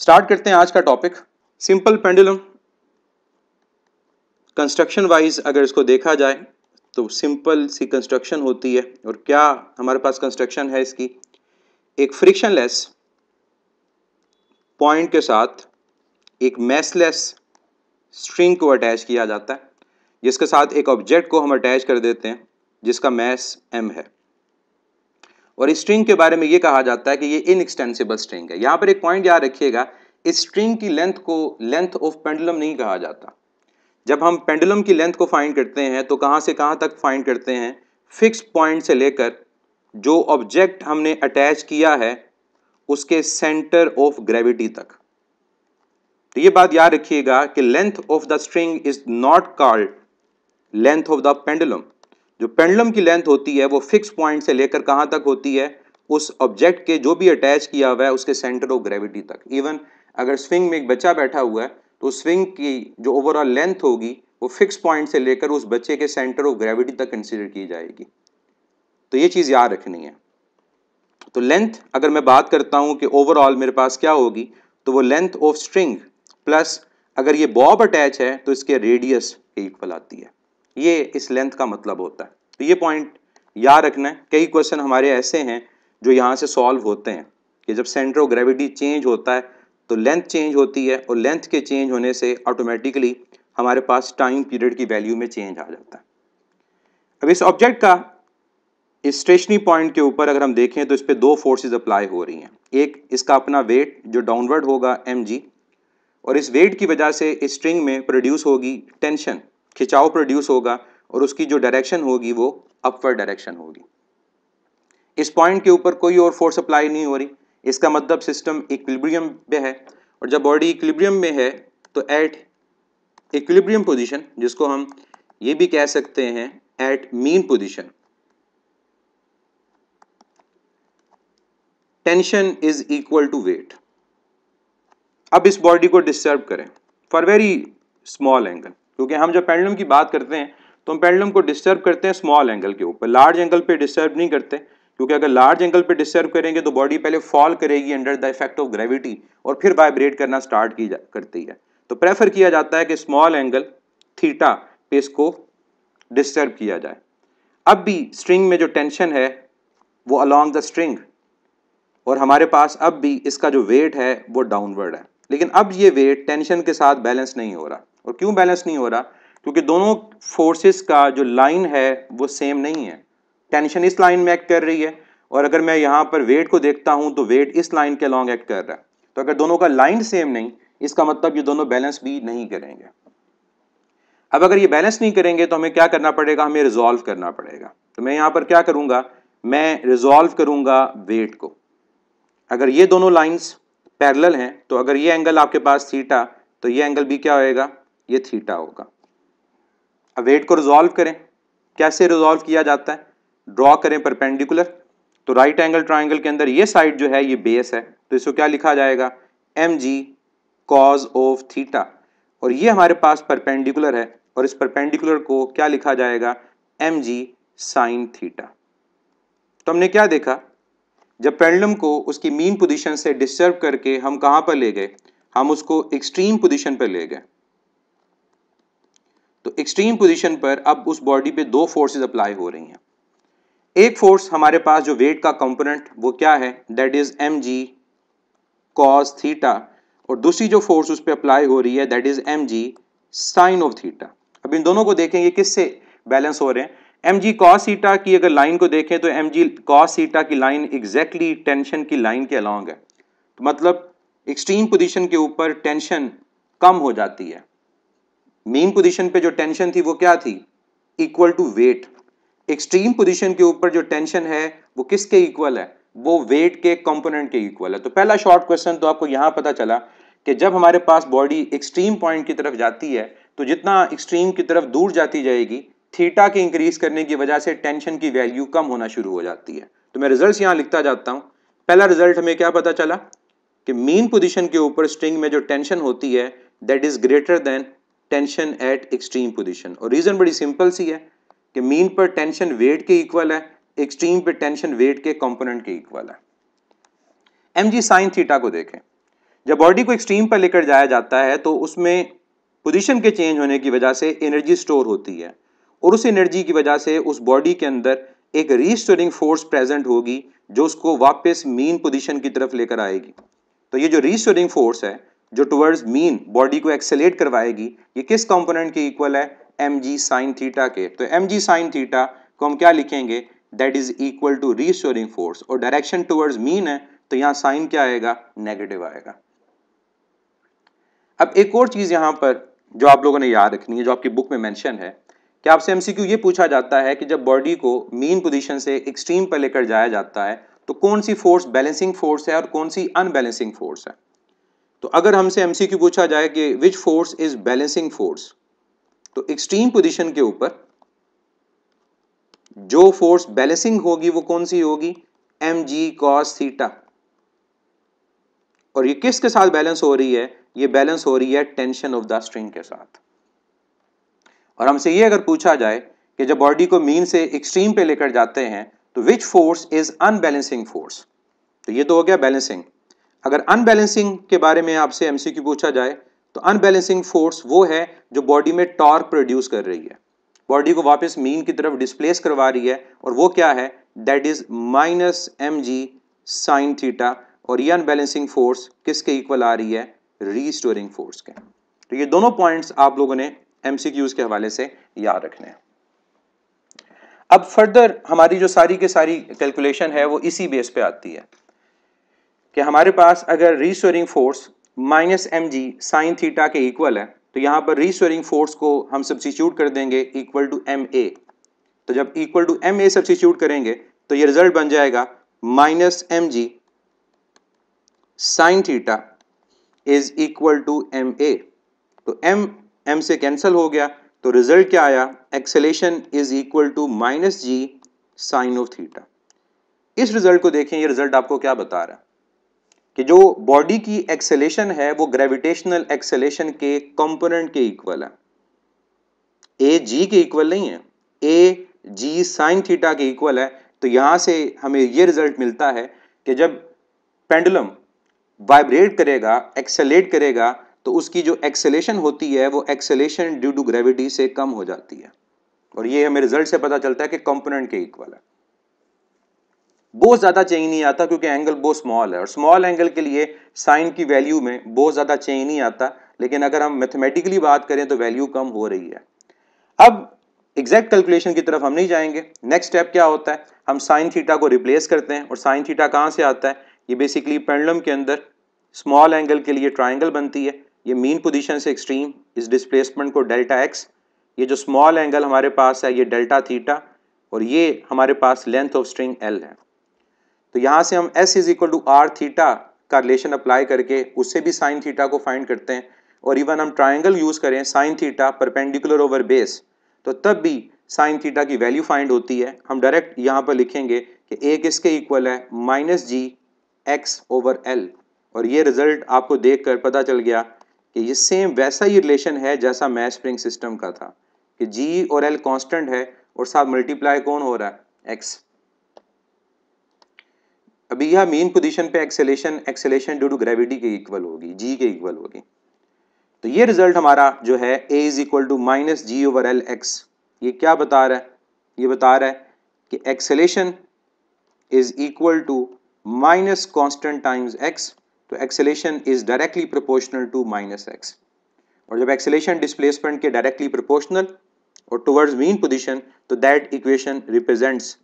start करते हैं आज का topic simple pendulum construction wise अगर इसको देखा जाए तो सिंपल सी कंस्ट्रक्शन होती है और क्या हमारे पास कंस्ट्रक्शन है इसकी एक फ्रिक्शनलेस पॉइंट के साथ एक मैसलेस स्ट्रिंग को अटैच किया जाता है जिसके साथ एक ऑब्जेक्ट को हम अटैच कर देते हैं जिसका मैस एम है और स्ट्रिंग के बारे में ये कहा जाता है कि ये इनएक्सटेंसिबल स्ट्रिंग है यहाँ पर एक पॉइंट याद रखिएगा स्ट्रिंग की लेंथ को लेंथ ऑफ पेंडुलम नहीं कहा जाता जब हम पेंडुलम की लेंथ को फाइंड करते हैं तो कहाँ से कहाँ तक फाइंड करते हैं फिक्स पॉइंट से लेकर जो ऑब्जेक्ट हमने अटैच किया है उसके सेंटर ऑफ ग्रेविटी तक तो ये बात याद रखिएगा कि length of the string is not called length of the pendulum जो पेंडलम की लेंथ होती है वो फिक्स पॉइंट से लेकर कहाँ तक होती है उस ऑब्जेक्ट के जो भी अटैच किया हुआ है उसके सेंटर ऑफ ग्रेविटी तक इवन अगर स्विंग में एक बच्चा बैठा हुआ है तो स्विंग की जो ओवरऑल लेंथ होगी वो फिक्स पॉइंट से लेकर उस बच्चे के सेंटर ऑफ ग्रेविटी तक कंसिडर की जाएगी तो ये चीज़ याद रखनी है तो लेंथ अगर मैं बात करता हूँ कि ओवरऑल मेरे पास क्या होगी तो वो लेंथ ऑफ स्ट्रिंग प्लस अगर ये बॉब अटैच है तो इसके रेडियस के इक्वल आती है ये इस लेंथ का मतलब होता है तो ये पॉइंट याद रखना है कई क्वेश्चन हमारे ऐसे हैं जो यहाँ से सॉल्व होते हैं कि जब सेंटर ऑफ ग्रेविटी चेंज होता है तो लेंथ चेंज होती है और लेंथ के चेंज होने से ऑटोमेटिकली हमारे पास टाइम पीरियड की वैल्यू में चेंज आ जाता है अब इस ऑब्जेक्ट का स्टेशनरी पॉइंट के ऊपर अगर हम देखें तो इस पर दो फोर्सेज अप्लाई हो रही हैं एक इसका अपना वेट जो डाउनवर्ड होगा एम और इस वेट की वजह से इस स्ट्रिंग में प्रोड्यूस होगी टेंशन खिंचाव प्रोड्यूस होगा और उसकी जो डायरेक्शन होगी वो अपवर्ड डायरेक्शन होगी इस पॉइंट के ऊपर कोई और फोर्स अप्लाई नहीं हो रही इसका मतलब सिस्टम इक्विलिब्रियम पे है और जब बॉडी इक्विलिब्रियम में है तो एट इक्विलिब्रियम पोजीशन जिसको हम ये भी कह सकते हैं at mean position tension is equal to weight अब इस बॉडी को डिस्टर्ब करें फॉर वेरी स्मॉल एंगल क्योंकि हम जब पेंडुलम की बात करते हैं तो हम पेंडुलम को डिस्टर्ब करते हैं स्मॉल एंगल के ऊपर लार्ज एंगल पे डिस्टर्ब नहीं करते क्योंकि अगर लार्ज एंगल पे डिस्टर्ब करेंगे तो बॉडी पहले फॉल करेगी under the effect of gravity और फिर वाइब्रेट करना स्टार्ट की करती है तो प्रेफर किया जाता है कि स्मॉल एंगल थीटा पे इसको डिस्टर्ब किया जाए अब भी स्ट्रिंग में जो टेंशन है वो अलॉन्ग द स्ट्रिंग और हमारे पास अब भी इसका जो वेट है वो डाउनवर्ड है लेकिन अब ये वेट टेंशन के साथ बैलेंस नहीं हो रहा और क्यों बैलेंस नहीं हो रहा क्योंकि दोनों फोर्सेस का जो लाइन है वो सेम नहीं है टेंशन इस लाइन में एक्ट कर रही है और अगर मैं यहाँ पर वेट को देखता हूँ तो वेट इस लाइन के लॉन्ग एक्ट कर रहा है तो अगर दोनों का लाइन सेम नहीं इसका मतलब ये दोनों बैलेंस भी नहीं करेंगे अब अगर ये बैलेंस नहीं करेंगे तो हमें क्या करना पड़ेगा हमें रिजॉल्व करना पड़ेगा तो मैं यहाँ पर क्या करूँगा मैं रिजॉल्व करूँगा वेट को अगर ये दोनों लाइन्स पैरल हैं तो अगर ये एंगल आपके पास थीटा तो ये एंगल भी क्या होएगा ये थीटा होगा अब वेट को रिजॉल्व करें कैसे रिजॉल्व किया जाता है ड्रॉ करें परपेंडिकुलर तो राइट एंगल ट्राइंगल के अंदर ये साइड जो है ये बेस है तो इसको क्या लिखा जाएगा M G cos of theta और ये हमारे पास परपेंडिकुलर है और इस परपेंडिकुलर को क्या लिखा जाएगा एम जी साइन थीटा तो हमने क्या देखा जब पेंडलम को उसकी मीन पोजीशन से डिस्टर्ब करके हम कहाँ पर ले गए हम उसको एक्सट्रीम पोजीशन पर ले गए तो एक्सट्रीम पोजीशन पर अब उस बॉडी पे दो फोर्सेस अप्लाई हो रही हैं एक फोर्स हमारे पास जो वेट का कंपोनेंट वो क्या है that is M G cos theta और दूसरी जो फोर्स उस पर अप्लाई हो रही है that is M ji sine of theta अब इन दोनों को देखें ये किससे बैलेंस हो रहे हैं एम जी कॉस सीटा की अगर लाइन को देखें तो एम जी कॉस सीटा की लाइन एग्जैक्टली exactly टेंशन की लाइन के अलॉन्ग है तो मतलब एक्सट्रीम पोजीशन के ऊपर टेंशन कम हो जाती है मेन पोजीशन पे जो टेंशन थी वो क्या थी equal to weight extreme position के ऊपर जो टेंशन है वो किसके इक्वल है वो वेट के कंपोनेंट के इक्वल है तो पहला शॉर्ट क्वेश्चन तो आपको यहां पता चला कि जब हमारे पास बॉडी एक्सट्रीम पॉइंट की तरफ जाती है तो जितना एक्सट्रीम की तरफ दूर जाती जाएगी थीटा के इंक्रीज करने की वजह से टेंशन की वैल्यू कम होना शुरू हो जाती है तो मैं रिजल्ट यहां लिखता जाता हूं पहला रिजल्ट हमें क्या पता चला कि मेन पोजीशन के ऊपर स्ट्रिंग में जो टेंशन होती है that is greater than tension at extreme position और रीज़न बड़ी सिंपल सी है कि मीन पर टेंशन वेट के इक्वल है एक्सट्रीम पर टेंशन वेट के कॉम्पोनेंट के इक्वल है एम जी साइन थीटा को देखें जब बॉडी को एक्सट्रीम पर लेकर जाया जाता है तो उसमें पोजिशन के चेंज होने की वजह से एनर्जी स्टोर होती है और उस एनर्जी की वजह से उस बॉडी के अंदर एक रीस्टोरिंग फोर्स प्रेजेंट होगी जो उसको वापस मीन पोजीशन की तरफ लेकर आएगी तो ये जो रीस्टोरिंग फोर्स है जो टुवर्ड्स मीन बॉडी को एक्सेलेट करवाएगी ये किस कंपोनेंट के इक्वल है एम जी साइन थीटा के तो एम जी साइन थीटा को हम क्या लिखेंगे that is equal to restoring force और डायरेक्शन टुवर्ड्स मीन है तो यहाँ साइन क्या आएगा नेगेटिव आएगा अब एक और चीज़ यहाँ पर जो आप लोगों ने याद रखनी है जो आपकी बुक में मेंशन है कि आपसे एमसीक्यू ये पूछा जाता है कि जब बॉडी को मेन पोजीशन से एक्सट्रीम पर लेकर जाया जाता है तो कौन सी फोर्स बैलेंसिंग फोर्स है और कौन सी अनबैलेंसिंग फोर्स है तो अगर हमसे एम पूछा जाए कि which force is balancing force तो एक्सट्रीम पोजिशन के ऊपर जो फोर्स बैलेंसिंग होगी वो कौन सी होगी एम जी कॉस थीटा और ये किसके साथ बैलेंस हो रही है ये बैलेंस हो रही है टेंशन ऑफ द स्ट्रिंग के साथ और हमसे ये अगर पूछा जाए कि जब बॉडी को मीन से एक्सट्रीम पे लेकर जाते हैं तो which force is unbalancing force तो ये तो हो गया बैलेंसिंग अगर अनबैलेंसिंग के बारे में आपसे एमसीक्यू पूछा जाए तो अनबैलेंसिंग फोर्स वो है जो बॉडी में टॉर्क प्रोड्यूस कर रही है बॉडी को वापस मीन की तरफ डिस्प्लेस करवा रही है और वो क्या है that is minus M G sine theta और ये अनबैलेंसिंग फोर्स किसके इक्वल आ रही है रीस्टोरिंग फोर्स के तो ये दोनों पॉइंट्स आप लोगों ने एमसीक्यूज के हवाले से याद रखने हैं अब फर्दर हमारी जो सारी के सारी कैलकुलेशन है वो इसी बेस पे आती है कि हमारे पास अगर restoring force minus M G sine theta के इक्वल है तो यहाँ पर रीस्वेरिंग फोर्स को हम सब्सिट्यूट कर देंगे इक्वल टू एम ए तो जब equal to m a substitute करेंगे तो ये रिजल्ट बन जाएगा minus M G sine theta is equal to m a तो एम एम से कैंसिल हो गया तो रिजल्ट क्या आया acceleration is equal to minus g sine of theta इस रिजल्ट को देखें ये रिजल्ट आपको क्या बता रहा है कि जो बॉडी की एक्सेलेशन है वो ग्रेविटेशनल एक्सेलेशन के कंपोनेंट के इक्वल है ए जी के इक्वल नहीं है ए जी साइन थीटा के इक्वल है तो यहां से हमें ये रिजल्ट मिलता है कि जब पेंडुलम वाइब्रेट करेगा एक्सेलेट करेगा तो उसकी जो एक्सेलेशन होती है वो एक्सेलेशन ड्यू टू ग्रेविटी से कम हो जाती है और ये हमें रिजल्ट से पता चलता है कि कंपोनेंट के इक्वल है बहुत ज़्यादा चेंज नहीं आता क्योंकि एंगल बहुत स्मॉल है और स्मॉल एंगल के लिए साइन की वैल्यू में बहुत ज़्यादा चेंज नहीं आता लेकिन अगर हम मैथमेटिकली बात करें तो वैल्यू कम हो रही है अब एग्जैक्ट कैलकुलेशन की तरफ हम नहीं जाएंगे नेक्स्ट स्टेप क्या होता है हम साइन थीटा को रिप्लेस करते हैं और साइन थीटा कहाँ से आता है ये बेसिकली पेंडलम के अंदर स्मॉल एंगल के लिए ट्राइंगल बनती है ये मीन पोजिशन से एक्सट्रीम इस डिस्प्लेसमेंट को डेल्टा एक्स ये जो स्मॉल एंगल हमारे पास है ये डेल्टा थीटा और ये हमारे पास लेंथ ऑफ स्ट्रिंग एल है तो यहाँ से हम s is equal to r theta का रिलेशन अप्लाई करके उससे भी साइन थीटा को फाइंड करते हैं और इवन हम ट्राइंगल यूज़ करें sine theta perpendicular over base तो तब भी साइन थीटा की वैल्यू फाइंड होती है हम डायरेक्ट यहाँ पर लिखेंगे कि ए किसके इक्वल है minus g x over l और ये रिज़ल्ट आपको देख कर पता चल गया कि ये सेम वैसा ही रिलेशन है जैसा मैथ स्प्रिंग सिस्टम का था कि जी और एल कॉन्स्टेंट है और साथ मल्टीप्लाई कौन हो रहा है एक्स अभी यह मेन पोजीशन पे acceleration acceleration due to gravity के इक्वल होगी जी के इक्वल होगी तो ये रिजल्ट हमारा जो है ए is equal to minus g over l x ये क्या बता रहा है ये बता रहा है कि acceleration is equal to minus constant times x तो acceleration is directly proportional to minus x और जब एक्सेलेशन डिस्प्लेसमेंट के डायरेक्टली प्रोपोर्शनल और टुवर्ड्स मीन पोजिशन तो that equation represents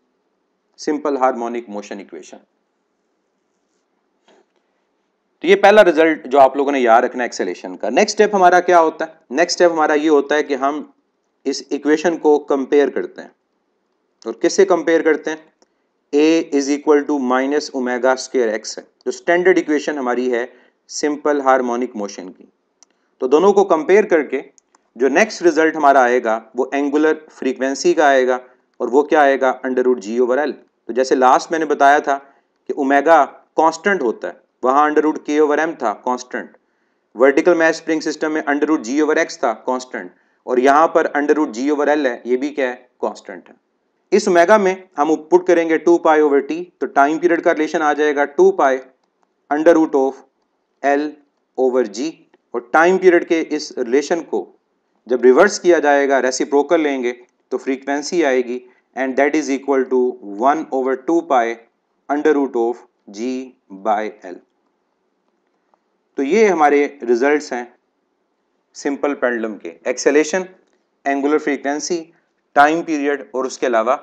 simple harmonic motion equation तो ये पहला रिजल्ट जो आप लोगों ने याद रखना एक्सेलेशन का नेक्स्ट स्टेप हमारा क्या होता है नेक्स्ट स्टेप हमारा ये होता है कि हम इस इक्वेशन को कंपेयर करते हैं और किससे कंपेयर करते हैं a is equal to minus omega square x है जो स्टैंडर्ड इक्वेशन हमारी है सिंपल हार्मोनिक मोशन की तो दोनों को कंपेयर करके जो नेक्स्ट रिजल्ट हमारा आएगा वो एंगुलर फ्रीक्वेंसी का आएगा और वो क्या आएगा under root g over l तो जैसे लास्ट मैंने बताया था कि ओमेगा कांस्टेंट होता है वहाँ under root k over m था constant vertical match spring system में under root g over x था कॉन्स्टेंट और यहाँ पर under root g over l है ये भी क्या है कॉन्स्टेंट है इस मेगा में हम पुट करेंगे टू पाई ओवर टी तो टाइम पीरियड का रिलेशन आ जाएगा two pi under root of l over जी और टाइम पीरियड के इस रिलेशन को जब रिवर्स किया जाएगा रेसिप्रोकल लेंगे तो फ्रीक्वेंसी आएगी and that is equal to one over two pi under root of ji by l तो ये हमारे रिजल्ट्स हैं सिंपल पेंडलम के acceleration angular frequency time period और उसके अलावा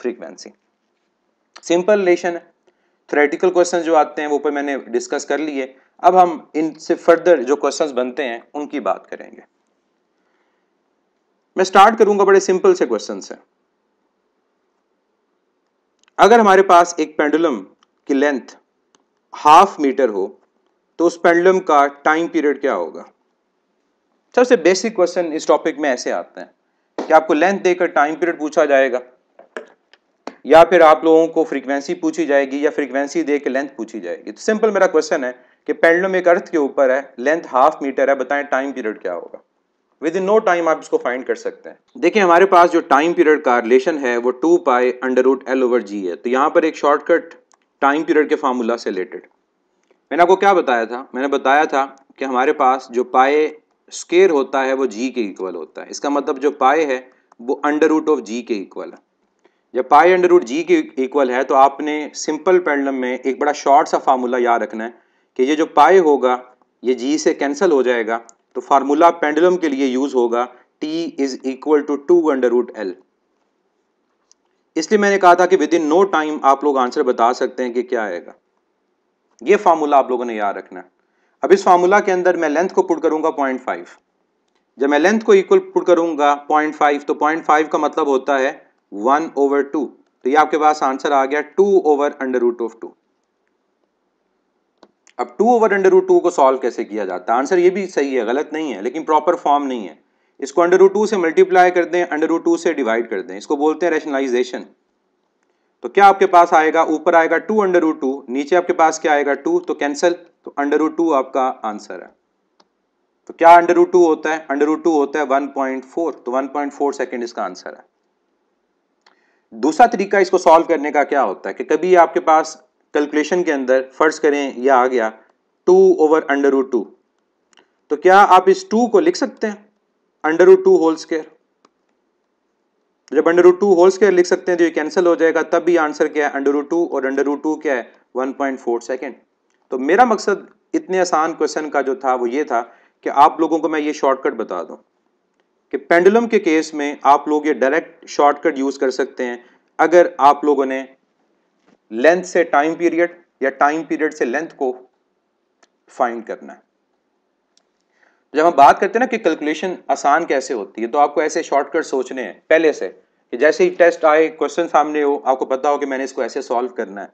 frequency simple relation theoretical question जो आते हैं वो पर मैंने डिस्कस कर लिए अब हम इनसे फर्दर जो क्वेश्चन बनते हैं उनकी बात करेंगे मैं स्टार्ट करूंगा बड़े सिंपल से क्वेश्चन से अगर हमारे पास एक पेंडुलम की लेंथ हाफ मीटर हो तो उस पेंडुलम का टाइम पीरियड क्या होगा सबसे बेसिक क्वेश्चन इस टॉपिक में ऐसे आते हैं कि आपको लेंथ देकर टाइम पीरियड पूछा जाएगा या फिर आप लोगों को फ्रीक्वेंसी पूछी जाएगी या फ्रीक्वेंसी देकर लेंथ पूछी जाएगी तो सिंपल मेरा क्वेश्चन है कि पेंडुलम एक अर्थ के ऊपर है लेंथ हाफ मीटर है बताएं टाइम पीरियड क्या होगा विद इन नो टाइम आप इसको फाइंड कर सकते हैं देखिए हमारे पास जो टाइम पीरियड का रिलेशन है वो two pi under root L over g है तो यहाँ पर एक शॉर्टकट टाइम पीरियड के फार्मूला से रिलेटेड मैंने आपको क्या बताया था मैंने बताया था कि हमारे पास जो पाए स्केयर होता है वो जी के इक्वल होता है इसका मतलब जो पाए है वो अंडर रूट ऑफ जी के इक्वल है जब पाए अंडर रूट जी के इक्वल है तो आपने सिंपल पेंडलम में एक बड़ा शॉर्ट सा फार्मूला याद रखना है कि ये जो पाए होगा ये जी से कैंसिल हो जाएगा तो फार्मूला पेंडलम के लिए यूज़ होगा T is equal to two under root l इसलिए मैंने कहा था कि विद इन नो टाइम आप लोग आंसर बता सकते हैं कि क्या आएगा ये फार्मूला आप लोगों ने याद रखना अब इस फार्मूला के अंदर मैं लेंथ को पुट करूंगा पॉइंट फाइव जब मैं लेंथ को इक्वल पुट करूंगा पॉइंट फाइव तो पॉइंट फाइव का मतलब होता है वन ओवर टू तो ये आपके पास आंसर आ गया two over under root of two अब two over under root two को सॉल्व कैसे किया जाता है आंसर ये भी सही है गलत नहीं है लेकिन प्रॉपर फॉर्म नहीं है इसको अंडर रूट टू से मल्टीप्लाई कर दें अंडर रूट टू से डिवाइड कर दें इसको बोलते हैं रेशनलाइजेशन तो क्या आपके पास आएगा ऊपर आएगा टू अंडर रूट टू नीचे आपके पास क्या आएगा टू तो कैंसिल तो अंडर रूट टू आपका आंसर है तो क्या अंडर रूट टू होता है अंडर रूट टू होता है वन पॉइंट फोर तो वन पॉइंट फोर सेकेंड इसका आंसर है दूसरा तरीका इसको सॉल्व करने का क्या होता है कि कभी आपके पास कैलकुलेशन के अंदर फर्ज करें यह आ गया two over under root two तो क्या आप इस टू को लिख सकते हैं under root two whole square जब under root two whole square लिख सकते हैं तो ये कैंसिल हो जाएगा तब भी आंसर क्या है अंडर रूट टू और अंडर रूट टू क्या है वन पॉइंट फोर सेकेंड तो मेरा मकसद इतने आसान क्वेश्चन का जो था वो ये था कि आप लोगों को मैं ये शॉर्टकट बता दूँ कि पेंडुलम के केस में आप लोग ये डायरेक्ट शॉर्टकट यूज़ कर सकते हैं अगर आप लोगों ने लेंथ से टाइम पीरियड या टाइम पीरियड से लेंथ को फाइंड करना है जब हम बात करते हैं ना कि कैलकुलेशन आसान कैसे होती है तो आपको ऐसे शॉर्टकट सोचने हैं पहले से कि जैसे ही टेस्ट आए क्वेश्चन सामने हो आपको पता हो कि मैंने इसको ऐसे सॉल्व करना है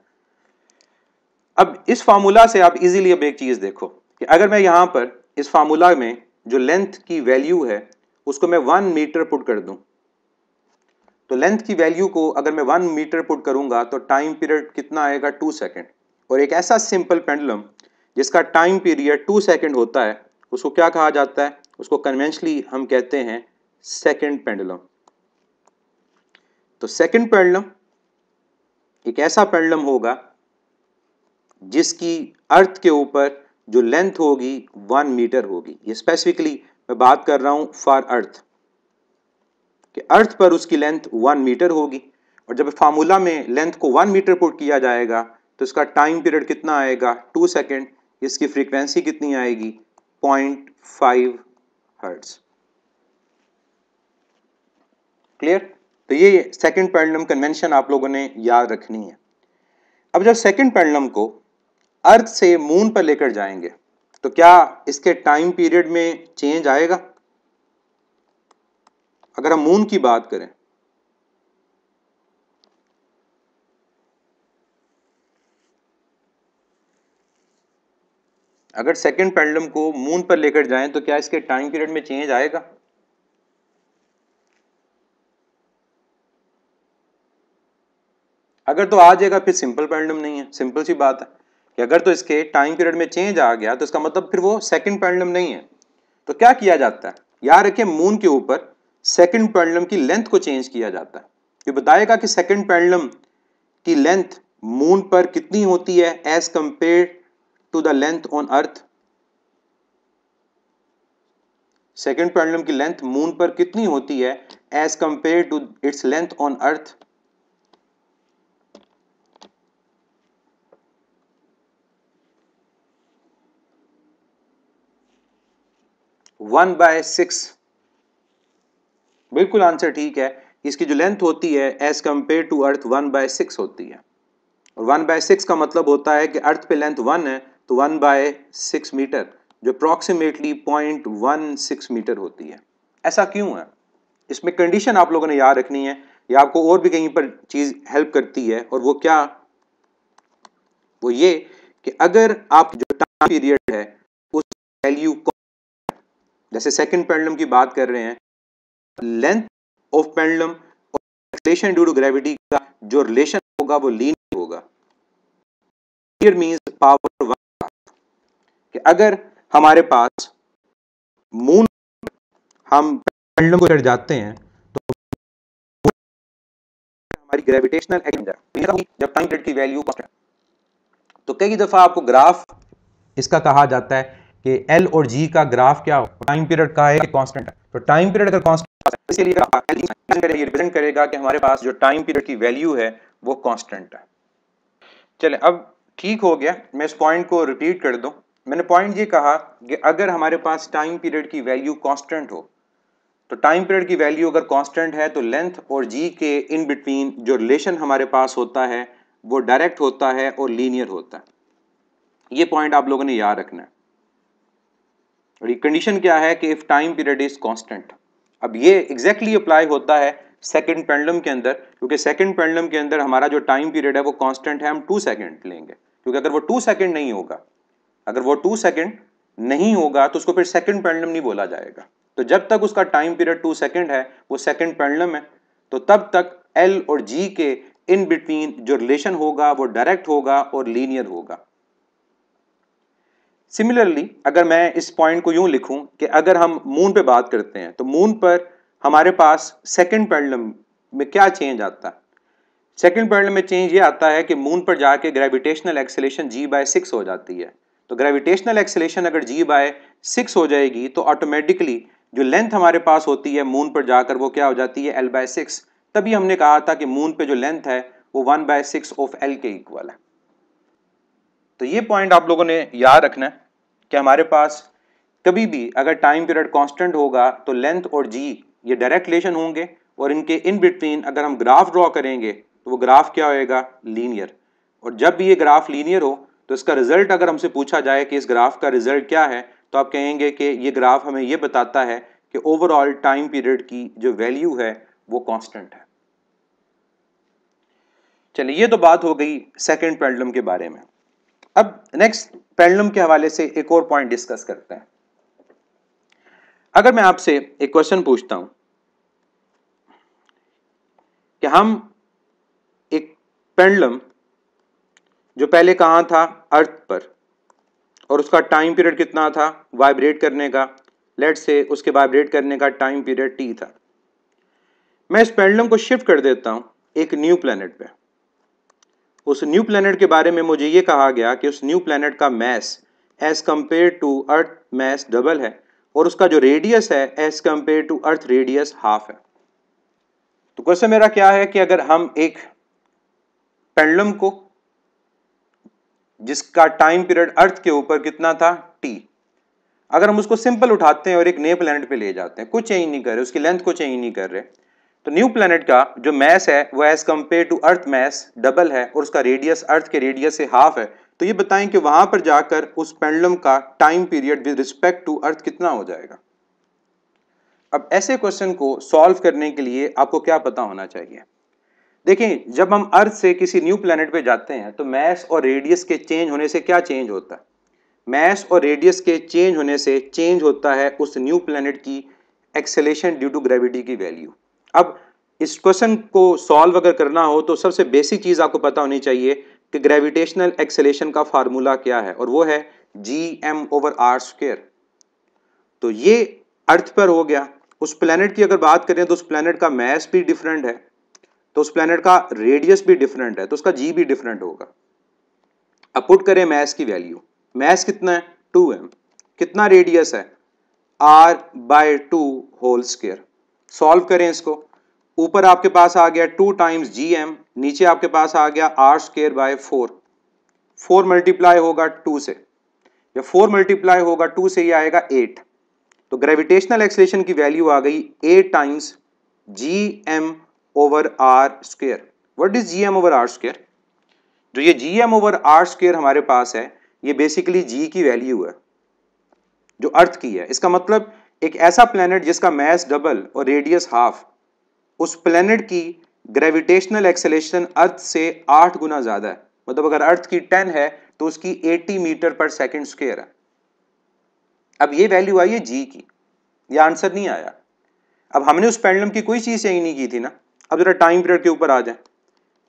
अब इस फार्मूला से आप इजीली अब एक चीज़ देखो कि अगर मैं यहाँ पर इस फार्मूला में जो लेंथ की वैल्यू है उसको मैं वन मीटर पुट कर दूँ तो लेंथ की वैल्यू को अगर मैं वन मीटर पुट करूंगा तो टाइम पीरियड कितना आएगा टू सेकेंड और एक ऐसा सिंपल पेंडलम जिसका टाइम पीरियड टू सेकेंड होता है उसको क्या कहा जाता है उसको कन्वेंशनली हम कहते हैं सेकंड पेंडुलम तो सेकंड पेंडुलम एक ऐसा पेंडुलम होगा जिसकी अर्थ के ऊपर जो लेंथ होगी वन मीटर होगी ये स्पेसिफिकली मैं बात कर रहा हूं फॉर अर्थ कि अर्थ पर उसकी लेंथ वन मीटर होगी और जब फार्मूला में लेंथ को वन मीटर पुट किया जाएगा तो इसका टाइम पीरियड कितना आएगा टू सेकेंड इसकी फ्रीक्वेंसी कितनी आएगी 0.5 हर्ट्ज क्लियर तो ये सेकंड पेंडुलम कन्वेंशन आप लोगों ने याद रखनी है अब जब सेकंड पेंडुलम को अर्थ से मून पर लेकर जाएंगे तो क्या इसके टाइम पीरियड में चेंज आएगा अगर हम मून की बात करें अगर सेकेंड पेंडुलम को मून पर लेकर जाएं तो क्या इसके टाइम पीरियड में चेंज आएगा अगर तो आ जाएगा फिर सिंपल पेंडुलम नहीं है सिंपल सी बात है कि अगर तो इसके टाइम पीरियड में चेंज आ गया तो इसका मतलब फिर वो सेकंड पेंडुलम नहीं है तो क्या किया जाता है याद रखें मून के ऊपर सेकंड पेंडुलम की लेंथ को चेंज किया जाता है ये बताएगा कि सेकंड पेंडुलम की लेंथ मून पर कितनी होती है as compare to the length on earth second pendulum की लेंथ मून पर कितनी होती है as compare to its length on earth one by six बिल्कुल आंसर ठीक है इसकी जो लेंथ होती है as compare to earth one by six होती है और वन बाय सिक्स का मतलब होता है कि अर्थ पे लेंथ वन है तो वन बाय सिक्स मीटर जो approximately point one six metre होती है ऐसा क्यों है इसमें कंडीशन आप लोगों ने याद रखनी है या आपको और भी कहीं पर चीज़ हेल्प करती है और वो क्या वो ये कि अगर आप जो टाइम पीरियड है उस वैल्यू को जैसे सेकंड पेंडलम की बात कर रहे हैं लेंथ ऑफ पेंडलम और एक्सलेशन ड्यू टू ग्रेविटी का जो रिलेशन होगा वो लीन होगा मीन्स पावर वन कि अगर हमारे पास मून हम पेंडुलम को चढ़ जाते हैं तो हमारी ग्रेविटेशनल जब टाइम की वैल्यू तो कई दफा आपको ग्राफ इसका कहा जाता है कि एल और जी का ग्राफ क्या हो टाइम पीरियड का है कांस्टेंट तो टाइम पीरियड अगर e कांस्टेंट ये रिप्रेजेंट करेगा कि हमारे पास जो टाइम पीरियड की वैल्यू है वो कांस्टेंट है चले अब ठीक हो गया मैं इस पॉइंट को रिपीट कर दूं मैंने पॉइंट ये कहा कि अगर हमारे पास टाइम पीरियड की वैल्यू कांस्टेंट हो तो टाइम पीरियड की वैल्यू अगर कांस्टेंट है तो लेंथ और जी के इन बिटवीन जो रिलेशन हमारे पास होता है वो डायरेक्ट होता है और लीनियर होता है ये पॉइंट आप लोगों ने याद रखना है और ये कंडीशन क्या है कि if time period is constant अब ये एग्जैक्टली exactly अप्लाई होता है सेकेंड पेंडलम के अंदर क्योंकि सेकेंड पेंडलम के अंदर हमारा जो टाइम पीरियड है वो कॉन्स्टेंट है हम टू सेकेंड लेंगे क्योंकि अगर वो टू सेकेंड नहीं होगा अगर वो टू सेकेंड नहीं होगा तो उसको फिर सेकेंड पेंडलम नहीं बोला जाएगा तो जब तक उसका टाइम पीरियड टू सेकेंड है वो सेकेंड पेंडलम है तो तब तक एल और जी के इन बिटवीन जो रिलेशन होगा वो डायरेक्ट होगा और लीनियर होगा सिमिलरली अगर मैं इस पॉइंट को यूं लिखूं कि अगर हम मून पे बात करते हैं तो मून पर हमारे पास सेकेंड पेंडलम में क्या चेंज आता है सेकेंड पेंडलम में चेंज ये आता है कि मून पर जाके gravitational acceleration ji by six हो जाती है तो ग्रेविटेशनल एक्सेलेशन अगर जी बाय सिक्स हो जाएगी तो ऑटोमेटिकली जो लेंथ हमारे पास होती है मून पर जाकर वो क्या हो जाती है एल बाय सिक्स तभी हमने कहा था कि मून पे जो लेंथ है वो one by six of l के इक्वल है तो ये पॉइंट आप लोगों ने याद रखना है कि हमारे पास कभी भी अगर टाइम पीरियड कॉन्स्टेंट होगा तो लेंथ और जी ये डायरेक्ट रिलेशन होंगे और इनके इन बिटवीन अगर हम ग्राफ ड्रॉ करेंगे तो वो ग्राफ क्या होएगा लीनियर और जब भी ये ग्राफ लीनियर हो तो इसका रिजल्ट अगर हमसे पूछा जाए कि इस ग्राफ का रिजल्ट क्या है तो आप कहेंगे कि ये ग्राफ हमें ये बताता है कि ओवरऑल टाइम पीरियड की जो वैल्यू है वो कांस्टेंट है चलिए ये तो बात हो गई सेकेंड पेंडलम के बारे में अब नेक्स्ट पेंडलम के हवाले से एक और पॉइंट डिस्कस करते हैं अगर मैं आपसे एक क्वेश्चन पूछता हूं कि हम एक पेंडलम जो पहले कहाँ था अर्थ पर और उसका टाइम पीरियड कितना था वाइब्रेट करने का लेट से उसके वाइब्रेट करने का टाइम पीरियड टी था मैं इस पेंडलम को शिफ्ट कर देता हूँ एक न्यू प्लानट पे उस न्यू प्लानट के बारे में मुझे ये कहा गया कि उस न्यू प्लानट का mass as compare to earth mass double है और उसका जो रेडियस है as compare to earth radius half है तो क्वेश्चन मेरा क्या है कि अगर हम एक पेंडलम को जिसका टाइम पीरियड अर्थ के ऊपर कितना था टी अगर हम उसको सिंपल उठाते हैं और एक नए प्लैनेट पे ले जाते हैं कुछ चेंज नहीं कर रहे उसकी लेंथ को चेंज नहीं कर रहे तो न्यू प्लैनेट का जो मैस है वो as compare to earth mass double है और उसका रेडियस अर्थ के रेडियस से हाफ है तो ये बताएं कि वहां पर जाकर उस पेंडलम का time period with respect to earth कितना हो जाएगा अब ऐसे क्वेश्चन को सॉल्व करने के लिए आपको क्या पता होना चाहिए देखें जब हम अर्थ से किसी न्यू प्लैनेट पे जाते हैं तो मैस और रेडियस के चेंज होने से क्या चेंज होता है मैस और रेडियस के चेंज होने से चेंज होता है उस न्यू प्लानट की एक्सेलेशन ड्यू टू ग्रेविटी की वैल्यू अब इस क्वेश्चन को सॉल्व अगर करना हो तो सबसे बेसिक चीज़ आपको पता होनी चाहिए कि ग्रेविटेशनल एक्सेलेशन का फार्मूला क्या है और वो है G M over R square तो ये अर्थ पर हो गया उस प्लैनेट की अगर बात करें तो उस प्लानट का मैस भी डिफरेंट है तो उस प्लैनेट का रेडियस भी डिफरेंट है तो उसका जी भी डिफरेंट होगा अब पुट करें मैस की वैल्यू मैस कितना है टू एम कितना रेडियस है R by two whole square solve करें इसको ऊपर आपके पास आ गया टू टाइम्स जी एम नीचे आपके पास आ गया R square by four four multiply होगा टू से या फोर मल्टीप्लाई होगा टू से ये आएगा एट तो ग्रेविटेशनल एक्सलेशन की वैल्यू आ गई eight times G M over R square what is G M over R square जो ये G M over R square हमारे पास है ये बेसिकली जी की वैल्यू है जो अर्थ की है इसका मतलब एक ऐसा प्लेनेट जिसका मैस डबल और रेडियस हाफ उस प्लेनेट की ग्रेविटेशनल एक्सेलेशन अर्थ से आठ गुना ज़्यादा है मतलब अगर अर्थ की टेन है तो उसकी एटी मीटर पर सेकेंड स्क्वेयर है अब ये वैल्यू आई है जी की यह आंसर नहीं आया अब हमने उस पेंडलम की कोई चीज़ सही नहीं की थी ना अब जरा टाइम पीरियड के ऊपर आ जाए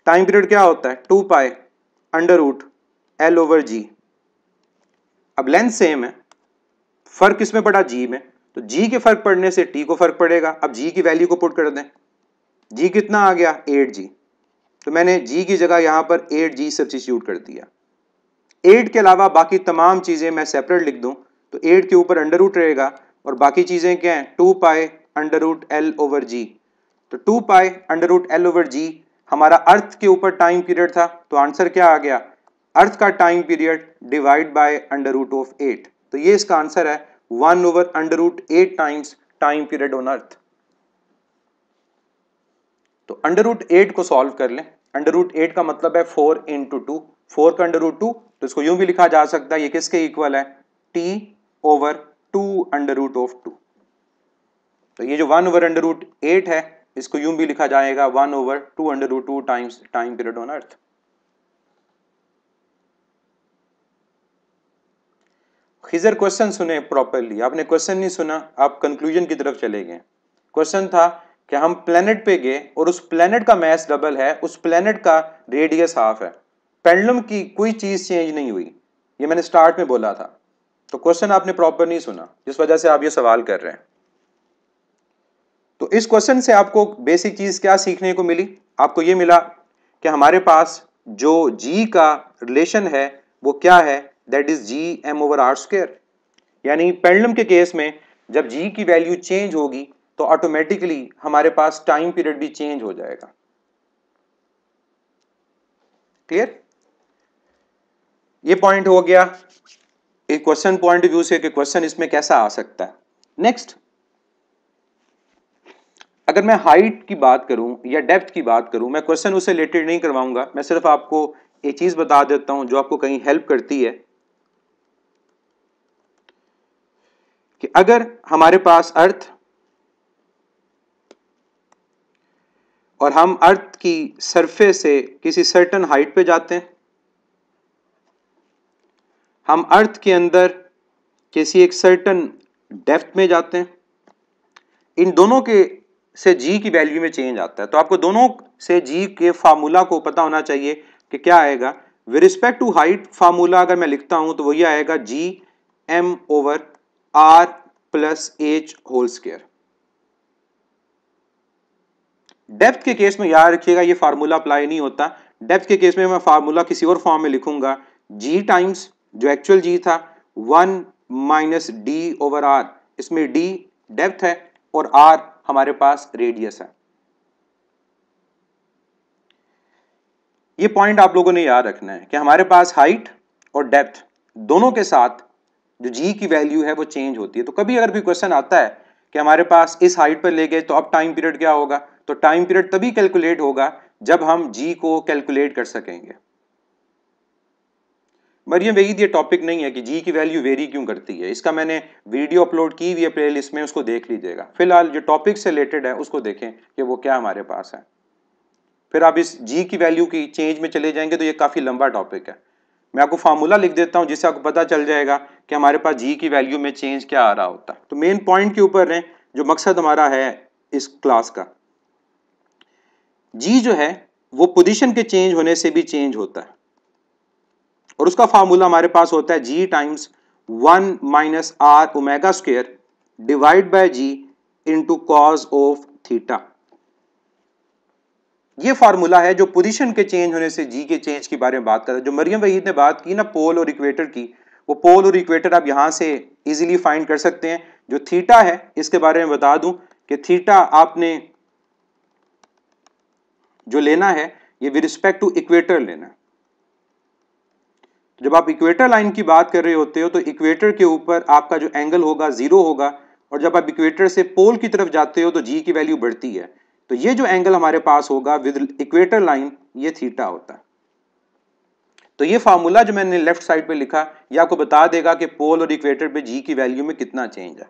टाइम पीरियड क्या होता है two pi under root l over g अब लेंथ सेम है फर्क किसमें पड़ा जी में तो जी के फर्क पड़ने से टी को फर्क पड़ेगा अब जी की वैल्यू को पुट कर दें जी कितना आ गया एट जी तो मैंने जी की जगह यहां पर एट जी सब्सिट्यूट कर दिया एट के अलावा बाकी तमाम चीज़ें मैं सेपरेट लिख दूं तो एट के ऊपर अंडर रूट रहेगा और बाकी चीज़ें क्या हैं two pi under root L over g तो two pi under root L over g हमारा अर्थ के ऊपर टाइम पीरियड था तो आंसर क्या आ गया अर्थ का time period divide by under root of eight तो ये इसका आंसर है one over under root eight times time period on earth तो अंडर रूट एट को सॉल्व कर लें अंडर रूट एट का मतलब है फोर इंटू टू फोर का अंडर रूट टू तो इसको यूं भी लिखा जा सकता है ये किसके इक्वल है T over two under root of two तो ये जो one over under root eight है इसको यूं भी लिखा जाएगा one over two under root two times time period on earth खिजर क्वेश्चन सुने प्रॉपरली आपने क्वेश्चन नहीं सुना आप कंक्लूजन की तरफ चले गए क्वेश्चन था कि हम प्लेनेट पे गए और उस प्लेनेट का मैस डबल है उस प्लेनेट का रेडियस हाफ है पेंडलम की कोई चीज़ चेंज नहीं हुई ये मैंने स्टार्ट में बोला था तो क्वेश्चन आपने प्रॉपर नहीं सुना जिस वजह से आप ये सवाल कर रहे हैं तो इस क्वेश्चन से आपको बेसिक चीज़ क्या सीखने को मिली आपको ये मिला कि हमारे पास जो जी का रिलेशन है वो क्या है that is G M over R square यानी पेंडलम के केस में जब जी की वैल्यू चेंज होगी तो ऑटोमेटिकली हमारे पास टाइम पीरियड भी चेंज हो जाएगा क्लियर ये पॉइंट हो गया एक क्वेश्चन पॉइंट ऑफ व्यू से कि क्वेश्चन इसमें कैसा आ सकता है नेक्स्ट अगर मैं हाइट की बात करूं या डेप्थ की बात करूं मैं क्वेश्चन उससे रिलेटेड नहीं करवाऊंगा मैं सिर्फ आपको एक चीज़ बता देता हूं जो आपको कहीं हेल्प करती है कि अगर हमारे पास अर्थ और हम अर्थ की सरफेस से किसी सर्टन हाइट पे जाते हैं हम अर्थ के अंदर किसी एक सर्टन डेप्थ में जाते हैं इन दोनों के से जी की वैल्यू में चेंज आता है तो आपको दोनों से जी के फार्मूला को पता होना चाहिए कि क्या आएगा with respect to height formula अगर मैं लिखता हूं तो वही आएगा G M over R plus h whole square depth के केस में याद रखिएगा ये फार्मूला अप्लाई नहीं होता डेप्थ के केस में मैं फार्मूला किसी और फॉर्म में लिखूंगा जी टाइम्स जो एक्चुअल जी था one minus d over R इसमें डी डेप्थ है और आर हमारे पास रेडियस है ये पॉइंट आप लोगों ने याद रखना है कि हमारे पास हाइट और डेप्थ दोनों के साथ जो जी की वैल्यू है वो चेंज होती है तो कभी अगर भी क्वेश्चन आता है कि हमारे पास इस हाइट पर ले गए तो अब टाइम पीरियड क्या होगा तो टाइम पीरियड तभी कैलकुलेट होगा जब हम जी को कैलकुलेट कर सकेंगे मरियम वहीद ये टॉपिक नहीं है कि जी की वैल्यू वेरी क्यों करती है इसका मैंने वीडियो अपलोड की हुई है प्ले लिस्ट में उसको देख लीजिएगा फिलहाल जो टॉपिक से रिलेटेड है उसको देखें कि वो क्या हमारे पास है फिर आप इस जी की वैल्यू की चेंज में चले जाएंगे तो ये काफ़ी लंबा टॉपिक है मैं आपको फार्मूला लिख देता हूँ जिससे आपको पता चल जाएगा कि हमारे पास जी की वैल्यू में चेंज क्या आ रहा होता है तो मेन पॉइंट के ऊपर रहें जो मकसद हमारा है इस क्लास का जी जो है वो पोजिशन के चेंज होने से भी चेंज होता है और उसका फार्मूला हमारे पास होता है g times one minus R omega square divide by g into cos of theta ये फार्मूला है जो पोजीशन के चेंज होने से जी के चेंज के बारे में बात करता है जो मरियम वहीद ने बात की ना पोल और इक्वेटर की वो पोल और इक्वेटर आप यहां से इजीली फाइंड कर सकते हैं जो थीटा है इसके बारे में बता दूं कि थीटा आपने जो लेना है ये विद रिस्पेक्ट टू इक्वेटर लेना है जब आप इक्वेटर लाइन की बात कर रहे होते हो तो इक्वेटर के ऊपर आपका जो एंगल होगा ज़ीरो होगा और जब आप इक्वेटर से पोल की तरफ जाते हो तो जी की वैल्यू बढ़ती है तो ये जो एंगल हमारे पास होगा विद इक्वेटर लाइन ये थीटा होता है तो ये फार्मूला जो मैंने लेफ्ट साइड पे लिखा ये आपको बता देगा कि पोल और इक्वेटर पे जी की वैल्यू में कितना चेंज है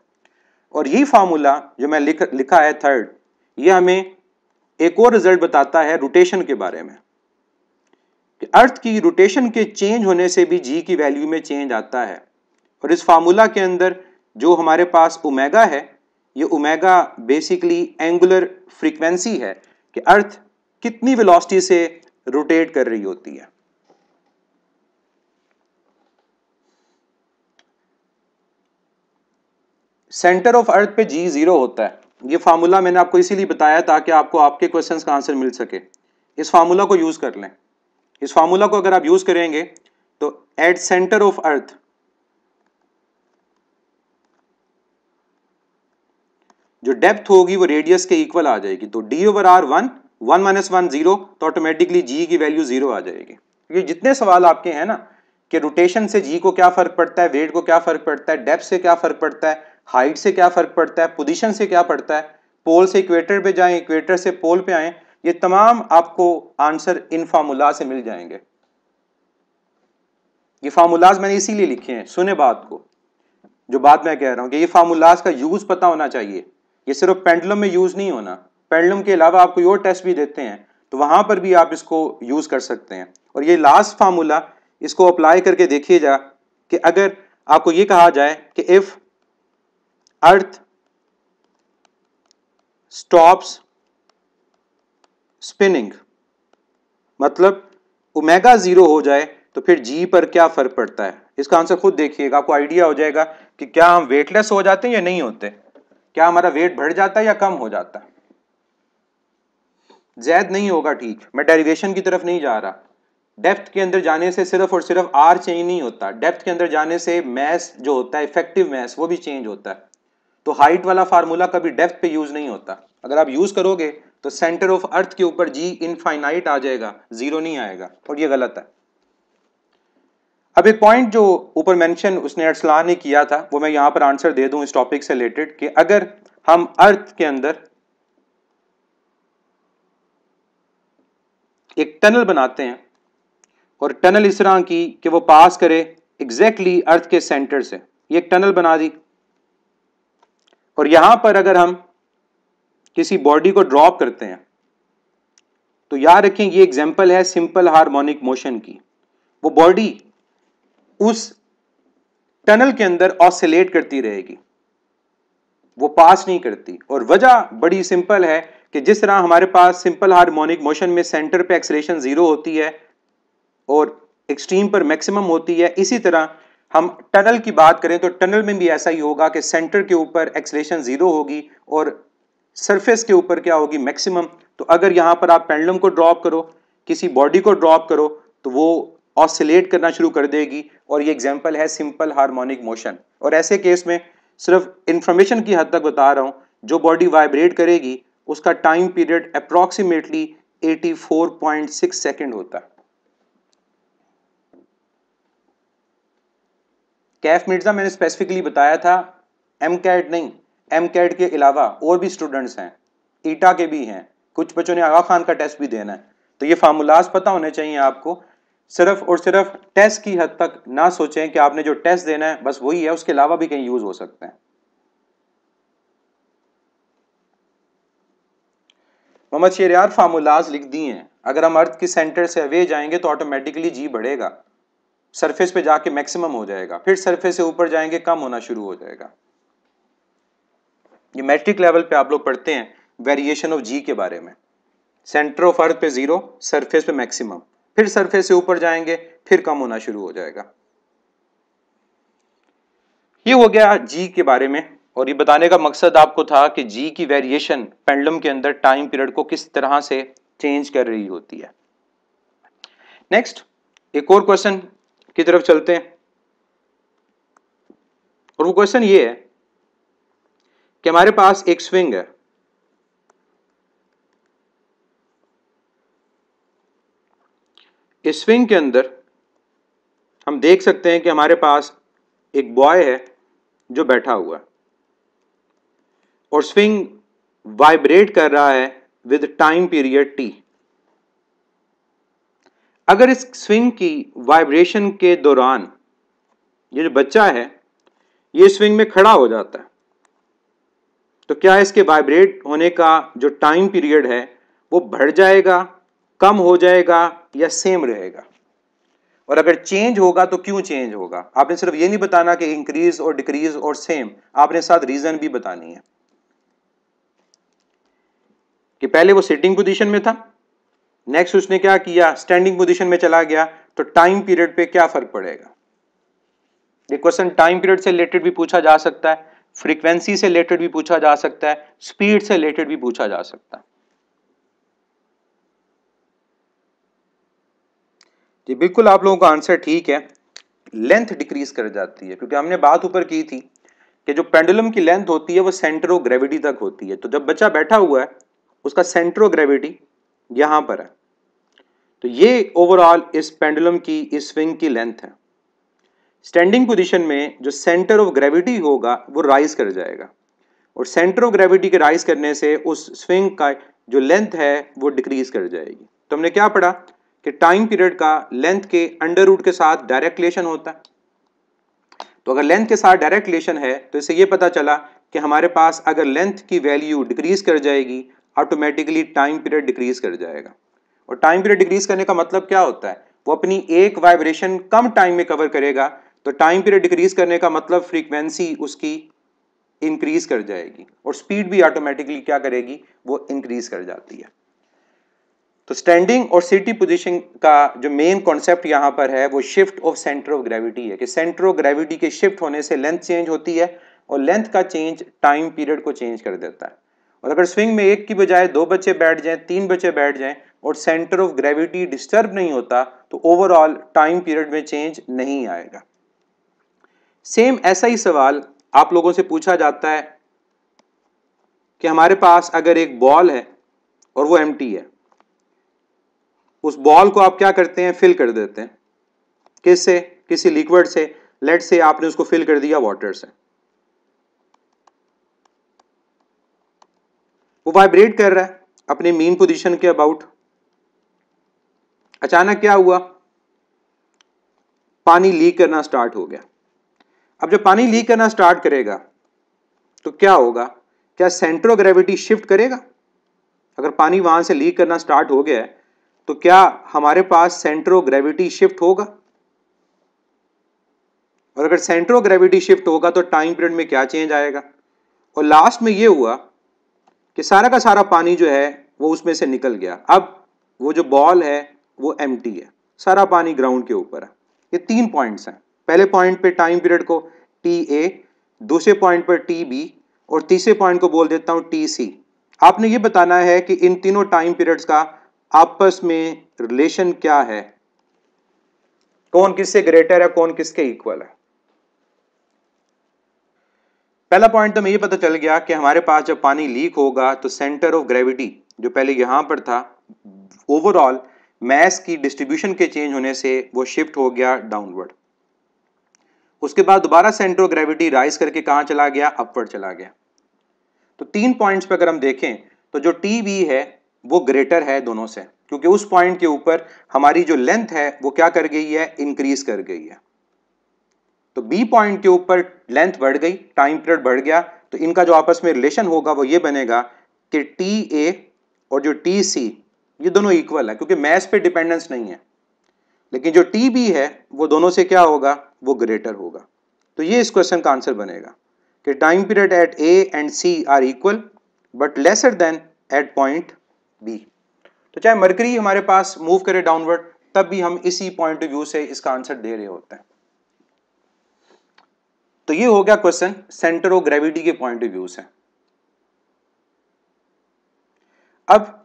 और ये फार्मूला जो मैं लिख लिखा है थर्ड ये हमें एक और रिजल्ट बताता है रोटेशन के बारे में अर्थ की रोटेशन के चेंज होने से भी जी की वैल्यू में चेंज आता है और इस फार्मूला के अंदर जो हमारे पास ओमेगा है ये ओमेगा बेसिकली एंगुलर फ्रीक्वेंसी है कि अर्थ कितनी वेलोसिटी से रोटेट कर रही होती है सेंटर ऑफ अर्थ पे जी जीरो होता है ये फार्मूला मैंने आपको इसीलिए बताया ताकि आपको आपके क्वेश्चंस का आंसर मिल सके इस फार्मूला को यूज कर लें इस फार्मूला को अगर आप यूज करेंगे तो एट सेंटर ऑफ अर्थ जो डेप्थ होगी वो रेडियस के इक्वल आ जाएगी तो D over R one one minus one zero तो ऑटोमेटिकली जी की वैल्यू जीरो आ जाएगी क्योंकि जितने सवाल आपके हैं ना कि रोटेशन से जी को क्या फर्क पड़ता है वेट को क्या फर्क पड़ता है डेप्थ से क्या फर्क पड़ता है हाइट से क्या फर्क पड़ता है पोजिशन से क्या पड़ता है पोल से इक्वेटर पे जाएं इक्वेटर से पोल पे आए ये तमाम आपको आंसर इन फार्मूला से मिल जाएंगे ये फार्मूलाज मैंने इसीलिए लिखे हैं सुने बात को जो बात मैं कह रहा हूं कि ये फार्मूलाज का यूज़ पता होना चाहिए ये सिर्फ पेंडलम में यूज़ नहीं होना पेंडलम के अलावा आपको और टेस्ट भी देते हैं तो वहां पर भी आप इसको यूज़ कर सकते हैं और ये लास्ट फार्मूला इसको अप्लाई करके देखिए जा कि अगर आपको ये कहा जाए कि इफ़ अर्थ स्टॉप्स स्पिनिंग मतलब ओमेगा ज़ीरो हो जाए तो फिर जी पर क्या फ़र्क पड़ता है इसका आंसर खुद देखिएगा आपको आइडिया हो जाएगा कि क्या हम वेटलेस हो जाते हैं या नहीं होते क्या हमारा वेट बढ़ जाता है या कम हो जाता है जैद नहीं होगा ठीक मैं डेरिवेशन की तरफ नहीं जा रहा डेप्थ के अंदर जाने से सिर्फ और सिर्फ आर चेंज नहीं होता डेप्थ के अंदर जाने से मैस जो होता है इफेक्टिव मैस वो भी चेंज होता है तो हाइट वाला फार्मूला कभी डेप्थ पे यूज़ नहीं होता अगर आप यूज़ करोगे तो सेंटर ऑफ अर्थ के ऊपर जी इनफाइनाइट आ जाएगा जीरो नहीं आएगा और ये गलत है अब एक पॉइंट जो ऊपर मेंशन उसने अरसलाह ने किया था वो मैं यहां पर आंसर दे दूं इस टॉपिक से रिलेटेड कि अगर हम अर्थ के अंदर एक टनल बनाते हैं और टनल इस तरह की कि वो पास करे एग्जैक्टली exactly अर्थ के सेंटर से ये एक टनल बना दी और यहां पर अगर हम किसी बॉडी को ड्रॉप करते हैं तो याद रखें ये एग्जाम्पल है सिंपल हार्मोनिक मोशन की वो बॉडी उस टनल के अंदर ऑसिलेट करती रहेगी वो पास नहीं करती और वजह बड़ी सिंपल है कि जिस तरह हमारे पास सिंपल हार्मोनिक मोशन में सेंटर पे एक्सलेशन ज़ीरो होती है और एक्सट्रीम पर मैक्सिमम होती है इसी तरह हम टनल की बात करें तो टनल में भी ऐसा ही होगा कि सेंटर के ऊपर एक्सलेशन ज़ीरो होगी और सरफेस के ऊपर क्या होगी मैक्सिमम तो अगर यहाँ पर आप पेंडलम को ड्रॉप करो किसी बॉडी को ड्रॉप करो तो वो ऑसिलेट करना शुरू कर देगी और ये एग्जाम्पल है सिंपल हार्मोनिक मोशन और ऐसे केस में सिर्फ इन्फॉर्मेशन की हद तक बता रहा हूँ जो बॉडी वाइब्रेट करेगी उसका टाइम पीरियड अप्रॉक्सीमेटली 84.6 सेकंड होता कैफ मिर्जा मैंने स्पेसिफिकली बताया था एम कैट नहीं एम कैट के अलावा और भी स्टूडेंट्स हैं ईटा के भी हैं कुछ बच्चों ने आगा खान का टेस्ट भी देना है तो ये फार्मूलाज पता होने चाहिए आपको सिर्फ और सिर्फ टेस्ट की हद तक ना सोचें कि आपने जो टेस्ट देना है बस वही है उसके अलावा भी कहीं यूज हो सकते हैं मोहम्मद शेर यार फार्मूलाज लिख दिए हैं अगर हम अर्थ के सेंटर से अवे जाएंगे तो ऑटोमेटिकली जी बढ़ेगा सरफेस पे जाके मैक्सिमम हो जाएगा फिर सरफेस से ऊपर जाएंगे कम होना शुरू हो जाएगा ये मैट्रिक लेवल पे आप लोग पढ़ते हैं वेरिएशन ऑफ जी के बारे में सेंटर ऑफ अर्थ पे जीरो सरफेस पे मैक्सिमम फिर सरफेस से ऊपर जाएंगे फिर कम होना शुरू हो जाएगा ये हो गया जी के बारे में और ये बताने का मकसद आपको था कि जी की वेरिएशन पेंडलम के अंदर टाइम पीरियड को किस तरह से चेंज कर रही होती है नेक्स्ट एक और क्वेश्चन की तरफ चलते हैं और वो क्वेश्चन ये है कि हमारे पास एक स्विंग है इस स्विंग के अंदर हम देख सकते हैं कि हमारे पास एक बॉय है जो बैठा हुआ है और स्विंग वाइब्रेट कर रहा है विद टाइम पीरियड टी अगर इस स्विंग की वाइब्रेशन के दौरान ये जो बच्चा है ये स्विंग में खड़ा हो जाता है तो क्या इसके वाइब्रेट होने का जो टाइम पीरियड है वो बढ़ जाएगा कम हो जाएगा या सेम रहेगा और अगर चेंज होगा तो क्यों चेंज होगा आपने सिर्फ ये नहीं बताना कि इंक्रीज और डिक्रीज और सेम आपने साथ रीजन भी बतानी है कि पहले वो सिटिंग पोजीशन में था नेक्स्ट उसने क्या किया स्टैंडिंग पोजीशन में चला गया तो टाइम पीरियड पे क्या फर्क पड़ेगा ये क्वेश्चन टाइम पीरियड से रिलेटेड भी पूछा जा सकता है फ्रीक्वेंसी से रिलेटेड भी पूछा जा सकता है स्पीड से रिलेटेड भी पूछा जा सकता है जी बिल्कुल आप लोगों का आंसर ठीक है लेंथ डिक्रीज कर जाती है क्योंकि हमने बात ऊपर की थी कि जो पेंडुलम की लेंथ होती है वो सेंटर ऑफ ग्रेविटी तक होती है तो जब बच्चा बैठा हुआ है उसका सेंटर ऑफ ग्रेविटी यहां पर है तो ये ओवरऑल इस पेंडुलम की इस स्विंग की लेंथ है स्टैंडिंग पोजीशन में जो सेंटर ऑफ ग्रेविटी होगा वो राइज कर जाएगा और सेंटर ऑफ ग्रेविटी के राइज करने से उस स्विंग का जो लेंथ है वो डिक्रीज कर जाएगी तो हमने क्या पढ़ा कि टाइम पीरियड का लेंथ के अंडर रूट के साथ डायरेक्ट लेशन होता है तो अगर लेंथ के साथ डायरेक्ट लेशन है तो इससे ये पता चला कि हमारे पास अगर लेंथ की वैल्यू डिक्रीज कर जाएगी ऑटोमेटिकली टाइम पीरियड डिक्रीज कर जाएगा और टाइम पीरियड डिक्रीज करने का मतलब क्या होता है वो अपनी एक वाइब्रेशन कम टाइम में कवर करेगा तो टाइम पीरियड डिक्रीज करने का मतलब फ्रीक्वेंसी उसकी इंक्रीज कर जाएगी और स्पीड भी ऑटोमेटिकली क्या करेगी वो इंक्रीज कर जाती है तो स्टैंडिंग और सिटी पोजीशन का जो मेन कॉन्सेप्ट यहाँ पर है वो shift of centre of gravity है कि सेंटर ऑफ ग्रेविटी के शिफ्ट होने से लेंथ चेंज होती है और लेंथ का चेंज टाइम पीरियड को चेंज कर देता है और अगर स्विंग में एक की बजाय दो बच्चे बैठ जाएं तीन बच्चे बैठ जाएं और सेंटर ऑफ ग्रेविटी डिस्टर्ब नहीं होता तो ओवरऑल टाइम पीरियड में चेंज नहीं आएगा सेम ऐसा ही सवाल आप लोगों से पूछा जाता है कि हमारे पास अगर एक बॉल है और वो एम है उस बॉल को आप क्या करते हैं फिल कर देते हैं किससे किसी लिक्विड से लेट से आपने उसको फिल कर दिया वाटर से वो वाइब्रेट कर रहा है अपने मीन पोजीशन के अबाउट अचानक क्या हुआ पानी लीक करना स्टार्ट हो गया अब जब पानी लीक करना स्टार्ट करेगा तो क्या होगा क्या सेंटर ऑफ ग्रेविटी शिफ्ट करेगा अगर पानी वहां से लीक करना स्टार्ट हो गया है तो क्या हमारे पास सेंटर ऑफ ग्रेविटी शिफ्ट होगा और अगर सेंटर ऑफ ग्रेविटी शिफ्ट होगा तो टाइम पीरियड में क्या चेंज आएगा और लास्ट में ये हुआ कि सारा का सारा पानी जो है वो उसमें से निकल गया अब वो जो बॉल है वो एम है सारा पानी ग्राउंड के ऊपर है ये तीन पॉइंट्स हैं पहले पॉइंट पे टाइम पीरियड को टी ए दूसरे पॉइंट पर टी बी और तीसरे पॉइंट को बोल देता हूँ टी सी आपने ये बताना है कि इन तीनों टाइम पीरियड्स का आपस में रिलेशन क्या है कौन किससे ग्रेटर है कौन किसके इक्वल है पहला पॉइंट तो मैं ये पता चल गया कि हमारे पास जब पानी लीक होगा तो सेंटर ऑफ ग्रेविटी जो पहले यहां पर था ओवरऑल मैस की डिस्ट्रीब्यूशन के चेंज होने से वो शिफ्ट हो गया डाउनवर्ड उसके बाद दोबारा सेंटर ऑफ ग्रेविटी राइज करके कहाँ चला गया अपवर्ड चला गया तो तीन पॉइंट्स पर अगर हम देखें तो जो टी बी है वो ग्रेटर है दोनों से क्योंकि उस पॉइंट के ऊपर हमारी जो लेंथ है वो क्या कर गई है इंक्रीज कर गई है तो बी पॉइंट के ऊपर लेंथ बढ़ गई टाइम पीरियड बढ़ गया तो इनका जो आपस में रिलेशन होगा वो ये बनेगा कि टी ए और जो टी सी ये दोनों इक्वल है क्योंकि मैथ पे डिपेंडेंस नहीं है लेकिन जो टी बी है वो दोनों से क्या होगा वो ग्रेटर होगा तो ये इस क्वेश्चन का आंसर बनेगा कि time period at A and C are equal but lesser than at point B तो चाहे मरकरी हमारे पास मूव करे डाउनवर्ड तब भी हम इसी पॉइंट ऑफ व्यू से इसका आंसर दे रहे होते हैं तो ये हो गया क्वेश्चन सेंटर ऑफ ग्रेविटी के पॉइंट ऑफ व्यू से अब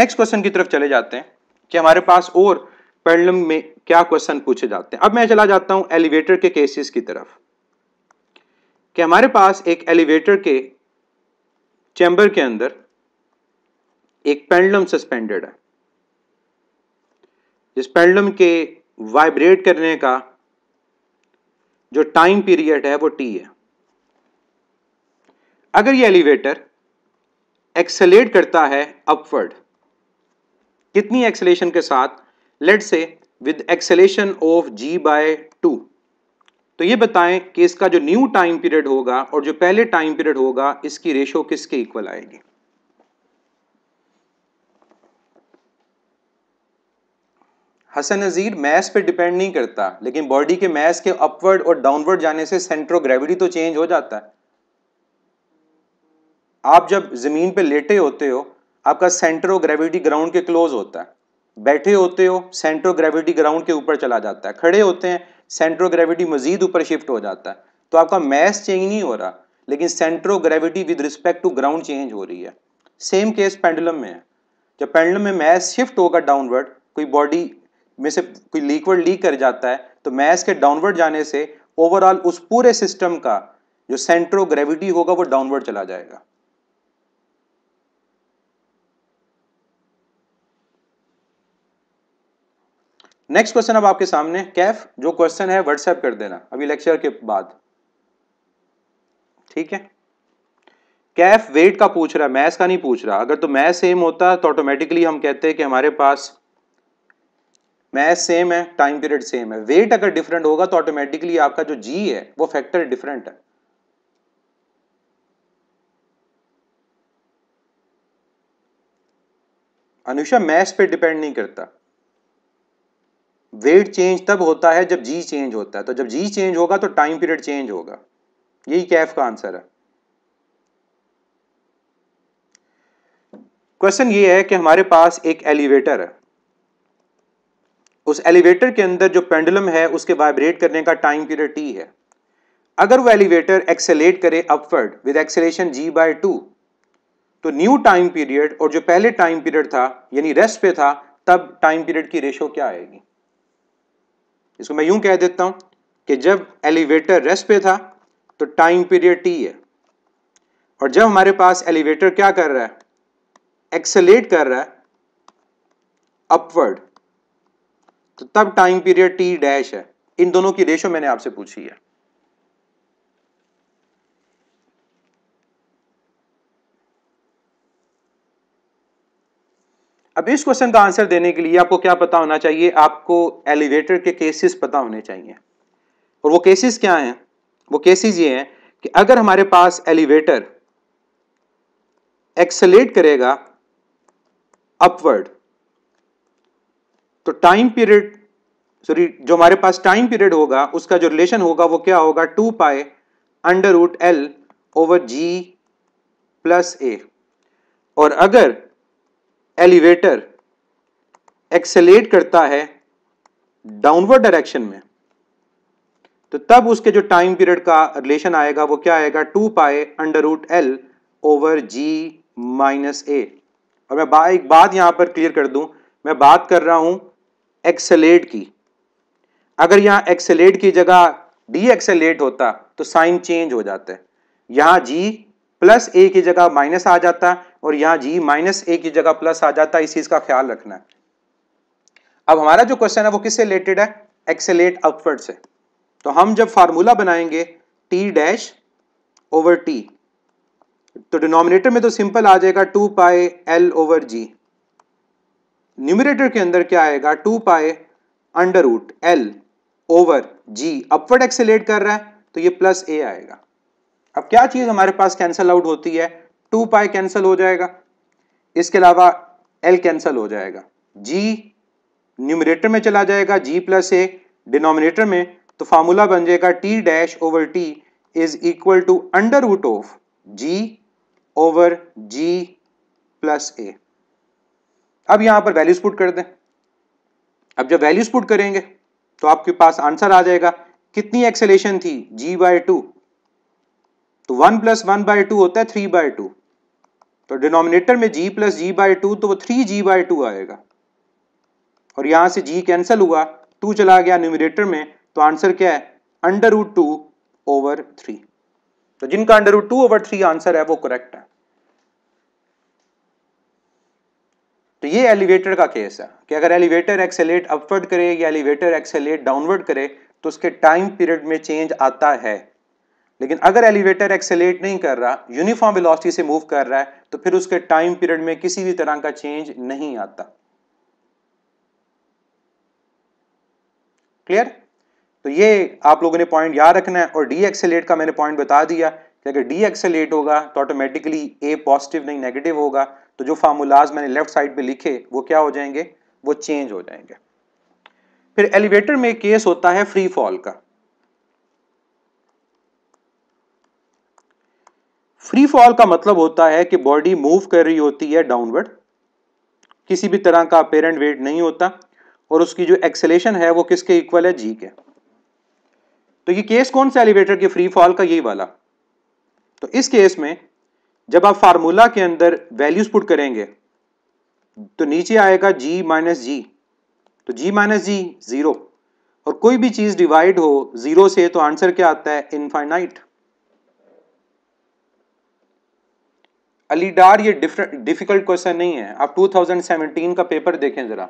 नेक्स्ट क्वेश्चन की तरफ चले जाते हैं कि हमारे पास और पेंडुलम में क्या क्वेश्चन पूछे जाते हैं अब मैं चला जाता हूं एलिवेटर के केसेस की तरफ कि हमारे पास एक एलिवेटर के चैम्बर के अंदर एक पेंडलम सस्पेंडेड है जिस पेंडलम के वाइब्रेट करने का जो टाइम पीरियड है वो टी है अगर ये एलिवेटर एक्सेलेट करता है अपवर्ड कितनी एक्सेलेशन के साथ let say with acceleration of ji by two तो ये बताएं कि इसका जो न्यू टाइम पीरियड होगा और जो पहले टाइम पीरियड होगा इसकी रेशो किसके इक्वल आएगी हसन नज़ीर मैस पे डिपेंड नहीं करता लेकिन बॉडी के मैस के अपवर्ड और डाउनवर्ड जाने से सेंट्रो ग्रेविटी तो चेंज हो जाता है आप जब ज़मीन पे लेटे होते हो आपका सेंटर ऑफ ग्रेविटी ग्राउंड के क्लोज होता है बैठे होते हो सेंट्रो ग्रेविटी ग्राउंड के ऊपर चला जाता है खड़े होते हैं सेंट्रो ग्रेविटी मजीद ऊपर शिफ्ट हो जाता है तो आपका मैस चेंज नहीं हो रहा लेकिन centre of gravity with respect to ground change हो रही है सेम केस पेंडुलम में है जब पेंडुलम में मैस शिफ्ट होगा डाउनवर्ड कोई बॉडी में से कोई लीकवर्ड लीक कर जाता है तो मैस के डाउनवर्ड जाने से ओवरऑल उस पूरे सिस्टम का जो सेंट्रो ग्रेविटी होगा वो डाउनवर्ड चला जाएगा नेक्स्ट क्वेश्चन अब आपके सामने कैफ जो क्वेश्चन है व्हाट्सएप कर देना अभी लेक्चर के बाद ठीक है कैफ वेट का पूछ रहा है मैथ का नहीं पूछ रहा अगर तो मैथ सेम होता तो ऑटोमेटिकली हम कहते हैं कि हमारे पास मैथ सेम है टाइम पीरियड सेम है वेट अगर डिफरेंट होगा तो ऑटोमेटिकली आपका जो जी है वो फैक्टर डिफरेंट है अनुषा मैथ्स पे डिपेंड नहीं करता वेट चेंज तब होता है जब जी चेंज होता है तो जब जी चेंज होगा तो टाइम पीरियड चेंज होगा यही कैफ का आंसर है क्वेश्चन ये है कि हमारे पास एक एलिवेटर है उस एलिवेटर के अंदर जो पेंडुलम है उसके वाइब्रेट करने का टाइम पीरियड टी है अगर वो एलिवेटर एक्सेलेट करे upward with acceleration ji by two तो न्यू टाइम पीरियड और जो पहले टाइम पीरियड था यानी रेस्ट पे था तब टाइम पीरियड की रेशो क्या आएगी इसको मैं यूं कह देता हूं कि जब एलिवेटर रेस्ट पे था तो टाइम पीरियड टी है और जब हमारे पास एलिवेटर क्या कर रहा है एक्सेलेट कर रहा है अपवर्ड तो तब टाइम पीरियड टी डैश है इन दोनों की रेशो मैंने आपसे पूछी है अब इस क्वेश्चन का आंसर देने के लिए आपको क्या पता होना चाहिए आपको एलिवेटर के केसेस पता होने चाहिए और वो केसेस क्या हैं वो केसेस ये हैं कि अगर हमारे पास एलिवेटर एक्सलेट करेगा अपवर्ड तो टाइम पीरियड सॉरी जो हमारे पास टाइम पीरियड होगा उसका जो रिलेशन होगा वो क्या होगा two pi under root L over G plus A और अगर एलिवेटर एक्सेलेट करता है डाउनवर्ड डायरेक्शन में तो तब उसके जो टाइम पीरियड का रिलेशन आएगा वो क्या आएगा two pi under root L over G minus A और मैं बा, एक बात यहां पर क्लियर कर दूं मैं बात कर रहा हूं एक्सेलेट की अगर यहां एक्सेलेट की जगह डी एक्सेलेट होता तो साइन चेंज हो जाता है यहां जी प्लस ए की जगह माइनस आ जाता और यहाँ जी माइनस ए की जगह प्लस आ जाता है इस चीज़ का ख्याल रखना है अब हमारा जो क्वेश्चन है वो किससे रिलेटेड है एक्सेलेट अपवर्ड से तो हम जब फार्मूला बनाएंगे टी डैश ओवर टी तो डिनोमिनेटर में तो सिंपल आ जाएगा टू पाए एल ओवर जी न्यूमिनेटर के अंदर क्या आएगा two pi under root L over G upward accelerate कर रहा है तो ये प्लस ए आएगा अब क्या चीज़ हमारे पास कैंसल आउट होती है टू पाई कैंसिल हो जाएगा इसके अलावा एल कैंसिल हो जाएगा जी न्यूमिनेटर में चला जाएगा जी प्लस ए डिनोमिनेटर में तो फार्मूला बन जाएगा T dash over T is equal to under root of G over G plus A अब यहां पर वैल्यूज पुट कर दें अब जब वैल्यूज पुट करेंगे तो आपके पास आंसर आ जाएगा कितनी एक्सेलेशन थी जी बाय टू तो one plus one by two होता है थ्री बाय टू तो डिनोमिनेटर में G plus G by two तो वो थ्री जी बाई टू आएगा और यहां से जी कैंसिल हुआ टू चला गया न्यूमिनेटर में तो आंसर क्या है under root two over three तो जिनका under root two over three answer है वो करेक्ट है तो ये एलिवेटर का केस है कि अगर एलिवेटर एक्सेलेट अपवर्ड करे या एलिवेटर एक्सेलेट डाउनवर्ड करे तो उसके टाइम पीरियड में चेंज आता है लेकिन अगर एलिवेटर एक्सेलेट नहीं कर रहा यूनिफॉर्म वेलोसिटी से मूव कर रहा है तो फिर उसके टाइम पीरियड में किसी भी तरह का चेंज नहीं आता क्लियर तो ये आप लोगों ने पॉइंट याद रखना है और डी एक्सेलेट का मैंने पॉइंट बता दिया कि अगर डी एक्सेलेट होगा तो ऑटोमेटिकली ए पॉजिटिव नहीं नेगेटिव होगा तो जो फार्मूलाज मैंने लेफ्ट साइड पर लिखे वो क्या हो जाएंगे वो चेंज हो जाएंगे फिर एलिवेटर में केस होता है फ्री फॉल का फ्री फॉल का मतलब होता है कि बॉडी मूव कर रही होती है डाउनवर्ड किसी भी तरह का अपेरेंट वेट नहीं होता और उसकी जो एक्सेलेशन है वो किसके इक्वल है जी के तो ये केस कौन सा एलिवेटर के फ्री फॉल का यही वाला तो इस केस में जब आप फार्मूला के अंदर वैल्यूज पुट करेंगे तो नीचे आएगा जी माइनस जी तो जी माइनस जी जीरो और कोई भी चीज़ डिवाइड हो जीरो से तो आंसर क्या आता है इनफाइनाइट अलीडार ये डिफिकल्ट क्वेश्चन नहीं है आप 2017 का पेपर देखें जरा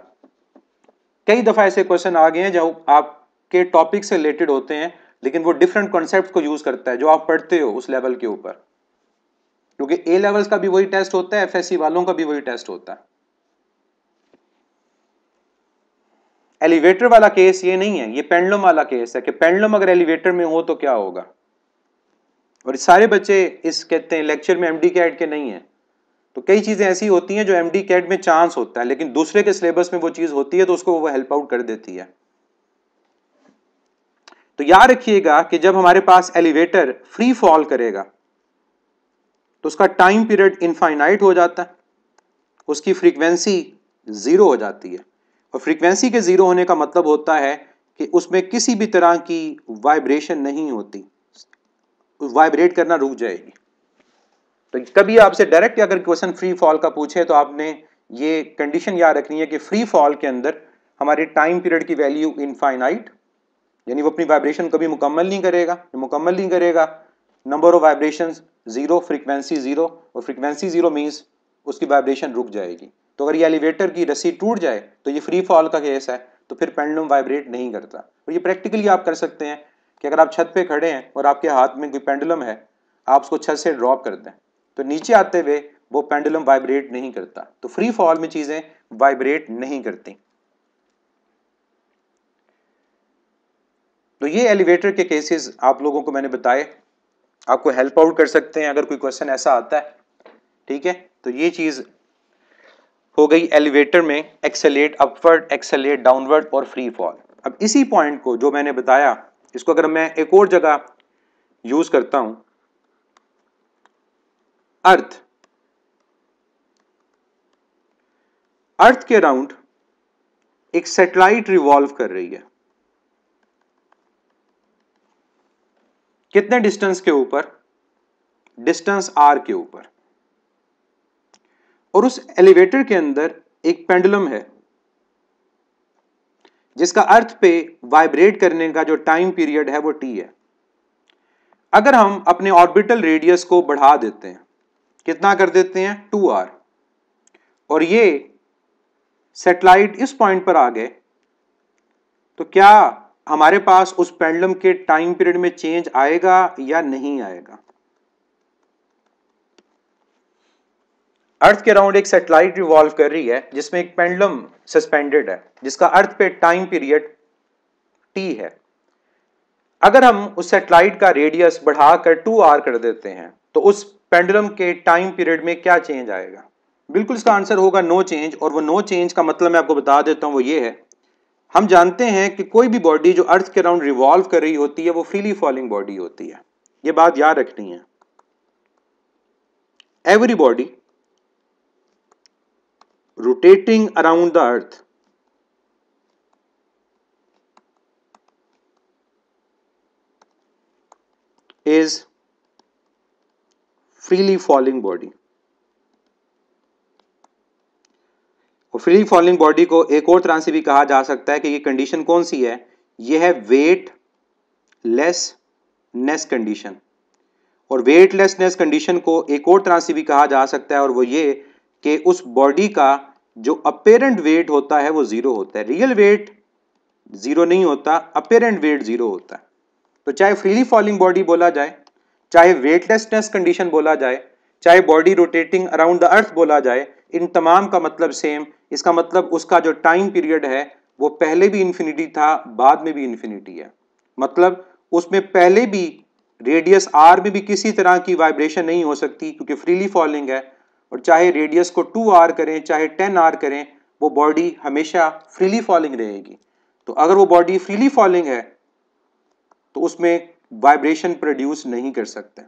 कई दफा ऐसे क्वेश्चन आ गए हैं जो आपके टॉपिक से रिलेटेड होते हैं लेकिन वो डिफरेंट कॉन्सेप्ट को यूज करता है जो आप पढ़ते हो उस लेवल के ऊपर क्योंकि ए लेवल्स का भी वही टेस्ट होता है एफएससी वालों का भी वही टेस्ट होता है एलिवेटर वाला केस ये नहीं है ये पेंडलम वाला केस है कि पेंडलम अगर एलिवेटर में हो तो क्या होगा और सारे बच्चे इस कहते हैं लेक्चर में एम डी कैड के नहीं हैं तो कई चीज़ें ऐसी होती हैं जो एम डी कैड में चांस होता है लेकिन दूसरे के सिलेबस में वो चीज़ होती है तो उसको वो हेल्प आउट कर देती है तो याद रखिएगा कि जब हमारे पास एलिवेटर फ्री फॉल करेगा तो उसका टाइम पीरियड इनफाइनाइट हो जाता है उसकी फ्रीक्वेंसी ज़ीरो हो जाती है और फ्रीक्वेंसी के ज़ीरो होने का मतलब होता है कि उसमें किसी भी तरह की वाइब्रेशन नहीं होती वाइब्रेट करना रुक जाएगी तो कभी आपसे डायरेक्ट अगर क्वेश्चन फ्री फॉल का पूछे तो आपने ये कंडीशन याद रखनी है कि फ्री फॉल के अंदर हमारे टाइम पीरियड की वैल्यू इनफाइनाइट यानी वो अपनी वाइब्रेशन कभी मुकम्मल नहीं करेगा मुकम्मल नहीं करेगा number of vibration zero frequency zero और फ्रिक्वेंसी जीरो मीन्स उसकी वाइब्रेशन रुक जाएगी तो अगर ये एलिवेटर की रस्सी टूट जाए तो ये फ्री फॉल का केस है तो फिर पेंडुलम वाइब्रेट नहीं करता और ये प्रैक्टिकली आप कर सकते हैं कि अगर आप छत पे खड़े हैं और आपके हाथ में कोई पेंडुलम है आप उसको छत से ड्रॉप कर दें तो नीचे आते हुए वो पेंडुलम वाइब्रेट नहीं करता तो फ्री फॉल में चीज़ें वाइब्रेट नहीं करती तो ये एलिवेटर के केसेस आप लोगों को मैंने बताए आपको हेल्प आउट कर सकते हैं अगर कोई क्वेश्चन ऐसा आता है ठीक है तो ये चीज़ हो गई एलिवेटर में एक्सेलेट अपवर्ड एक्सेलेट डाउनवर्ड और फ्री फॉल अब इसी पॉइंट को जो मैंने बताया इसको अगर मैं एक और जगह यूज करता हूं अर्थ अर्थ के अराउंड एक सेटेलाइट रिवॉल्व कर रही है कितने डिस्टेंस के ऊपर डिस्टेंस आर के ऊपर और उस एलिवेटर के अंदर एक पेंडुलम है जिसका अर्थ पे वाइब्रेट करने का जो टाइम पीरियड है वो टी है अगर हम अपने ऑर्बिटल रेडियस को बढ़ा देते हैं कितना कर देते हैं टू आर और ये सेटेलाइट इस पॉइंट पर आ गए तो क्या हमारे पास उस पेंडलम के टाइम पीरियड में चेंज आएगा या नहीं आएगा अर्थ के अराउंड एक सेटेलाइट रिवॉल्व कर रही है जिसमें एक पेंडुलम सस्पेंडेड है जिसका अर्थ पे टाइम पीरियड टी है अगर हम उस सेटेलाइट का रेडियस बढ़ाकर टू आर कर देते हैं तो उस पेंडुलम के टाइम पीरियड में क्या चेंज आएगा बिल्कुल इसका आंसर होगा नो चेंज और वो नो चेंज का मतलब मैं आपको बता देता हूँ वो ये है हम जानते हैं कि कोई भी बॉडी जो अर्थ के अराउंड रिवॉल्व कर रही होती है वो फ्रीली फॉलिंग बॉडी होती है ये बात याद रखनी है every body rotating around the earth is freely falling body और फ्री फॉलिंग बॉडी को एक और तरह से भी कहा जा सकता है कि ये कंडीशन कौन सी है ये है वेट लेसनेस कंडीशन और वेट लेसनेस कंडीशन को एक और तरह से भी कहा जा सकता है और वो ये कि उस बॉडी का जो अपेरेंट वेट होता है वो जीरो होता है रियल वेट जीरो नहीं होता अपेरेंट वेट जीरो होता है तो चाहे फ्रीली फॉलिंग बॉडी बोला जाए चाहे वेटलेसनेस कंडीशन बोला जाए चाहे body rotating around the earth बोला जाए इन तमाम का मतलब सेम इसका मतलब उसका जो टाइम पीरियड है वो पहले भी इन्फिनिटी था बाद में भी इन्फिनिटी है मतलब उसमें पहले भी रेडियस आर में भी किसी तरह की वाइब्रेशन नहीं हो सकती क्योंकि फ्रीली फॉलिंग है और चाहे रेडियस को टू आर करें चाहे टेन आर करें वो बॉडी हमेशा फ्रीली फॉलिंग रहेगी तो अगर वो बॉडी फ्रीली फॉलिंग है तो उसमें वाइब्रेशन प्रोड्यूस नहीं कर सकते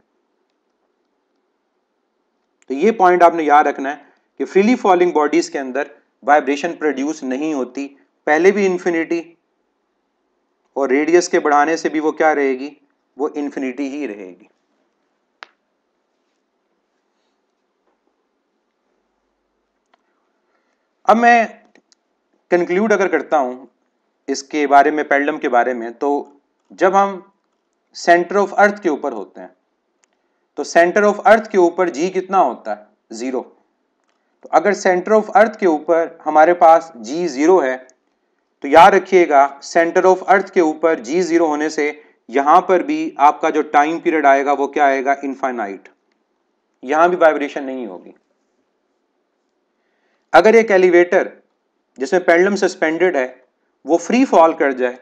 तो ये पॉइंट आपने याद रखना है कि फ्रीली फॉलिंग बॉडीज के अंदर वाइब्रेशन प्रोड्यूस नहीं होती पहले भी इन्फिनिटी और रेडियस के बढ़ाने से भी वो क्या रहेगी वो इन्फिनिटी ही रहेगी अब मैं कंक्लूड अगर करता हूँ इसके बारे में पेंडलम के बारे में तो जब हम सेंटर ऑफ अर्थ के ऊपर होते हैं तो सेंटर ऑफ अर्थ के ऊपर जी कितना होता है ज़ीरो तो अगर सेंटर ऑफ अर्थ के ऊपर हमारे पास जी ज़ीरो है तो याद रखिएगा सेंटर ऑफ अर्थ के ऊपर जी ज़ीरो होने से यहाँ पर भी आपका जो टाइम पीरियड आएगा वो क्या आएगा इनफाइनाइट यहाँ भी वाइब्रेशन नहीं होगी अगर एक एलिवेटर जिसमें पेंडलम सस्पेंडेड है वो फ्री फॉल कर जाए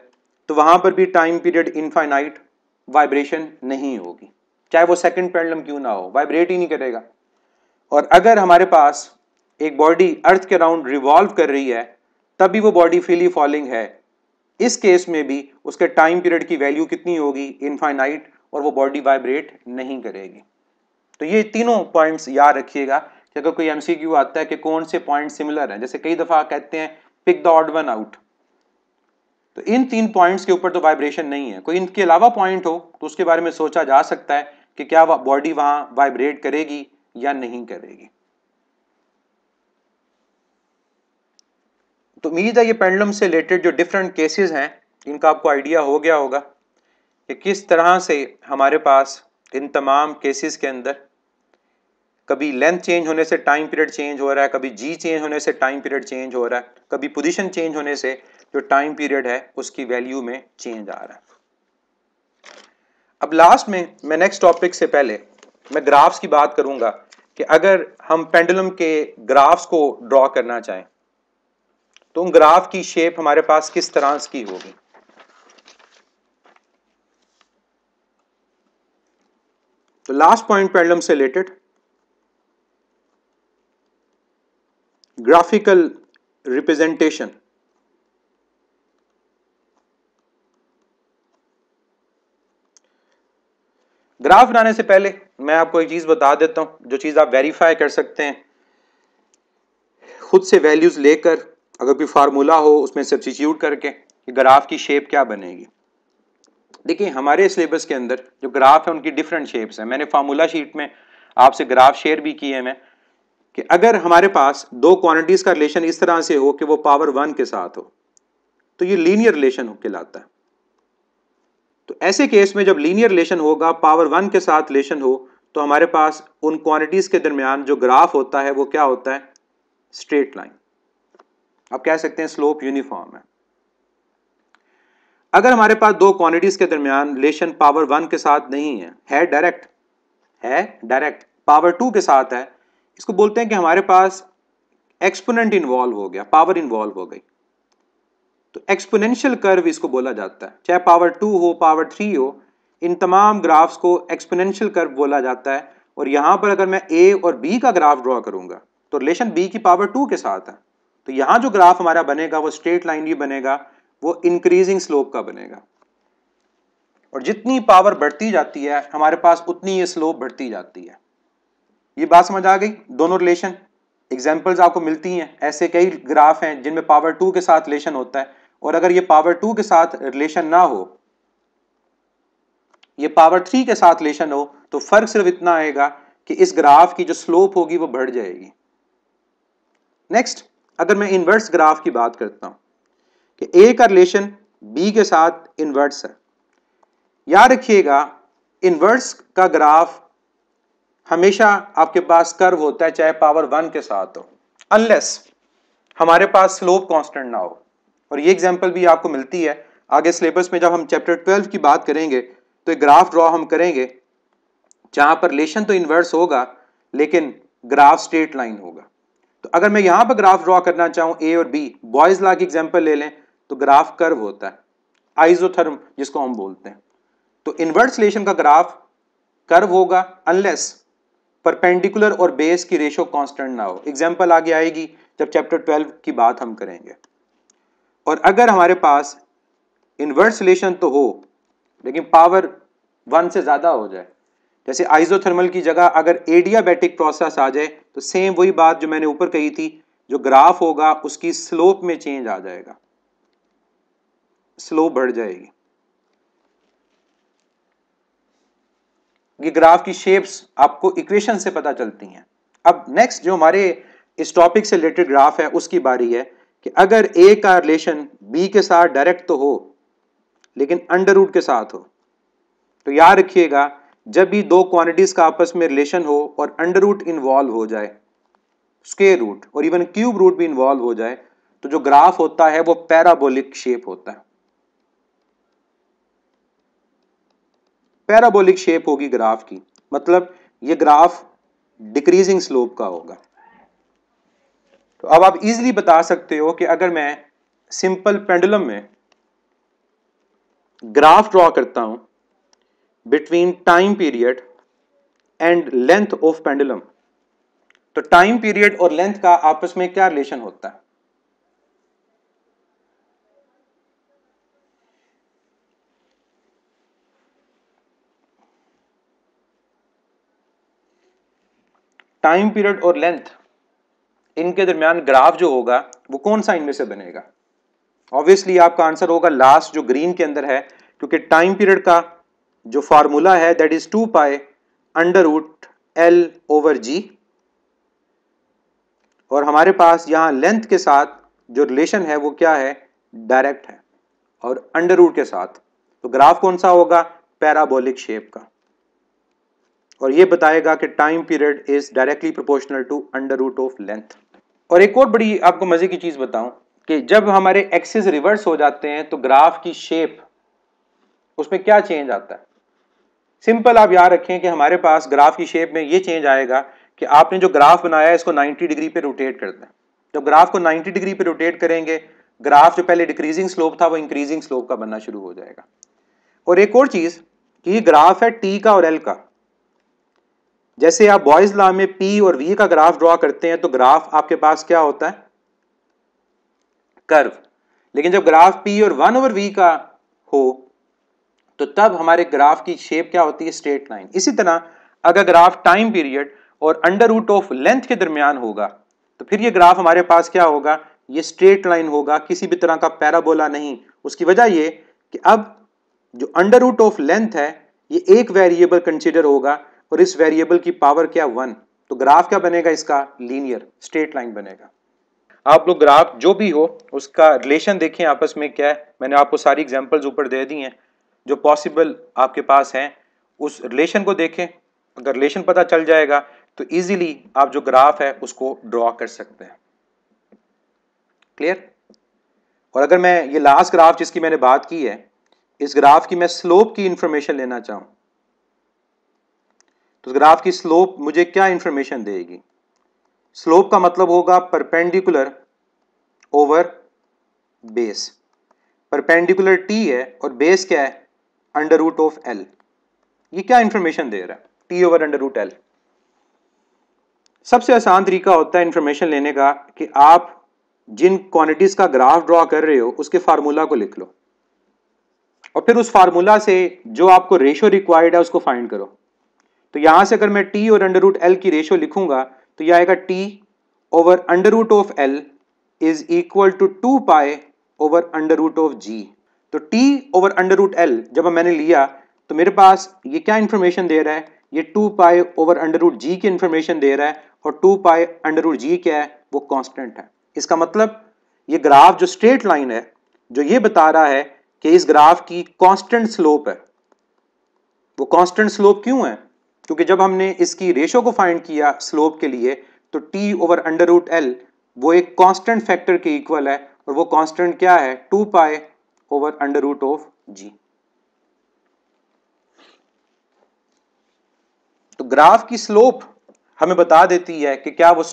तो वहां पर भी टाइम पीरियड इनफाइनाइट वाइब्रेशन नहीं होगी चाहे वो सेकंड पेंडलम क्यों ना हो वाइब्रेट ही नहीं करेगा और अगर हमारे पास एक बॉडी अर्थ के राउंड रिवॉल्व कर रही है तब भी वो बॉडी फ्रीली फॉलिंग है इस केस में भी उसके टाइम पीरियड की वैल्यू कितनी होगी इनफाइनाइट और वो बॉडी वाइब्रेट नहीं करेगी तो ये तीनों पॉइंट्स याद रखिएगा कि अगर कोई एमसीक्यू आता है कि कौन से पॉइंट सिमिलर हैं जैसे कई दफ़ा कहते हैं pick the odd one out तो इन तीन पॉइंट्स के ऊपर तो वाइब्रेशन नहीं है कोई इनके अलावा पॉइंट हो तो उसके बारे में सोचा जा सकता है कि क्या बॉडी वहां वाइब्रेट करेगी या नहीं करेगी तो उम्मीद है ये पेंडलम से रिलेटेड जो डिफरेंट केसेस हैं इनका आपको आइडिया हो गया होगा कि किस तरह से हमारे पास इन तमाम केसेस के अंदर कभी लेंथ चेंज होने से टाइम पीरियड चेंज हो रहा है कभी जी चेंज होने से टाइम पीरियड चेंज हो रहा है कभी पोजीशन चेंज होने से जो टाइम पीरियड है उसकी वैल्यू में चेंज आ रहा है अब लास्ट में मैं नेक्स्ट टॉपिक से पहले मैं ग्राफ्स की बात करूंगा कि अगर हम पेंडुलम के ग्राफ्स को ड्रॉ करना चाहें तो उन ग्राफ की शेप हमारे पास किस तरह की होगी तो लास्ट पॉइंट पेंडुलम से रिलेटेड graphical representation ग्राफ बनाने से पहले मैं आपको एक चीज़ बता देता हूँ जो चीज़ आप वेरीफाई कर सकते हैं खुद से वैल्यूज़ लेकर अगर कोई फार्मूला हो उसमें सब्सिट्यूट करके कि ग्राफ की शेप क्या बनेगी देखिए हमारे सिलेबस के अंदर जो ग्राफ है उनकी डिफरेंट शेप्स हैं मैंने फार्मूला शीट में आपसे ग्राफ शेयर भी किए हैं मैं कि अगर हमारे पास दो क्वांटिटीज का रिलेशन इस तरह से हो कि वो पावर वन के साथ हो तो ये लीनियर रिलेशन कहलाता है तो ऐसे केस में जब लीनियर रिलेशन होगा पावर वन के साथ रिलेशन हो तो हमारे पास उन क्वांटिटीज के दरमियान जो ग्राफ होता है वो क्या होता है स्ट्रेट लाइन आप कह सकते हैं स्लोप यूनिफॉर्म है अगर हमारे पास दो क्वांटिटीज के दरमियान रिलेशन पावर वन के साथ नहीं है डायरेक्ट है डायरेक्ट पावर टू के साथ है इसको बोलते हैं कि हमारे पास एक्सपोनेंट इन्वॉल्व हो गया पावर इन्वॉल्व हो गई तो एक्सपोनेंशियल कर्व इसको बोला जाता है चाहे पावर टू हो पावर थ्री हो इन तमाम ग्राफ्स को एक्सपोनेंशियल कर्व बोला जाता है और यहाँ पर अगर मैं ए और बी का ग्राफ ड्रॉ करूँगा तो रिलेशन बी की पावर टू के साथ है तो यहाँ जो ग्राफ हमारा बनेगा वो स्ट्रेट लाइन ही बनेगा वो इंक्रीजिंग स्लोप का बनेगा और जितनी पावर बढ़ती जाती है हमारे पास उतनी ये स्लोप बढ़ती जाती है ये बात समझ आ गई दोनों रिलेशन एग्जाम्पल्स आपको मिलती हैं ऐसे कई ग्राफ हैं जिनमें पावर टू के साथ रिलेशन होता है और अगर ये पावर टू के साथ रिलेशन ना हो ये पावर थ्री के साथ रिलेशन हो तो फर्क सिर्फ इतना आएगा कि इस ग्राफ की जो स्लोप होगी वो बढ़ जाएगी नेक्स्ट अगर मैं इन्वर्स ग्राफ की बात करता हूं कि ए का रिलेशन बी के साथ इन्वर्स है याद रखिएगा इन्वर्स का ग्राफ हमेशा आपके पास कर्व होता है चाहे पावर वन के साथ हो अनलेस हमारे पास स्लोप कांस्टेंट ना हो और ये एग्जांपल भी आपको मिलती है आगे सिलेबस में जब हम चैप्टर ट्वेल्व की बात करेंगे तो एक ग्राफ ड्रॉ हम करेंगे जहाँ पर रिलेशन तो इन्वर्स होगा लेकिन ग्राफ स्ट्रेट लाइन होगा तो अगर मैं यहाँ पर ग्राफ ड्रॉ करना चाहूँ ए और बी बॉयज ला की एग्जाम्पल ले लें तो ग्राफ कर्व होता है आइजोथर्म जिसको हम बोलते हैं तो इन्वर्स रिलेशन का ग्राफ कर्व होगा अनलेस परपेंडिकुलर और बेस की रेशो कांस्टेंट ना हो एग्जांपल आगे आएगी जब चैप्टर 12 की बात हम करेंगे और अगर हमारे पास इनवर्स रिलेशन तो हो लेकिन पावर वन से ज़्यादा हो जाए जैसे आइजोथर्मल की जगह अगर एडियाबैटिक प्रोसेस आ जाए तो सेम वही बात जो मैंने ऊपर कही थी जो ग्राफ होगा उसकी स्लोप में चेंज आ जाएगा स्लोप बढ़ जाएगी ये ग्राफ की शेप्स आपको इक्वेशन से पता चलती हैं अब नेक्स्ट जो हमारे इस टॉपिक से रिलेटेड ग्राफ है उसकी बारी है कि अगर ए का रिलेशन बी के साथ डायरेक्ट तो हो लेकिन अंडर रूट के साथ हो तो याद रखिएगा जब भी दो क्वांटिटीज का आपस में रिलेशन हो और अंडर रूट इन्वॉल्व हो जाए स्केयर रूट और इवन क्यूब रूट भी इन्वॉल्व हो जाए तो जो ग्राफ होता है वो पैराबोलिक शेप होता है पैराबोलिक शेप होगी ग्राफ की मतलब ये ग्राफ डिक्रीजिंग स्लोप का होगा तो अब आप इजीली बता सकते हो कि अगर मैं सिंपल पेंडुलम में ग्राफ ड्रॉ करता हूं between time period and length of pendulum तो टाइम पीरियड और लेंथ का आपस में क्या रिलेशन होता है टाइम पीरियड और लेंथ इनके दरमियान ग्राफ जो होगा वो कौन सा इनमें से बनेगा ऑब्वियसली आपका आंसर होगा लास्ट जो ग्रीन के अंदर है क्योंकि टाइम पीरियड का जो फार्मूला है that is two pi under root L over जी और हमारे पास यहां लेंथ के साथ जो रिलेशन है वो क्या है डायरेक्ट है और अंडर रूट के साथ तो ग्राफ कौन सा होगा पैराबोलिक शेप का और ये बताएगा कि time period is directly proportional to under root of length और एक और बड़ी आपको मजे की चीज बताऊं कि जब हमारे एक्सेस रिवर्स हो जाते हैं तो ग्राफ की शेप उसमें क्या चेंज आता है सिंपल आप याद रखें कि हमारे पास ग्राफ की शेप में ये चेंज आएगा कि आपने जो ग्राफ बनाया है इसको 90 डिग्री पे रोटेट कर दें जब ग्राफ को 90 डिग्री पे रोटेट करेंगे ग्राफ जो पहले डिक्रीजिंग स्लोप था वो इंक्रीजिंग स्लोप का बनना शुरू हो जाएगा और एक और चीज़ कि ये ग्राफ है टी का और एल का जैसे आप बॉयज लॉ में पी और वी का ग्राफ ड्रॉ करते हैं तो ग्राफ आपके पास क्या होता है कर्व लेकिन जब ग्राफ पी और वन ओवर वी का हो तो तब हमारे ग्राफ की शेप क्या होती है स्ट्रेट लाइन इसी तरह अगर ग्राफ टाइम पीरियड और अंडर रूट ऑफ लेंथ के दरमियान होगा तो फिर ये ग्राफ हमारे पास क्या होगा ये स्ट्रेट लाइन होगा किसी भी तरह का पैराबोला नहीं उसकी वजह ये कि अब जो अंडर रूट ऑफ लेंथ है ये एक वेरिएबल कंसिडर होगा और इस वेरिएबल की पावर क्या वन तो ग्राफ क्या बनेगा इसका लीनियर स्ट्रेट लाइन बनेगा आप लोग ग्राफ जो भी हो उसका रिलेशन देखें आपस में क्या है मैंने आपको सारी एग्जांपल्स ऊपर दे दी हैं जो पॉसिबल आपके पास हैं उस रिलेशन को देखें अगर रिलेशन पता चल जाएगा तो इजीली आप जो ग्राफ है उसको ड्रॉ कर सकते हैं क्लियर और अगर मैं ये लास्ट ग्राफ जिसकी मैंने बात की है इस ग्राफ की मैं स्लोप की इंफॉर्मेशन लेना चाहूँ तो ग्राफ की स्लोप मुझे क्या इंफॉर्मेशन देगी स्लोप का मतलब होगा perpendicular over base perpendicular T है और बेस क्या है अंडर रूट ऑफ एल ये क्या इंफॉर्मेशन दे रहा है T over under root L सबसे आसान तरीका होता है इंफॉर्मेशन लेने का कि आप जिन क्वांटिटीज़ का ग्राफ ड्रॉ कर रहे हो उसके फार्मूला को लिख लो और फिर उस फार्मूला से जो आपको रेशियो रिक्वायर्ड है उसको फाइंड करो तो यहां से अगर मैं टी और अंडर रूट एल की रेशियो लिखूंगा तो यह आएगा T over under root of L is equal to two pi over under root of G तो T over under root L जब मैंने लिया तो मेरे पास ये क्या इंफॉर्मेशन दे रहा है ये to pi over under root जी की इंफॉर्मेशन दे रहा है और टू पाए अंडर रूट जी क्या है वो कॉन्स्टेंट है इसका मतलब ये ग्राफ जो स्ट्रेट लाइन है जो ये बता रहा है कि इस ग्राफ की कॉन्स्टेंट स्लोप है वो कॉन्स्टेंट स्लोप क्यों है क्योंकि जब हमने इसकी रेशो को फाइंड किया स्लोप के लिए तो T over under root L वो एक कांस्टेंट फैक्टर के इक्वल है और वो कांस्टेंट क्या है two pi over under root of G तो ग्राफ की स्लोप हमें बता देती है कि क्या वो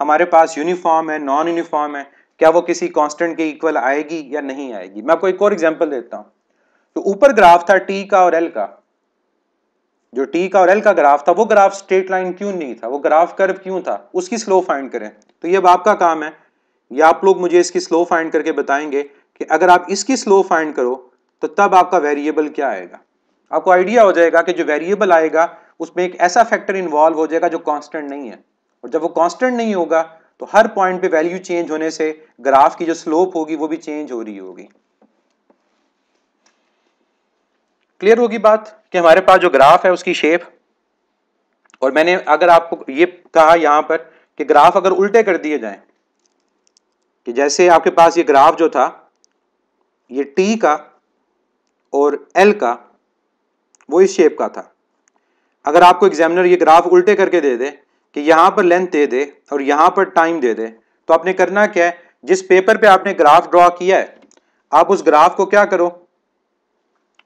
हमारे पास यूनिफॉर्म है नॉन यूनिफॉर्म है क्या वो किसी कांस्टेंट के इक्वल आएगी या नहीं आएगी मैं आपको एक और एग्जांपल देता हूं तो ऊपर ग्राफ था टी का और एल का जो टी का और एल का ग्राफ था वो ग्राफ स्ट्रेट लाइन क्यों नहीं था वो ग्राफ कर्व क्यों था उसकी स्लो फाइंड करें तो ये अब आपका काम है ये आप लोग मुझे इसकी स्लो फाइंड करके बताएंगे कि अगर आप इसकी स्लो फाइंड करो तो तब आपका वेरिएबल क्या आएगा आपको आइडिया हो जाएगा कि जो वेरिएबल आएगा उसमें एक ऐसा फैक्टर इन्वॉल्व हो जाएगा जो कॉन्स्टेंट नहीं है और जब वो कॉन्स्टेंट नहीं होगा तो हर पॉइंट पे वैल्यू चेंज होने से ग्राफ की जो स्लोप होगी वो भी चेंज हो रही होगी क्लियर होगी बात कि हमारे पास जो ग्राफ है उसकी शेप और मैंने अगर आपको ये कहा यहाँ पर कि ग्राफ अगर उल्टे कर दिए जाए कि जैसे आपके पास ये ग्राफ जो था ये टी का और एल का वो इस शेप का था अगर आपको एग्जामिनर ये ग्राफ उल्टे करके दे दे कि यहाँ पर लेंथ दे दे और यहाँ पर टाइम दे दे तो आपने करना क्या है जिस पेपर पे आपने ग्राफ ड्रॉ किया है आप उस ग्राफ को क्या करो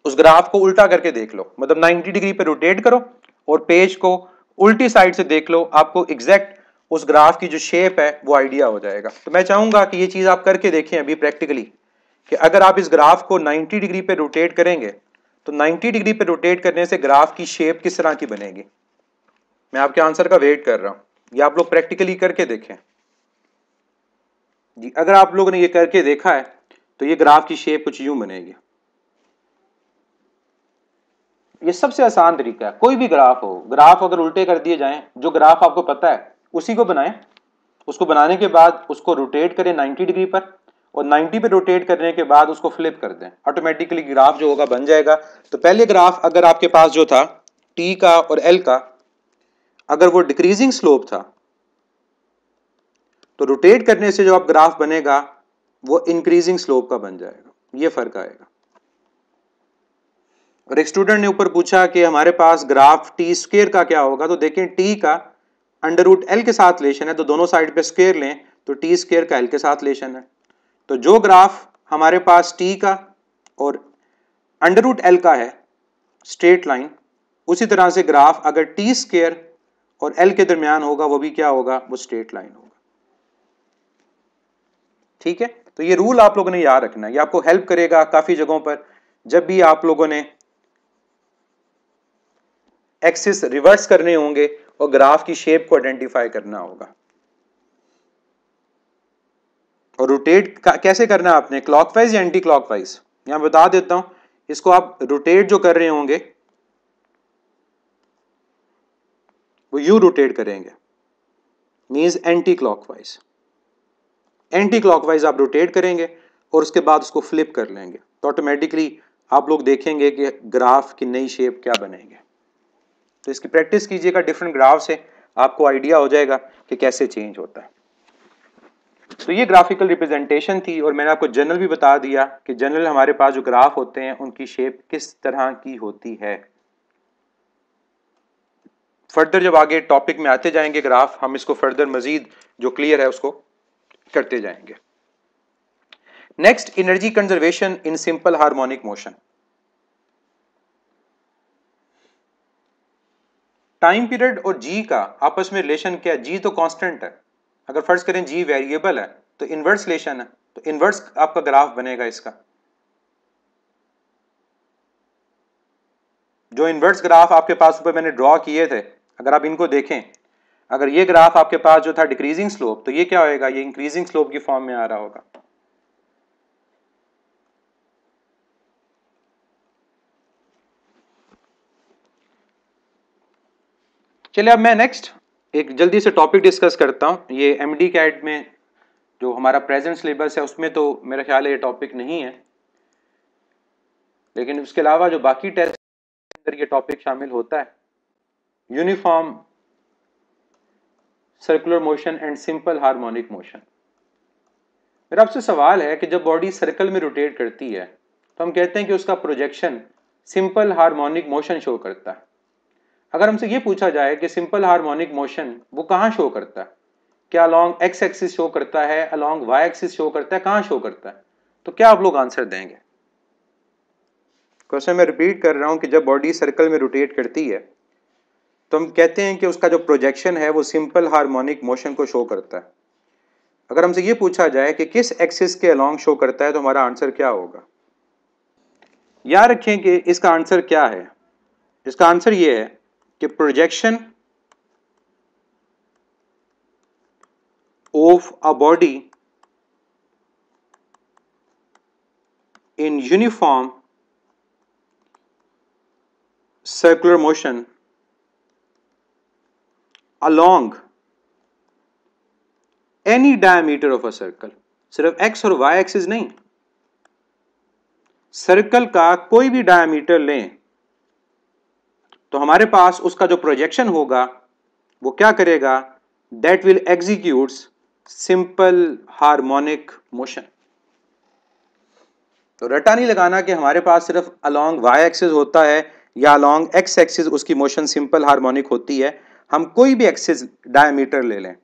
उस ग्राफ को उल्टा करके देख लो मतलब 90 डिग्री पे रोटेट करो और पेज को उल्टी साइड से देख लो आपको एग्जैक्ट उस ग्राफ की जो शेप है वो आइडिया हो जाएगा तो मैं चाहूंगा कि ये चीज़ आप करके देखें अभी प्रैक्टिकली कि अगर आप इस ग्राफ को 90 डिग्री पे रोटेट करेंगे तो 90 डिग्री पे रोटेट करने से ग्राफ की शेप किस तरह की बनेगी मैं आपके आंसर का वेट कर रहा हूं ये आप लोग प्रैक्टिकली करके देखें जी अगर आप लोगों ने ये करके देखा है तो ये ग्राफ की शेप कुछ यूं बनेगी ये सबसे आसान तरीका है कोई भी ग्राफ हो ग्राफ अगर उल्टे कर दिए जाएं जो ग्राफ आपको पता है उसी को बनाएं उसको बनाने के बाद उसको रोटेट करें 90 डिग्री पर और 90 पे रोटेट करने के बाद उसको फ्लिप कर दें ऑटोमेटिकली ग्राफ जो होगा बन जाएगा तो पहले ग्राफ अगर आपके पास जो था टी का और एल का अगर वो डिक्रीजिंग स्लोप था तो रोटेट करने से जो आप ग्राफ बनेगा वो इंक्रीजिंग स्लोप का बन जाएगा ये फर्क आएगा और एक स्टूडेंट ने ऊपर पूछा कि हमारे पास ग्राफ टी स्केयर का क्या होगा तो देखें टी का अंडर रूट एल के साथ लेशन है तो दोनों साइड पे स्केयर लें तो टी स्केयर का एल के साथ लेशन है तो जो ग्राफ हमारे पास टी का और अंडर रूट एल का है स्ट्रेट लाइन उसी तरह से ग्राफ अगर टी स्केयर और एल के दरमियान होगा वो भी क्या होगा वो स्ट्रेट लाइन होगा ठीक है तो ये रूल आप लोगों ने याद रखना है ये आपको हेल्प करेगा काफ़ी जगहों पर जब भी आप लोगों ने एक्सिस रिवर्स करने होंगे और ग्राफ की शेप को आइडेंटिफाई करना होगा और रोटेट कैसे करना आपने क्लॉकवाइज या एंटी क्लॉकवाइज यहां बता देता हूं इसको आप रोटेट जो कर रहे होंगे वो यू रोटेट करेंगे means anticlockwise anticlockwise आप रोटेट करेंगे और उसके बाद उसको फ्लिप कर लेंगे तो ऑटोमेटिकली आप लोग देखेंगे कि ग्राफ की नई शेप क्या बनेंगे तो इसकी प्रैक्टिस कीजिएगा डिफरेंट ग्राफ से आपको आइडिया हो जाएगा कि कैसे चेंज होता है तो ये ग्राफिकल रिप्रेजेंटेशन थी और मैंने आपको जनरल भी बता दिया कि जनरल हमारे पास जो ग्राफ होते हैं उनकी शेप किस तरह की होती है फर्दर जब आगे टॉपिक में आते जाएंगे ग्राफ हम इसको फर्दर मजीद जो क्लियर है उसको करते जाएंगे next energy conservation in simple harmonic motion time period और जी का आपस में रिलेशन क्या है जी तो कांस्टेंट है अगर फर्ज करें जी वेरिएबल है तो इन्वर्स रिलेशन है तो इन्वर्स आपका ग्राफ बनेगा इसका जो इन्वर्स ग्राफ आपके पास ऊपर मैंने ड्रॉ किए थे अगर आप इनको देखें अगर ये ग्राफ आपके पास जो था डिक्रीजिंग स्लोप तो ये क्या होएगा ये इंक्रीजिंग स्लोप की फॉर्म में आ रहा होगा चलिए अब मैं नेक्स्ट एक जल्दी से टॉपिक डिस्कस करता हूँ ये एम डी कैट में जो हमारा प्रेजेंट सिलेबस है उसमें तो मेरा ख्याल है ये टॉपिक नहीं है लेकिन उसके अलावा जो बाकी टेस्ट अंदर ये टॉपिक शामिल होता है uniform circular motion and simple harmonic motion मेरा आपसे सवाल है कि जब बॉडी सर्कल में रोटेट करती है तो हम कहते हैं कि उसका projection simple harmonic motion show करता है अगर हमसे ये पूछा जाए कि सिंपल हार्मोनिक मोशन वो कहाँ शो करता है क्या अलॉन्ग एक्स एक्सिस शो करता है अलॉन्ग वाई एक्सिस शो करता है कहाँ शो करता है तो क्या आप लोग आंसर देंगे क्वेश्चन मैं रिपीट कर रहा हूँ कि जब बॉडी सर्कल में रोटेट करती है तो हम कहते हैं कि उसका जो प्रोजेक्शन है वो सिंपल हारमोनिक मोशन को शो करता है अगर हमसे ये पूछा जाए कि किस एक्सिस के अलॉन्ग शो करता है तो हमारा आंसर क्या होगा याद रखें कि इसका आंसर क्या है इसका आंसर ये है कि projection of a body in uniform circular motion along any diameter of a circle सिर्फ एक्स और वाई एक्सिस नहीं सर्कल का कोई भी डायमीटर लें तो हमारे पास उसका जो प्रोजेक्शन होगा वो क्या करेगा that will execute simple harmonic motion तो रटा नहीं लगाना कि हमारे पास सिर्फ अलोंग वाई एक्सिस होता है या अलोंग एक्स एक्सिस उसकी मोशन सिंपल हार्मोनिक होती है हम कोई भी एक्सिस डायमीटर ले लें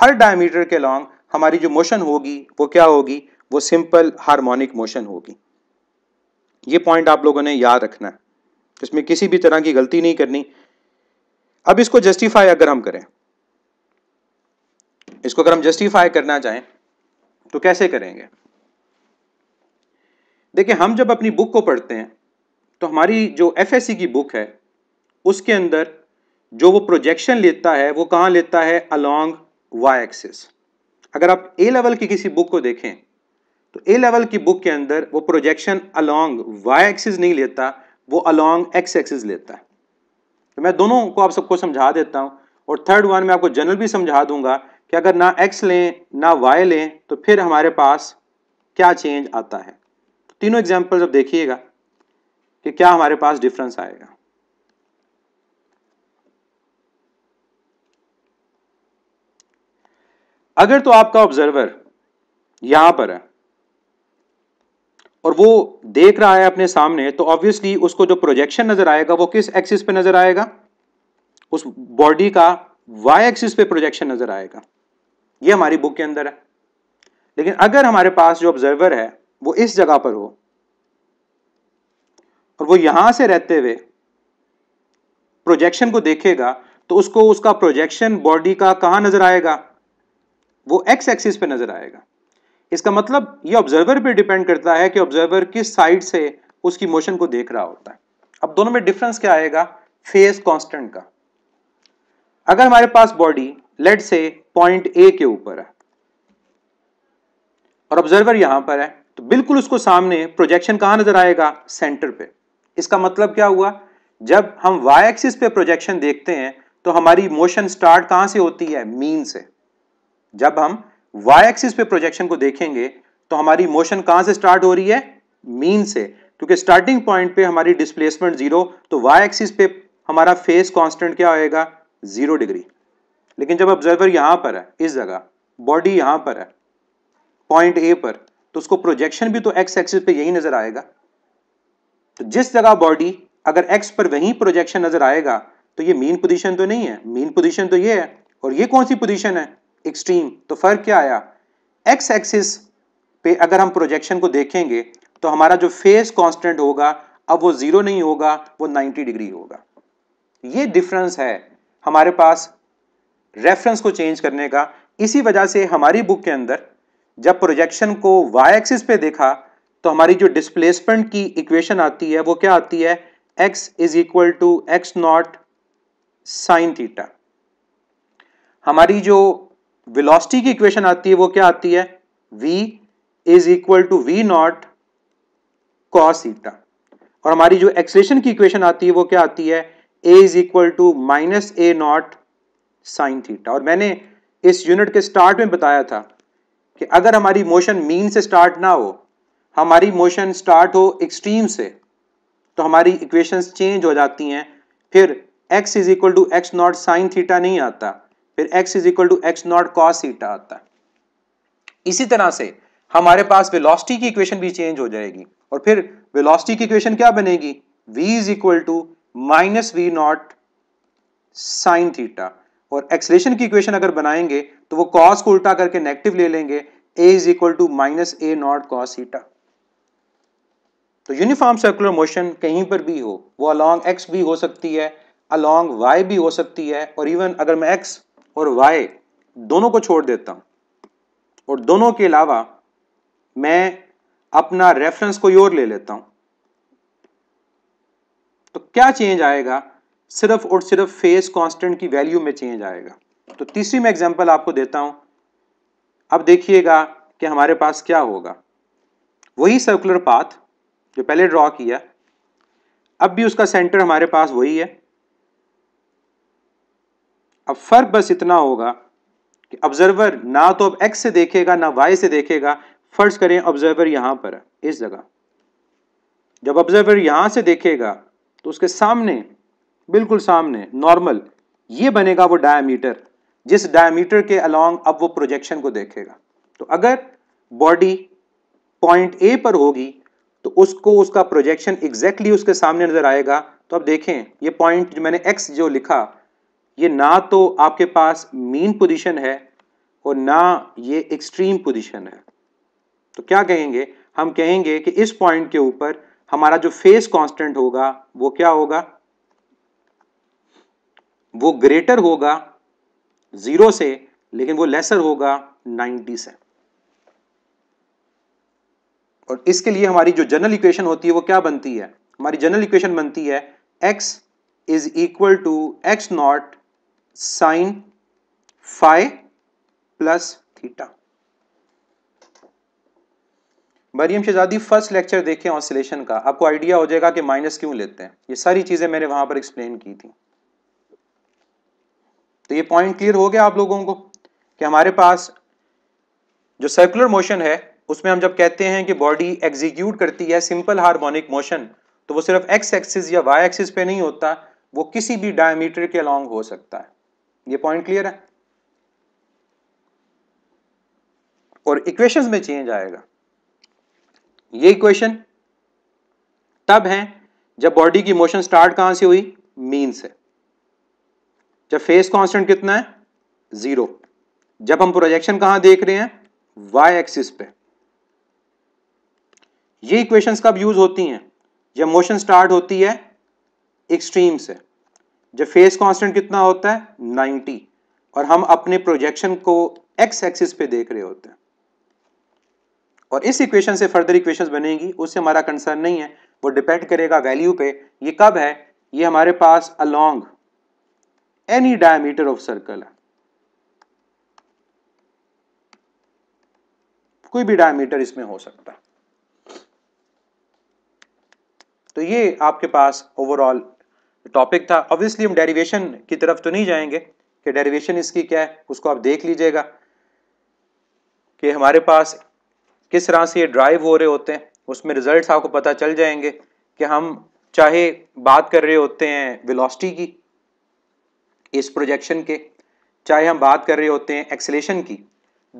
हर डायमीटर के अलोंग हमारी जो मोशन होगी वो क्या होगी वो सिंपल हार्मोनिक मोशन होगी ये पॉइंट आप लोगों ने याद रखना है इसमें किसी भी तरह की गलती नहीं करनी अब इसको जस्टिफाई अगर हम करें इसको अगर हम जस्टिफाई करना चाहें तो कैसे करेंगे देखिए हम जब अपनी बुक को पढ़ते हैं तो हमारी जो एफ की बुक है उसके अंदर जो वो प्रोजेक्शन लेता है वो कहां लेता है अलॉन्ग वाई एक्सिस अगर आप ए लेवल की किसी बुक को देखें तो ए लेवल की बुक के अंदर वो प्रोजेक्शन अलॉन्ग वाई एक्सिस नहीं लेता वो अलॉन्ग एक्स एक्सिस लेता है तो मैं दोनों को आप सबको समझा देता हूँ और थर्ड वन मैं आपको जनरल भी समझा दूंगा कि अगर ना एक्स लें ना वाई लें तो फिर हमारे पास क्या चेंज आता है तो तीनों एग्जाम्पल्स अब देखिएगा कि क्या हमारे पास डिफरेंस आएगा अगर तो आपका ऑब्जर्वर यहां पर है और वो देख रहा है अपने सामने तो ऑब्वियसली उसको जो प्रोजेक्शन नजर आएगा वो किस एक्सिस पे नजर आएगा उस बॉडी का वाई एक्सिस पे प्रोजेक्शन नजर आएगा ये हमारी बुक के अंदर है लेकिन अगर हमारे पास जो ऑब्जर्वर है वो इस जगह पर हो और वो यहां से रहते हुए प्रोजेक्शन को देखेगा तो उसको उसका प्रोजेक्शन बॉडी का कहां नजर आएगा वो एक्स एक्सिस पे नजर आएगा इसका मतलब ये ऑब्जर्वर पे डिपेंड करता है कि ऑब्जर्वर किस साइड से उसकी मोशन को देख रहा होता है अब दोनों में डिफरेंस क्या आएगा फेस कांस्टेंट का अगर हमारे पास body let's say point A के ऊपर है और ऑब्जर्वर यहां पर है तो बिल्कुल उसको सामने प्रोजेक्शन कहां नजर आएगा सेंटर पे इसका मतलब क्या हुआ जब हम वाई एक्सिस पे प्रोजेक्शन देखते हैं तो हमारी मोशन स्टार्ट कहां से होती है मीन से जब हम वाई एक्सिस पे प्रोजेक्शन को देखेंगे तो हमारी मोशन कहां से स्टार्ट हो रही है मीन से क्योंकि स्टार्टिंग पॉइंट पे हमारी डिस्प्लेसमेंट जीरो तो वाई एक्सिस पे हमारा फेस कांस्टेंट क्या होएगा जीरो डिग्री लेकिन जब ऑब्जर्वर यहां पर है इस जगह बॉडी यहां पर है पॉइंट ए पर तो उसको प्रोजेक्शन भी तो एक्स एक्सिस पे यही नजर आएगा तो जिस जगह बॉडी अगर एक्स पर वही प्रोजेक्शन नजर आएगा तो ये मीन पोजिशन तो नहीं है मीन पोजिशन तो ये है और ये कौन सी पोजिशन है एक्सट्रीम तो फ़र्क क्या आया एक्स एक्सिस पे अगर हम प्रोजेक्शन को देखेंगे तो हमारा जो फेस कांस्टेंट होगा अब वो ज़ीरो नहीं होगा वो 90 डिग्री होगा ये डिफरेंस है हमारे पास रेफरेंस को चेंज करने का इसी वजह से हमारी बुक के अंदर जब प्रोजेक्शन को वाई एक्सिस पे देखा तो हमारी जो डिस्प्लेसमेंट की इक्वेशन आती है वो क्या आती है X is equal to x naught sine theta हमारी जो वेलोसिटी की इक्वेशन आती है वो क्या आती है v is equal to V naught cos theta और हमारी जो एक्सलेशन की इक्वेशन आती है वो क्या आती है ए is equal to minus A naught sine theta और मैंने इस यूनिट के स्टार्ट में बताया था कि अगर हमारी मोशन मीन से स्टार्ट ना हो हमारी मोशन स्टार्ट हो एक्सट्रीम से तो हमारी इक्वेशंस चेंज हो जाती हैं फिर X is equal to x naught sine theta नहीं आता फिर x is equal to x naught cos theta आता है इसी तरह से हमारे पास वेलोसिटी की इक्वेशन भी चेंज हो जाएगी और फिर वेलोसिटी की इक्वेशन क्या बनेगी v is equal to minus V naught sine theta और एक्सलेशन की इक्वेशन अगर बनाएंगे तो वो कॉस को उल्टा करके नेगेटिव ले लेंगे a is equal to minus A naught cos theta तो यूनिफॉर्म सर्कुलर मोशन कहीं पर भी हो वो अलॉन्ग एक्स भी हो सकती है अलॉन्ग वाई भी हो सकती है और इवन अगर मैं एक्स और वाई दोनों को छोड़ देता हूं और दोनों के अलावा मैं अपना रेफरेंस कोई और ले लेता हूं तो क्या चेंज आएगा सिर्फ और सिर्फ फेस कांस्टेंट की वैल्यू में चेंज आएगा तो तीसरी मैं एग्जांपल आपको देता हूं अब देखिएगा कि हमारे पास क्या होगा वही सर्कुलर पाथ जो पहले ड्रॉ किया अब भी उसका सेंटर हमारे पास वही है अब फ़र्क बस इतना होगा कि ऑब्जर्वर ना तो अब एक्स से देखेगा ना वाई से देखेगा फ़र्ज करें ऑब्जर्वर यहां पर है इस जगह जब ऑब्जर्वर यहां से देखेगा तो उसके सामने बिल्कुल सामने नॉर्मल ये बनेगा वो डायमीटर जिस डायमीटर के अलोंग अब वो प्रोजेक्शन को देखेगा तो अगर बॉडी पॉइंट ए पर होगी तो उसको उसका प्रोजेक्शन एग्जैक्टली exactly उसके सामने नज़र आएगा तो अब देखें ये पॉइंट जो मैंने एक्स जो लिखा ये ना तो आपके पास मीन पोजीशन है और ना ये एक्सट्रीम पोजीशन है तो क्या कहेंगे हम कहेंगे कि इस पॉइंट के ऊपर हमारा जो फेस कांस्टेंट होगा वो क्या होगा वो ग्रेटर होगा जीरो से लेकिन वो लेसर होगा 90 से और इसके लिए हमारी जो जनरल इक्वेशन होती है वो क्या बनती है हमारी जनरल इक्वेशन बनती है x is equal to x naught sine five plus theta Maryam Shahzadi first lecture देखें ऑसिलेशन का आपको आइडिया हो जाएगा कि माइनस क्यों लेते हैं ये सारी चीजें मैंने वहां पर एक्सप्लेन की थी तो ये पॉइंट क्लियर हो गया आप लोगों को कि हमारे पास जो सर्कुलर मोशन है उसमें हम जब कहते हैं कि बॉडी एग्जीक्यूट करती है सिंपल हार्मोनिक मोशन तो वो सिर्फ एक्स एक्सिस या वाई एक्सिस पे नहीं होता वो किसी भी डायमीटर के अलॉन्ग हो सकता है ये पॉइंट क्लियर है और इक्वेशंस में चेंज आएगा ये इक्वेशन तब है जब बॉडी की मोशन स्टार्ट कहां से हुई मीन से जब फेस कांस्टेंट कितना है जीरो जब हम प्रोजेक्शन कहां देख रहे हैं वाई एक्सिस पे ये इक्वेशंस कब यूज होती हैं जब मोशन स्टार्ट होती है एक्सट्रीम से जब फेस कांस्टेंट कितना होता है 90 और हम अपने प्रोजेक्शन को एक्स एक्सिस पे देख रहे होते हैं और इस इक्वेशन से फर्दर इक्वेशन बनेगी उससे हमारा कंसर्न नहीं है वो डिपेंड करेगा वैल्यू पे ये कब है ये हमारे पास along any diameter of circle है कोई भी डायमीटर इसमें हो सकता है तो ये आपके पास ओवरऑल टॉपिक था ऑब्वियसली हम डेरिवेशन की तरफ तो नहीं जाएंगे कि डेरिवेशन इसकी क्या है उसको आप देख लीजिएगा कि हमारे पास किस तरह से ये ड्राइव हो रहे होते हैं उसमें रिजल्ट आपको पता चल जाएंगे कि हम चाहे बात कर रहे होते हैं वेलोसिटी की इस प्रोजेक्शन के चाहे हम बात कर रहे होते हैं एक्सलेशन की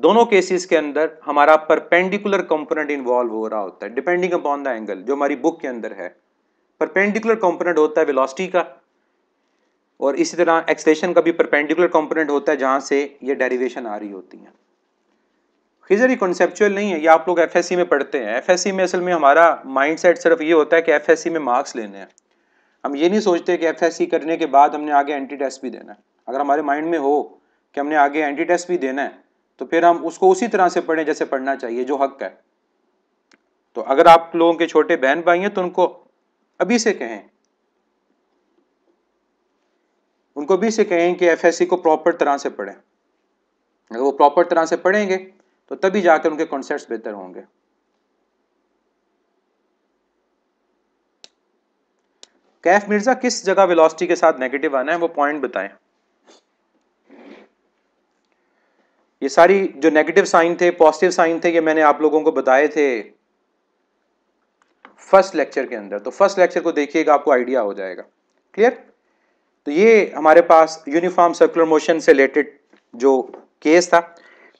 दोनों केसेस के अंदर हमारा परपेंडिकुलर कंपोनेंट इन्वॉल्व हो रहा होता है डिपेंडिंग अपॉन द एंगल जो हमारी बुक के अंदर है परपेंडिकुलर कंपोनेंट होता है वेलोसिटी का और इसी तरह एक्सलेशन का भी परपेंडिकुलर कंपोनेंट होता है जहाँ से ये डेरिवेशन आ रही होती है खिजर ही कॉन्सेप्चुअल नहीं है ये आप लोग एफ में पढ़ते हैं एफ में असल में हमारा माइंड सिर्फ ये होता है कि एफ में मार्क्स लेने हैं हम ये नहीं सोचते कि एफ करने के बाद हमने आगे एंटी टेस्ट भी देना है अगर हमारे माइंड में हो कि हमने आगे एंटी टेस्ट भी देना है तो फिर हम उसको उसी तरह से पढ़ें जैसे पढ़ना चाहिए जो हक है तो अगर आप लोगों के छोटे बहन भाई हैं तो उनको अभी से कहें उनको भी से कहें कि एफएससी को प्रॉपर तरह से पढ़ें अगर वो प्रॉपर तरह से पढ़ेंगे तो तभी जाकर उनके कॉन्सेप्ट बेहतर होंगे कैफ मिर्जा किस जगह वेलोसिटी के साथ नेगेटिव आना है वो पॉइंट बताएं ये सारी जो नेगेटिव साइन थे पॉजिटिव साइन थे ये मैंने आप लोगों को बताए थे फर्स्ट लेक्चर के अंदर तो फर्स्ट लेक्चर को देखिएगा आपको आइडिया हो जाएगा क्लियर तो ये हमारे पास यूनिफॉर्म सर्कुलर मोशन से रिलेटेड जो केस था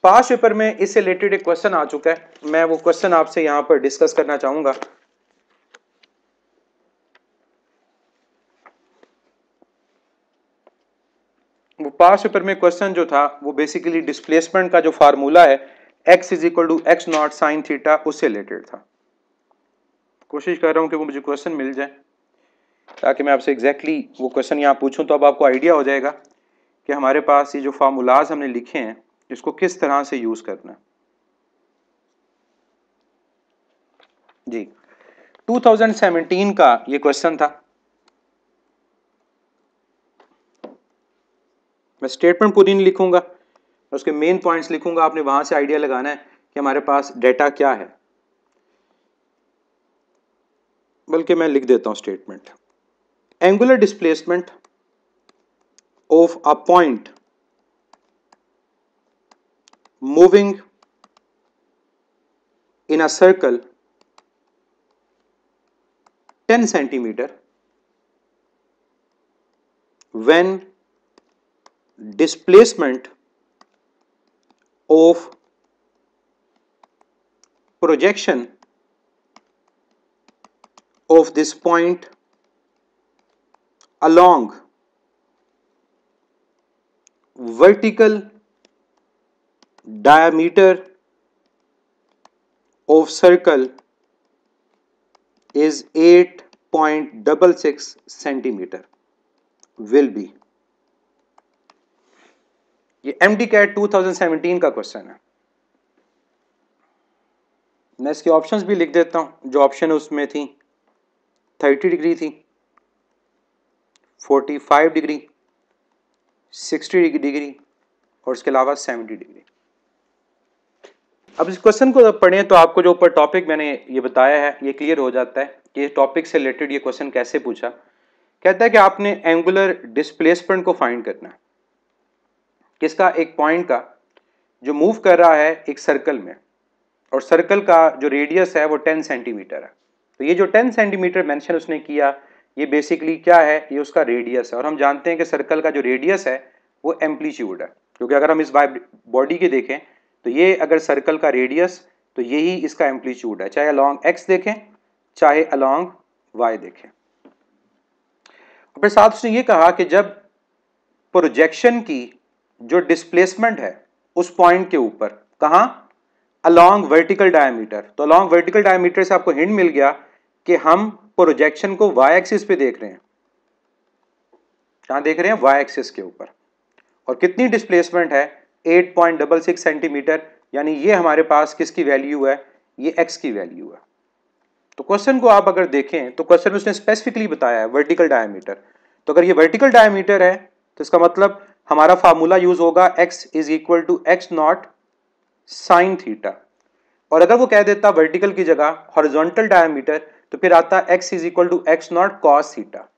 पास पेपर में इससे रिलेटेड एक क्वेश्चन आ चुका है मैं वो क्वेश्चन आपसे यहां पर डिस्कस करना चाहूंगा वो पास पेपर में क्वेश्चन जो था वो बेसिकली डिस्प्लेसमेंट का जो फार्मूला है X is equal to x naught sine theta उससे रिलेटेड था कोशिश कर रहा हूँ कि वो मुझे क्वेश्चन मिल जाए ताकि मैं आपसे एग्जैक्टली exactly वो क्वेश्चन यहाँ पूछूँ तो अब आपको आइडिया हो जाएगा कि हमारे पास ये जो फार्मूलाज हमने लिखे हैं इसको किस तरह से यूज़ करना है जी 2017 का ये क्वेश्चन था मैं स्टेटमेंट पूरी नहीं लिखूंगा उसके मेन पॉइंट्स लिखूंगा आपने वहां से आइडिया लगाना है कि हमारे पास डेटा क्या है बल्कि मैं लिख देता हूं statement angular displacement of a point moving in a circle 10 centimetre when displacement of projection of this point along vertical diameter of circle is 8.66 centimeter will be ये एम डी कैट टू का question है मैं इसके options भी लिख देता हूं जो ऑप्शन उसमें थी थर्टी डिग्री थी forty five degree sixty degree और उसके अलावा सेवेंटी डिग्री अब इस क्वेश्चन को जब पढ़ें तो आपको जो ऊपर टॉपिक मैंने ये बताया है ये क्लियर हो जाता है कि टॉपिक से रिलेटेड ये क्वेश्चन कैसे पूछा कहता है कि आपने एंगुलर डिस्प्लेसमेंट को फाइंड करना है किसका एक पॉइंट का जो मूव कर रहा है एक सर्कल में और सर्कल का जो रेडियस है वो टेन सेंटीमीटर है तो ये जो 10 सेंटीमीटर मेंशन उसने किया ये बेसिकली क्या है ये उसका रेडियस है और हम जानते हैं कि सर्कल का जो रेडियस है वो एम्पलीट्यूड है क्योंकि अगर हम इस बॉडी के देखें तो ये अगर सर्कल का रेडियस तो यही इसका एम्पलीट्यूड है चाहे अलॉन्ग एक्स देखें चाहे अलॉन्ग वाई देखें और फिर साथ उसने ये कहा कि जब प्रोजेक्शन की जो डिस्प्लेसमेंट है उस पॉइंट के ऊपर कहा अलॉन्ग वर्टिकल डायमीटर तो अलॉन्ग वर्टिकल डायमीटर से आपको हिंड मिल गया कि हम प्रोजेक्शन को वाई एक्सिस पे देख रहे हैं कहा देख रहे हैं वाई एक्सिस के ऊपर और कितनी डिस्प्लेसमेंट है 8.66 सेंटीमीटर यानी ये हमारे पास किसकी वैल्यू है ये एक्स की वैल्यू है तो क्वेश्चन को आप अगर देखें तो क्वेश्चन में उसने स्पेसिफिकली बताया है वर्टिकल डायमीटर तो अगर ये वर्टिकल डायमीटर है तो इसका मतलब हमारा फार्मूला यूज होगा x is equal to x naught sine theta और अगर वो कह देता वर्टिकल की जगह हॉरिजॉन्टल डायमीटर तो फिर आता है X is equal to x naught cos theta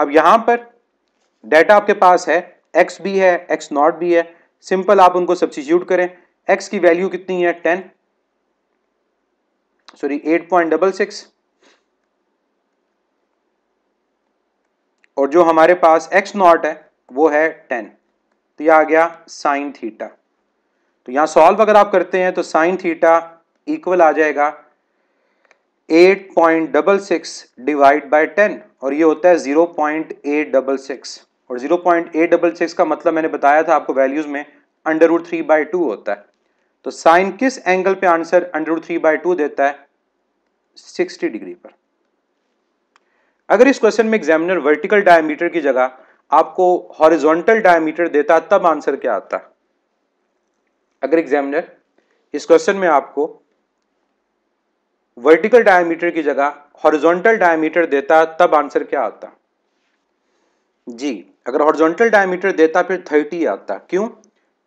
अब यहां पर डेटा आपके पास है एक्स भी है एक्स नॉट भी है सिंपल आप उनको सब्सिट्यूट करें एक्स की वैल्यू कितनी है ten sorry eight point double six और जो हमारे पास एक्स नॉट है वो है टेन तो यह आ गया साइन थीटा तो यहां सॉल्व अगर आप करते हैं तो साइन थीटा इक्वल आ जाएगा eight point double six divide by ten और ये होता है zero point eight double six और ज़ीरो पॉइंट सिक्स का मतलब मैंने बताया था आपको वैल्यूज़ में under root three by two होता है तो साइन किस एंगल पे answer under root three by two देता है सिक्सटी डिग्री पर अगर इस क्वेश्चन में एग्जामिनर वर्टिकल डायमीटर की जगह आपको हॉरिजॉन्टल डायमीटर देता तब आंसर क्या आता है अगर एग्जामिनर इस क्वेश्चन में आपको वर्टिकल डायमीटर की जगह हॉरिजॉन्टल डायमीटर देता तब आंसर क्या आता जी अगर हॉरिजॉन्टल डायमीटर देता फिर थर्टी आता क्यों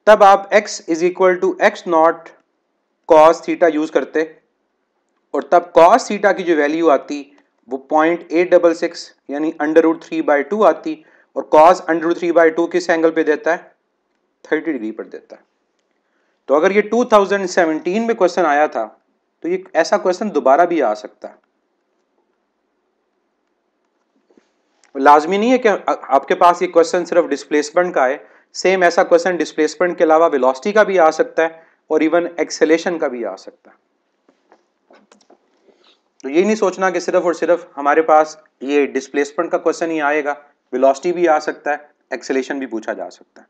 तब आप x is equal to x naught cos theta use करते और तब कॉस थीटा की जो वैल्यू आती वो पॉइंट एट डबल सिक्स यानी under root three by two आती और cos under root three by two किस एंगल पे देता है थर्टी डिग्री पर देता है तो अगर ये 2017 में क्वेश्चन आया था तो ये ऐसा क्वेश्चन दोबारा भी आ सकता है लाजमी नहीं है कि आपके पास ये क्वेश्चन सिर्फ डिस्प्लेसमेंट का है सेम ऐसा क्वेश्चन डिस्प्लेसमेंट के अलावा वेलोसिटी का भी आ सकता है और इवन एक्सेलेशन का भी आ सकता है तो ये नहीं सोचना कि सिर्फ और सिर्फ हमारे पास ये डिस्प्लेसमेंट का क्वेश्चन ही आएगा वेलोसिटी भी आ सकता है एक्सेलेशन भी पूछा जा सकता है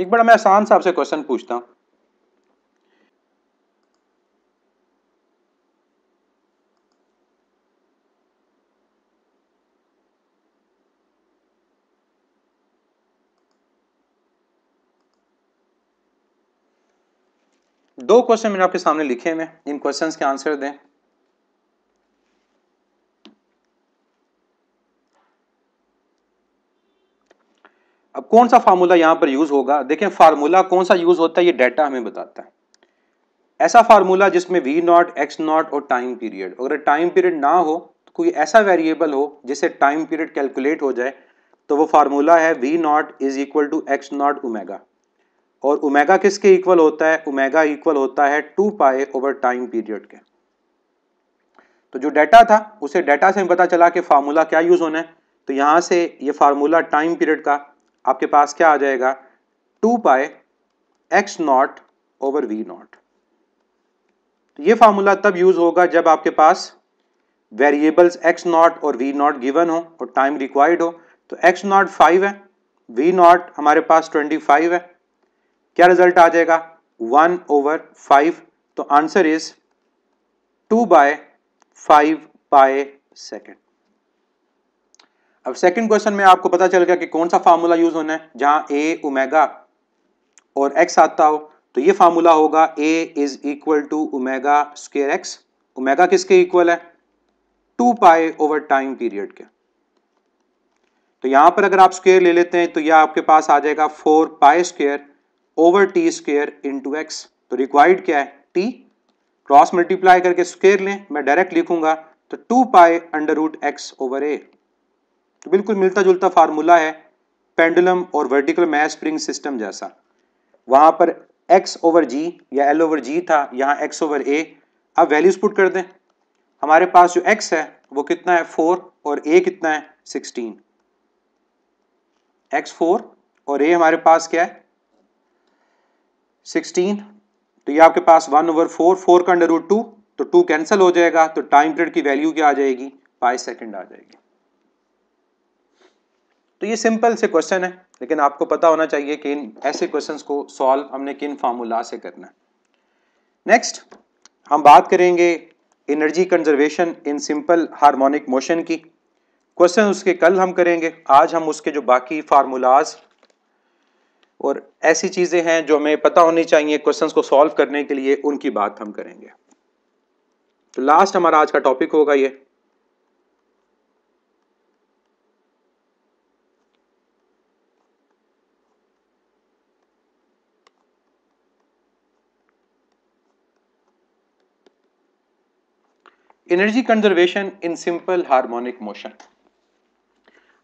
एक बड़ा मैं आसान साहब आपसे क्वेश्चन पूछता हूं दो क्वेश्चन मैंने आपके सामने लिखे हैं इन क्वेश्चंस के आंसर दें कौन सा फार्मूला यहाँ पर यूज होगा देखें फार्मूला कौन सा यूज होता है ये डाटा हमें बताता है ऐसा फार्मूला जिसमें वी नॉट एक्स नॉट और टाइम पीरियड अगर टाइम पीरियड ना हो तो कोई ऐसा वेरिएबल हो जिससे टाइम पीरियड कैलकुलेट हो जाए तो वो फार्मूला है V naught is equal to x naught omega और उमेगा किसके इक्वल होता है उमेगा इक्वल होता है two pi over time period के तो जो डाटा था उसे डाटा से पता चला कि फार्मूला क्या यूज़ होना है तो यहां से ये फार्मूला टाइम पीरियड का आपके पास क्या आ जाएगा two pi X naught over V naught तो ये फार्मूला तब यूज होगा जब आपके पास वेरिएबल्स एक्स नॉट और वी नॉट गिवन हो और टाइम रिक्वायर्ड हो तो एक्स नॉट फाइव है वी नॉट हमारे पास ट्वेंटी फाइव है क्या रिजल्ट आ जाएगा वन ओवर फाइव तो answer is two by five by second अब सेकंड क्वेश्चन में आपको पता चल गया कि कौन सा फार्मूला यूज होना है जहां ए उमेगा और एक्स आता हो तो ये फार्मूला होगा A is equal to omega square X omega किसके इक्वल है two pi over time period के तो यहां पर अगर आप स्केयर ले लेते हैं तो यह आपके पास आ जाएगा four pi square over T square two X तो रिक्वायर्ड क्या है टी क्रॉस मल्टीप्लाई करके स्केयर लें मैं डायरेक्ट लिखूंगा तो two pi under root X over A तो बिल्कुल मिलता जुलता फार्मूला है पेंडुलम और वर्टिकल मैस स्प्रिंग सिस्टम जैसा वहां पर एक्स ओवर जी या एल ओवर जी था यहाँ एक्स ओवर ए आप वैल्यूज पुट कर दें हमारे पास जो एक्स है वो कितना है फोर और ए कितना है सिक्सटीन एक्स फोर और ए हमारे पास क्या है सिक्सटीन तो ये आपके पास वन ओवर फोर फोर का अंडर रूट टू तो टू कैंसिल हो जाएगा तो टाइम पीरियड की वैल्यू क्या आ जाएगी पाई सेकंड आ जाएगी तो ये सिंपल से क्वेश्चन है लेकिन आपको पता होना चाहिए कि इन ऐसे क्वेश्चंस को सॉल्व हमने किन फार्मूला से करना है नेक्स्ट हम बात करेंगे energy conservation in simple harmonic motion की क्वेश्चन उसके कल हम करेंगे आज हम उसके जो बाकी फार्मूलाज और ऐसी चीज़ें हैं जो हमें पता होनी चाहिए क्वेश्चंस को सॉल्व करने के लिए उनकी बात हम करेंगे तो लास्ट हमारा आज का टॉपिक होगा ये energy conservation in simple harmonic motion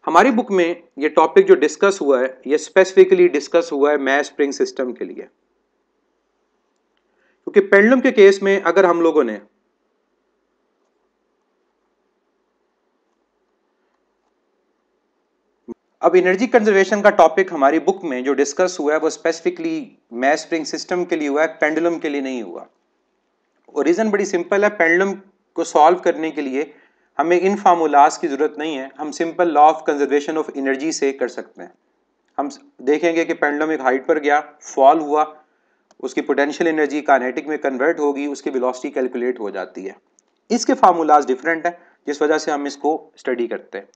हमारी बुक में ये टॉपिक जो डिस्कस हुआ है ये स्पेसिफिकली डिस्कस हुआ है मैस स्प्रिंग सिस्टम के लिए क्योंकि पेंडलम के केस में अगर हम लोगों ने अब एनर्जी कंजर्वेशन का टॉपिक हमारी बुक में जो डिस्कस हुआ है वो स्पेसिफिकली मैस स्प्रिंग सिस्टम के लिए हुआ है पेंडुलम के लिए नहीं हुआ और रीज़न बड़ी सिंपल है पेंडुलम को सॉल्व करने के लिए हमें इन फार्मूलाज की ज़रूरत नहीं है हम simple law of conservation of energy से कर सकते हैं हम देखेंगे कि पेंडलम एक हाइट पर गया फॉल हुआ उसकी पोटेंशियल एनर्जी कानेटिक में कन्वर्ट होगी उसकी वेलोसिटी कैलकुलेट हो जाती है इसके फार्मूलाज डिफरेंट हैं जिस वजह से हम इसको स्टडी करते हैं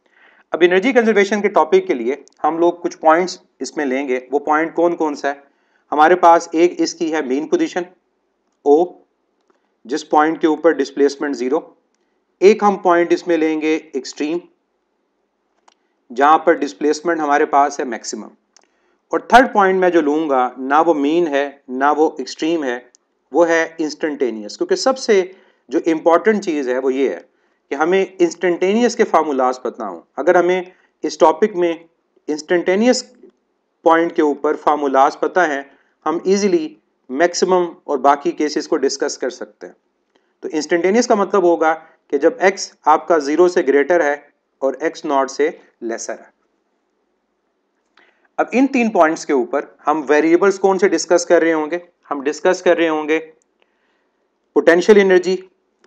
अब एनर्जी कंजर्वेशन के टॉपिक के लिए हम लोग कुछ पॉइंट्स इसमें लेंगे वो पॉइंट कौन कौन सा है हमारे पास एक इसकी है मेन पोजीशन ओ जिस पॉइंट के ऊपर डिस्प्लेसमेंट ज़ीरो एक हम पॉइंट इसमें लेंगे एक्सट्रीम जहाँ पर डिस्प्लेसमेंट हमारे पास है मैक्सिमम और थर्ड पॉइंट मैं जो लूँगा ना वो मीन है ना वो एक्सट्रीम है वो है इंस्टेंटेनियस क्योंकि सबसे जो इम्पॉर्टेंट चीज़ है वो ये है कि हमें इंस्टेंटेनियस के फार्मूलाज पता हों अगर हमें इस टॉपिक में इंस्टेंटेनियस पॉइंट के ऊपर फार्मूलाज पता है हम इजीली मैक्सिमम और बाकी केसेस को डिस्कस कर सकते हैं तो इंस्टेंटेनियस का मतलब होगा कि जब एक्स आपका ज़ीरो से ग्रेटर है और एक्स नॉट से लेसर है अब इन तीन पॉइंट्स के ऊपर हम वेरिएबल्स कौन से डिस्कस कर रहे होंगे हम डिस्कस कर रहे होंगे पोटेंशियल एनर्जी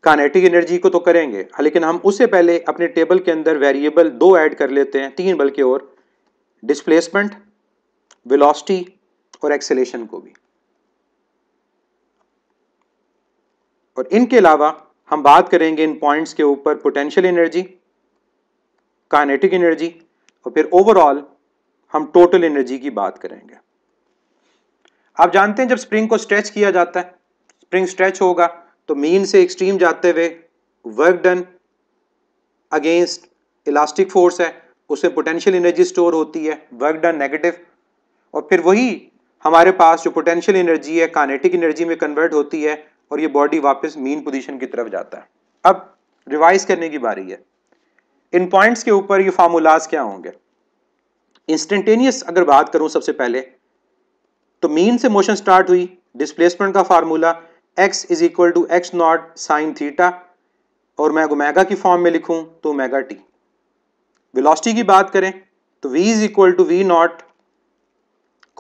कानेटिक एनर्जी को तो करेंगे लेकिन हम उससे पहले अपने टेबल के अंदर वेरिएबल दो ऐड कर लेते हैं तीन बल्कि और डिस्प्लेसमेंट वेलोसिटी और एक्सेलेशन को भी और इनके अलावा हम बात करेंगे इन पॉइंट्स के ऊपर पोटेंशियल एनर्जी काइनेटिक एनर्जी और फिर ओवरऑल हम टोटल एनर्जी की बात करेंगे आप जानते हैं जब स्प्रिंग को स्ट्रेच किया जाता है स्प्रिंग स्ट्रेच होगा तो मीन से एक्सट्रीम जाते हुए work done against elastic force है उसमें पोटेंशियल एनर्जी स्टोर होती है वर्क डन नेगेटिव और फिर वही हमारे पास जो पोटेंशियल एनर्जी है कानेटिक एनर्जी में कन्वर्ट होती है और ये बॉडी वापस मीन पोजीशन की तरफ जाता है अब रिवाइज करने की बारी है इन पॉइंट्स के ऊपर ये फार्मूलाज क्या होंगे इंस्टेंटेनियस अगर बात करूं सबसे पहले तो मीन से मोशन स्टार्ट हुई डिस्प्लेसमेंट का formula X is equal to x naught sine theta और मैं ओमेगा की फॉर्म में लिखूं तो ओमेगा टी वेलोसिटी की बात करें तो V is equal to V naught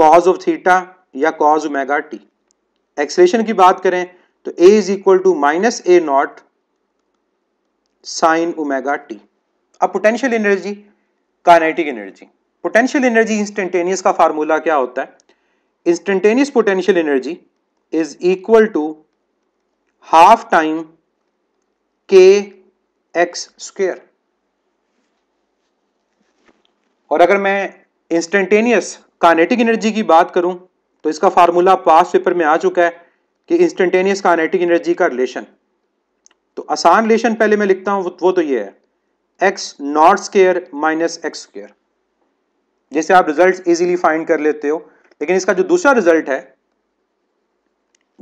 cos of theta या कॉज ओमेगा टी एक्सलेशन की बात करें तो a is equal to minus A naught sine omega T अब potential energy kinetic energy potential energy instantaneous का फार्मूला क्या होता है instantaneous potential energy is equal to half time के एक्स स्क्वेयर और अगर मैं इंस्टेंटेनियस काइनेटिक एनर्जी की बात करूं तो इसका फार्मूला पास पेपर में आ चुका है कि इंस्टेंटेनियस कानेटिक एनर्जी का रिलेशन तो आसान रिलेशन पहले मैं लिखता हूं वो तो ये है x naught square minus X square जिससे आप रिजल्ट इजीली फाइंड कर लेते हो लेकिन इसका जो दूसरा रिजल्ट है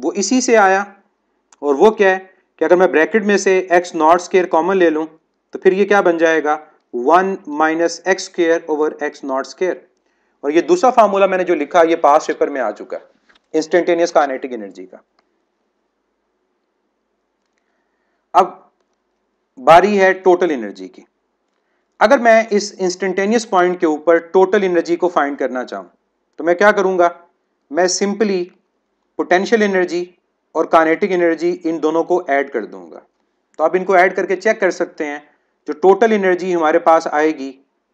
वो इसी से आया और वो क्या है कि अगर मैं ब्रैकेट में से एक्स नॉट स्केयर कॉमन ले लूं तो फिर ये क्या बन जाएगा one minus X square over X naught square और ये दूसरा फार्मूला मैंने जो लिखा ये पास पेपर में आ चुका है इंस्टेंटेनियस काइनेटिक एनर्जी का अब बारी है टोटल एनर्जी की अगर मैं इस इंस्टेंटेनियस पॉइंट के ऊपर टोटल एनर्जी को फाइंड करना चाहूँ तो मैं क्या करूँगा मैं सिंपली पोटेंशियल एनर्जी और कानेटिक एनर्जी इन दोनों को ऐड कर दूंगा तो आप इनको ऐड करके चेक कर सकते हैं जो टोटल एनर्जी हमारे पास आएगी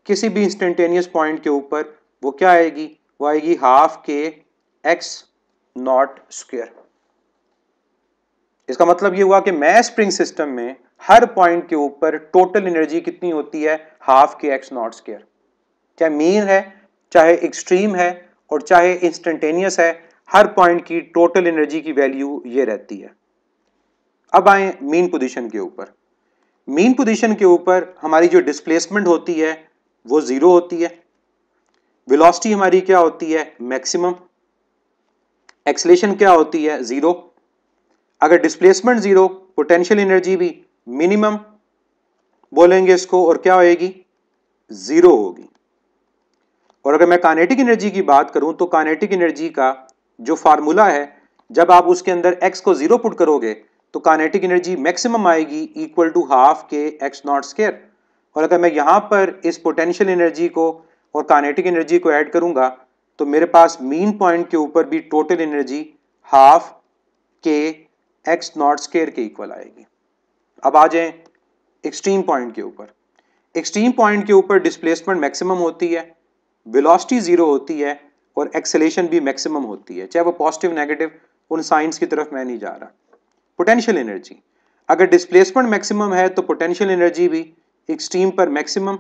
किसी भी इंस्टेंटेनियस पॉइंट के ऊपर वो क्या आएगी वो आएगी हाफ के एक्स नॉट स्क्वेयर इसका मतलब ये हुआ कि मैं स्प्रिंग सिस्टम में हर पॉइंट के ऊपर टोटल एनर्जी कितनी होती है हाफ के एक्स नॉट स्केयर चाहे मीन है चाहे एक्सट्रीम है और चाहे इंस्टेंटेनियस है हर पॉइंट की टोटल एनर्जी की वैल्यू ये रहती है अब आए मीन पोजीशन के ऊपर मीन पोजीशन के ऊपर हमारी जो डिस्प्लेसमेंट होती है वो ज़ीरो होती है वेलोसिटी हमारी क्या होती है मैक्सिमम एक्सलेशन क्या होती है ज़ीरो अगर डिस्प्लेसमेंट जीरो पोटेंशियल एनर्जी भी मिनिमम बोलेंगे इसको और क्या होएगी जीरो होगी और अगर मैं कानेटिक एनर्जी की बात करूं तो कानेटिक एनर्जी का जो फार्मूला है जब आप उसके अंदर एक्स को जीरो पुट करोगे तो कानेटिक एनर्जी मैक्सिमम आएगी इक्वल टू हाफ के एक्स नॉट स्केयर और अगर मैं यहां पर इस पोटेंशियल एनर्जी को और कानेटिक एनर्जी को ऐड करूँगा तो मेरे पास मीन पॉइंट के ऊपर भी टोटल एनर्जी हाफ के एक्स नॉट स्केयर के इक्वल आएगी अब आ जाए एक्सट्रीम पॉइंट के ऊपर एक्सट्रीम पॉइंट के ऊपर डिस्प्लेसमेंट मैक्सिमम होती है वेलोसिटी जीरो होती है और एक्सेलेशन भी मैक्सिमम होती है चाहे वो पॉजिटिव नेगेटिव उन साइंस की तरफ मैं नहीं जा रहा पोटेंशियल एनर्जी अगर डिस्प्लेसमेंट मैक्सिमम है तो पोटेंशियल एनर्जी भी एक्सट्रीम पर मैक्सिमम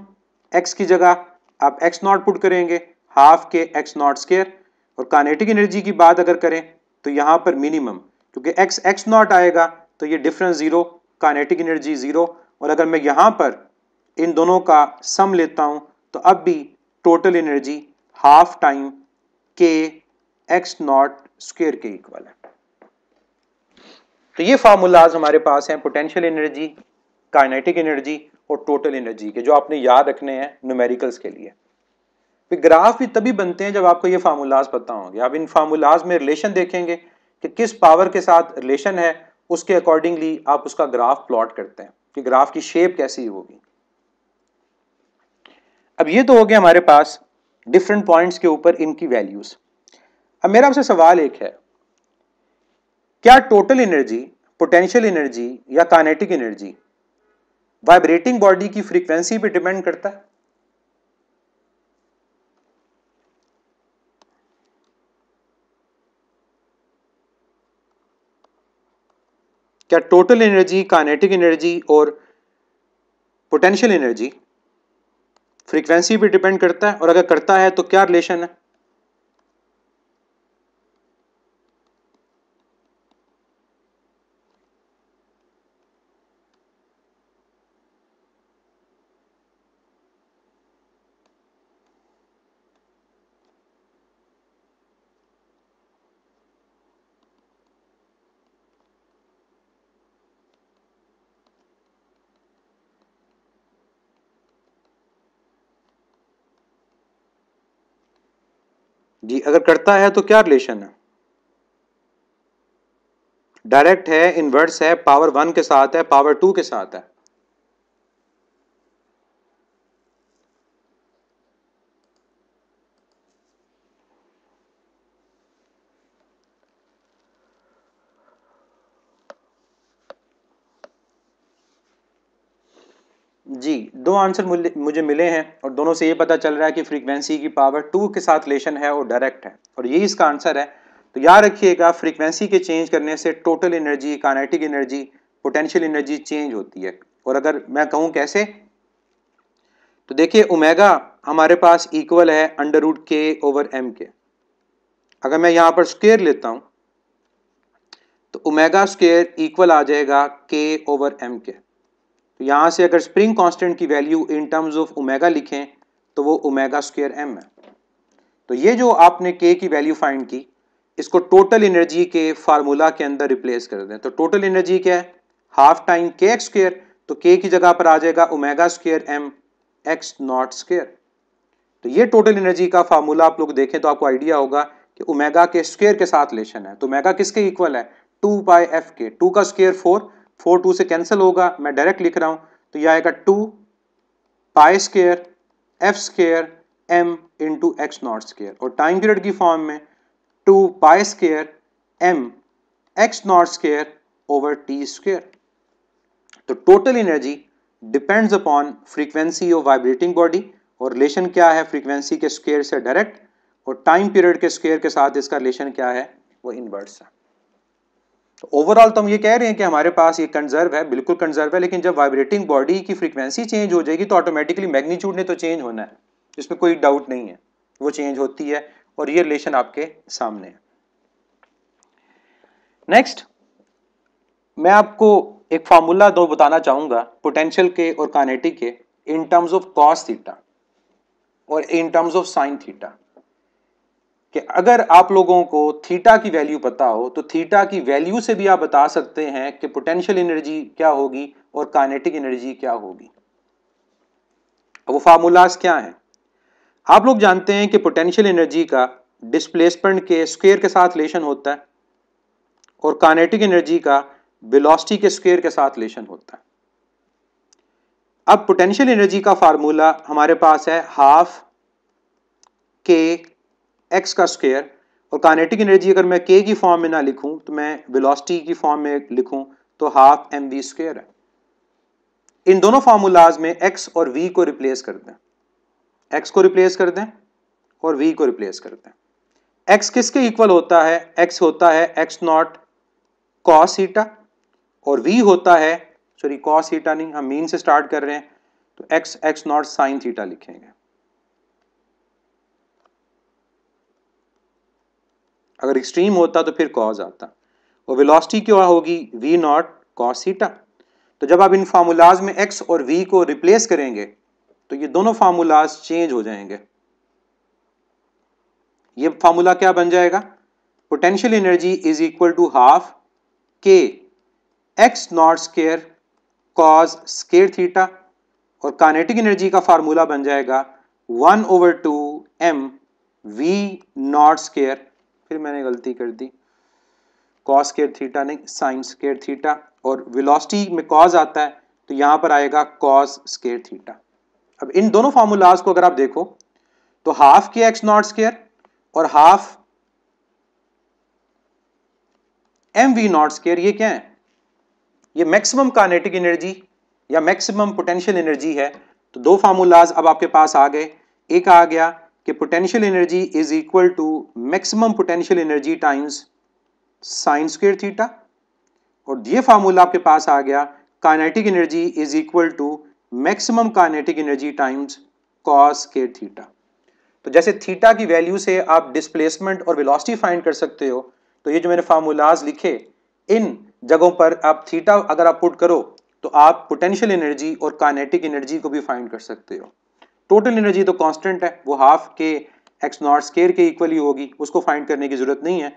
एक्स की जगह आप एक्स नॉट पुट करेंगे हाफ के एक्स नॉट स्केयर और कानेटिक एनर्जी की बात अगर करें तो यहाँ पर मिनिमम क्योंकि एक्स एक्स नॉट आएगा तो ये difference zero kinetic energy zero और अगर मैं यहां पर इन दोनों का सम लेता हूं तो अब भी टोटल एनर्जी हाफ टाइम के एक्स नॉट स्क्वेयर के इक्वल है तो ये फार्मूलाज हमारे पास हैं पोटेंशियल एनर्जी काइनेटिक एनर्जी और टोटल एनर्जी के जो आपने याद रखने हैं न्यूमेरिकल्स के लिए ग्राफ भी तभी बनते हैं जब आपको ये फार्मूलाज पता होंगे आप इन फार्मूलाज में रिलेशन देखेंगे कि किस पावर के साथ रिलेशन है उसके अकॉर्डिंगली आप उसका ग्राफ प्लॉट करते हैं कि ग्राफ की शेप कैसी होगी अब ये तो हो गया हमारे पास डिफरेंट पॉइंट्स के ऊपर इनकी वैल्यूज अब मेरा आपसे सवाल एक है क्या टोटल एनर्जी पोटेंशियल एनर्जी या कानेटिक एनर्जी वाइब्रेटिंग बॉडी की फ्रीक्वेंसी पे डिपेंड करता है क्या टोटल एनर्जी कानेटिक एनर्जी और पोटेंशियल एनर्जी फ्रीक्वेंसी पे डिपेंड करता है और अगर करता है तो क्या रिलेशन है जी अगर करता है तो क्या रिलेशन है डायरेक्ट है इन्वर्स है पावर वन के साथ है पावर टू के साथ है आंसर मुझे मिले हैं और दोनों से ये पता चल रहा है कि फ्रीक्वेंसी की पावर टू के साथ लेशन है और डायरेक्ट है और यही इसका आंसर है तो याद रखिएगा फ्रीक्वेंसी के चेंज करने से total energy kinetic energy potential energy change होती है और अगर मैं कहूँ कैसे तो देखिए ओमेगा हमारे पास इक्वल है under root k over m के अगर मैं यहाँ पर स्क्वेयर लेता हूँ तो ओमेगा स्क्वेयर इक्वल आ जाएगा के ओवर एम के तो यहाँ से अगर स्प्रिंग कांस्टेंट की value in terms of omega लिखें तो वो ओमेगा स्क्वेयर एम है तो ये जो आपने के की वैल्यू फाइंड की इसको टोटल एनर्जी के फार्मूला के अंदर रिप्लेस कर दें तो टोटल एनर्जी क्या है हाफ टाइम के एक्स स्क्र तो के की जगह पर आ जाएगा omega square m x naught square तो ये टोटल एनर्जी का फार्मूला आप लोग देखें तो आपको आइडिया होगा कि ओमेगा के स्क्र के साथ लेशन है तो ओमेगा किसके इक्वल है टू पाई एफ के टू का स्क्र फोर फोर टू से कैंसिल होगा मैं डायरेक्ट लिख रहा हूं तो यह आएगा two pi square f square m into x naught square और टाइम पीरियड की फॉर्म में two pi square m x naught square over T square तो total energy depends upon frequency of vibrating body और relation क्या है frequency के square से direct और टाइम पीरियड के स्केयर के साथ इसका रिलेशन क्या है वो इनवर्स है ओवरऑल तो, तो हम ये कह रहे हैं कि हमारे पास ये कंजर्व है बिल्कुल कंजर्व है लेकिन जब वाइब्रेटिंग बॉडी की फ्रिक्वेंसी चेंज हो जाएगी तो ऑटोमेटिकली मैग्नीट्यूड ने तो चेंज होना है इसमें कोई डाउट नहीं है वो चेंज होती है और ये रिलेशन आपके सामने है नेक्स्ट मैं आपको एक फार्मूला दो बताना चाहूंगा पोटेंशियल के और कानेटिक के in terms of cos theta और in terms of sine theta कि अगर आप लोगों को थीटा की वैल्यू पता हो तो थीटा की वैल्यू से भी आप बता सकते हैं कि पोटेंशियल एनर्जी क्या होगी और काइनेटिक एनर्जी क्या होगी वो फार्मूलाज क्या हैं आप लोग जानते हैं कि पोटेंशियल एनर्जी का डिस्प्लेसमेंट के स्क्वेयर के साथ लेशन होता है और काइनेटिक एनर्जी का बिलोस्टी के स्क्वेयर के साथ लेशन होता है अब पोटेंशियल एनर्जी का फार्मूला हमारे पास है हाफ के एक्स का स्क्वेयर और कानेटिक एनर्जी अगर मैं के की फॉर्म में ना लिखूं तो मैं वेलोसिटी की फॉर्म में लिखूं तो हाफ एम वी स्क्वेयर है इन दोनों फार्मूलाज में एक्स और वी को रिप्लेस कर दें एक्स को रिप्लेस कर दें और वी को रिप्लेस कर दें एक्स किसके इक्वल होता है एक्स होता है एक्स नॉट कॉस और वी होता है सॉरी कॉस हीटा नहीं हम मीन से स्टार्ट कर रहे हैं तो x x naught sine theta लिखेंगे अगर एक्सट्रीम होता तो फिर कॉज आता और वेलोसिटी क्या होगी वी नॉट कॉस थीटा तो जब आप इन फार्मूलाज में एक्स और वी को रिप्लेस करेंगे तो ये दोनों फार्मूलाज चेंज हो जाएंगे ये फार्मूला क्या बन जाएगा potential energy is equal to half के x naught square cos square theta और कानेटिक एनर्जी का फार्मूला बन जाएगा one over two m v naught square फिर मैंने गलती कर दी कॉस केयर थीटा नहीं साइंस केयर थीटा और वेलोसिटी में कॉज आता है तो यहां पर आएगा कॉस स्केयर थीटा अब इन दोनों फॉर्मूलाज को अगर आप देखो तो हाफ के एक्स नॉट स्केयर और half m v naught square ये क्या है ये मैक्सिमम कानेटिक एनर्जी या मैक्सिमम पोटेंशियल एनर्जी है तो दो फार्मूलाज अब आपके पास आ गए एक आ गया कि potential energy is equal to maximum potential energy times sine square theta और ये फार्मूला आपके पास आ गया kinetic energy is equal to maximum kinetic energy times cos square theta तो जैसे थीटा की वैल्यू से आप डिस्प्लेसमेंट और वेलोसिटी फाइंड कर सकते हो तो ये जो मैंने फार्मूलाज लिखे इन जगहों पर आप थीटा अगर आप पुट करो तो आप पोटेंशियल एनर्जी और काइनेटिक एनर्जी को भी फाइंड कर सकते हो टोटल एनर्जी तो कांस्टेंट है वो हाफ के एक्स नॉट स्केयर के इक्वल ही होगी उसको फाइंड करने की ज़रूरत नहीं है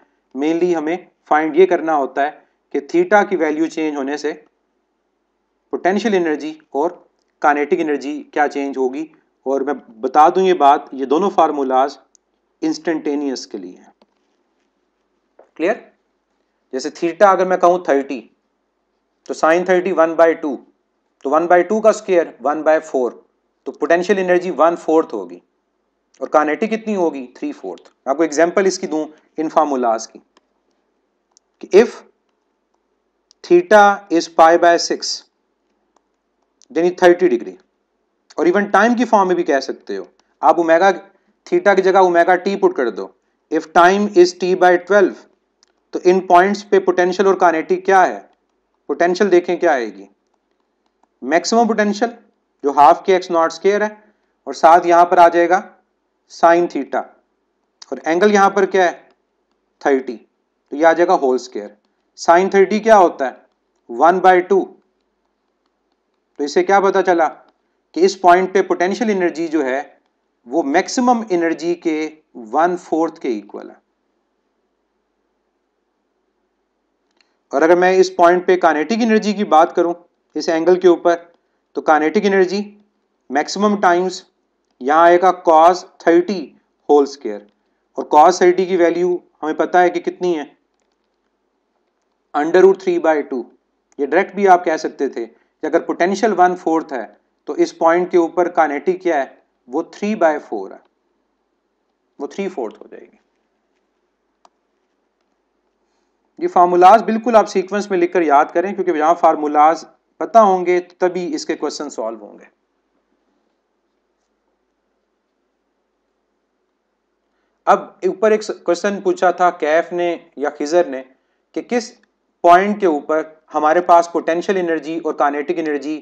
मेनली हमें फाइंड ये करना होता है कि थीटा की वैल्यू चेंज होने से पोटेंशियल एनर्जी और कानेटिक एनर्जी क्या चेंज होगी और मैं बता दूं ये बात ये दोनों फार्मूलाज इंस्टेंटेनियस के लिए हैं क्लियर जैसे थीटा अगर मैं कहूँ थर्टी तो sine thirty one by two तो वन बाई टू का स्केयर वन बाय फोर तो पोटेंशियल एनर्जी वन फोर्थ होगी और कानेटिक कितनी होगी थ्री फोर्थ आपको एग्जाम्पल इसकी दू इन फार्मूलाज की if theta is pi by six यानी थर्टी डिग्री और इवन टाइम की फॉर्म में भी कह सकते हो आप उमेगा थीटा की जगह उमेगा टी पुट कर दो if time is T by twelve तो इन पॉइंट्स पे पोटेंशियल और कानेटिक क्या है पोटेंशियल देखें क्या आएगी मैक्सिमम पोटेंशियल जो हाफ के एक्स नॉट स्केयर है और साथ यहां पर आ जाएगा साइन थीटा और एंगल यहां पर क्या है थर्टी तो ये आ जाएगा होल स्केयर साइन थर्टी क्या होता है वन बाय टू तो इसे क्या पता चला कि इस पॉइंट पे पोटेंशियल एनर्जी जो है वो मैक्सिमम एनर्जी के वन फोर्थ के इक्वल है और अगर मैं इस पॉइंट पे कानेटिक एनर्जी की बात करूं इस एंगल के ऊपर तो कानेटिक एनर्जी मैक्सिमम टाइम्स यहाँ आएगा कॉज थर्टी होल स्केयर और कॉज थर्टी की वैल्यू हमें पता है कि कितनी है under root three by two ये डायरेक्ट भी आप कह सकते थे कि अगर पोटेंशियल वन फोर्थ है तो इस पॉइंट के ऊपर कानेटिक क्या है वो थ्री बाय फोर है वो थ्री फोर्थ हो जाएगी ये फार्मूलाज बिल्कुल आप सीक्वेंस में लिखकर याद करें क्योंकि यहाँ फार्मूलाज पता होंगे तो तभी इसके क्वेश्चन सॉल्व होंगे अब ऊपर एक क्वेश्चन पूछा था कैफ ने या खिजर ने कि किस पॉइंट के ऊपर हमारे पास पोटेंशियल एनर्जी और कानेटिक एनर्जी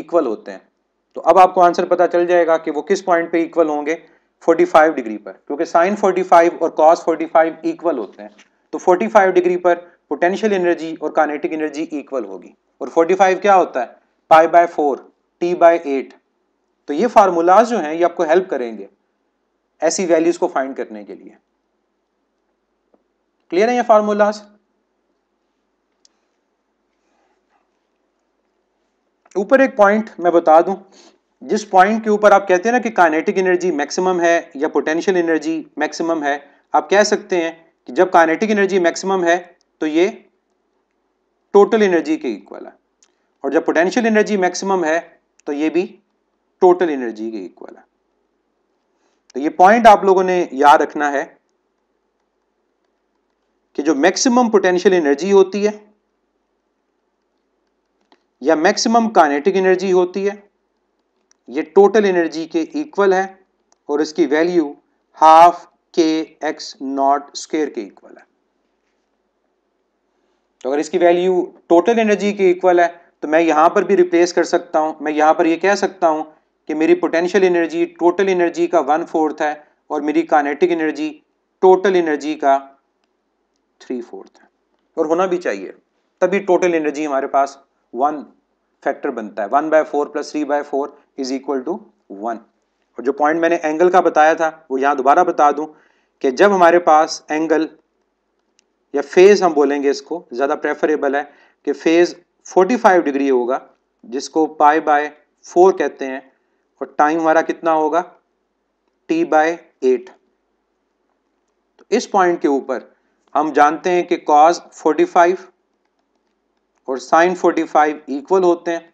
इक्वल होते हैं तो अब आपको आंसर पता चल जाएगा कि वो किस पॉइंट पे इक्वल होंगे 45 डिग्री पर क्योंकि साइन 45 और कॉस 45 इक्वल होते हैं तो 45 डिग्री पर पोटेंशियल एनर्जी और कानेटिक एनर्जी इक्वल होगी और 45 क्या होता है pi by four T by eight तो ये फार्मूलाज जो हैं ये आपको हेल्प करेंगे ऐसी वैल्यूज को फाइंड करने के लिए क्लियर है ये फार्मूलाज ऊपर एक पॉइंट मैं बता दूं जिस पॉइंट के ऊपर आप कहते हैं ना कि काइनेटिक एनर्जी मैक्सिमम है या पोटेंशियल एनर्जी मैक्सिमम है आप कह सकते हैं कि जब काइनेटिक एनर्जी मैक्सिमम है तो ये टोटल एनर्जी के इक्वल है और जब पोटेंशियल एनर्जी मैक्सिमम है तो ये भी टोटल एनर्जी के इक्वल है तो ये पॉइंट आप लोगों ने याद रखना है कि जो मैक्सिमम पोटेंशियल एनर्जी होती है या मैक्सिमम काइनेटिक एनर्जी होती है ये टोटल एनर्जी के इक्वल है और इसकी वैल्यू हाफ के एक्स नॉट स्क्वेयर के इक्वल है तो अगर इसकी वैल्यू टोटल एनर्जी के इक्वल है तो मैं यहाँ पर भी रिप्लेस कर सकता हूँ मैं यहाँ पर ये यह कह सकता हूँ कि मेरी पोटेंशियल एनर्जी टोटल एनर्जी का वन फोर्थ है और मेरी कानेटिक एनर्जी टोटल एनर्जी का थ्री फोर्थ है और होना भी चाहिए तभी टोटल एनर्जी हमारे पास वन फैक्टर बनता है one by four plus three by four is equal to one और जो पॉइंट मैंने एंगल का बताया था वो यहाँ दोबारा बता दूँ कि जब हमारे पास एंगल या फेज़ हम बोलेंगे इसको ज़्यादा प्रेफरेबल है कि फेज़ 45 डिग्री होगा जिसको पाई बाय फोर कहते हैं और टाइम हमारा कितना होगा टी बाय एट तो इस पॉइंट के ऊपर हम जानते हैं कि कॉज 45 और साइन 45 इक्वल होते हैं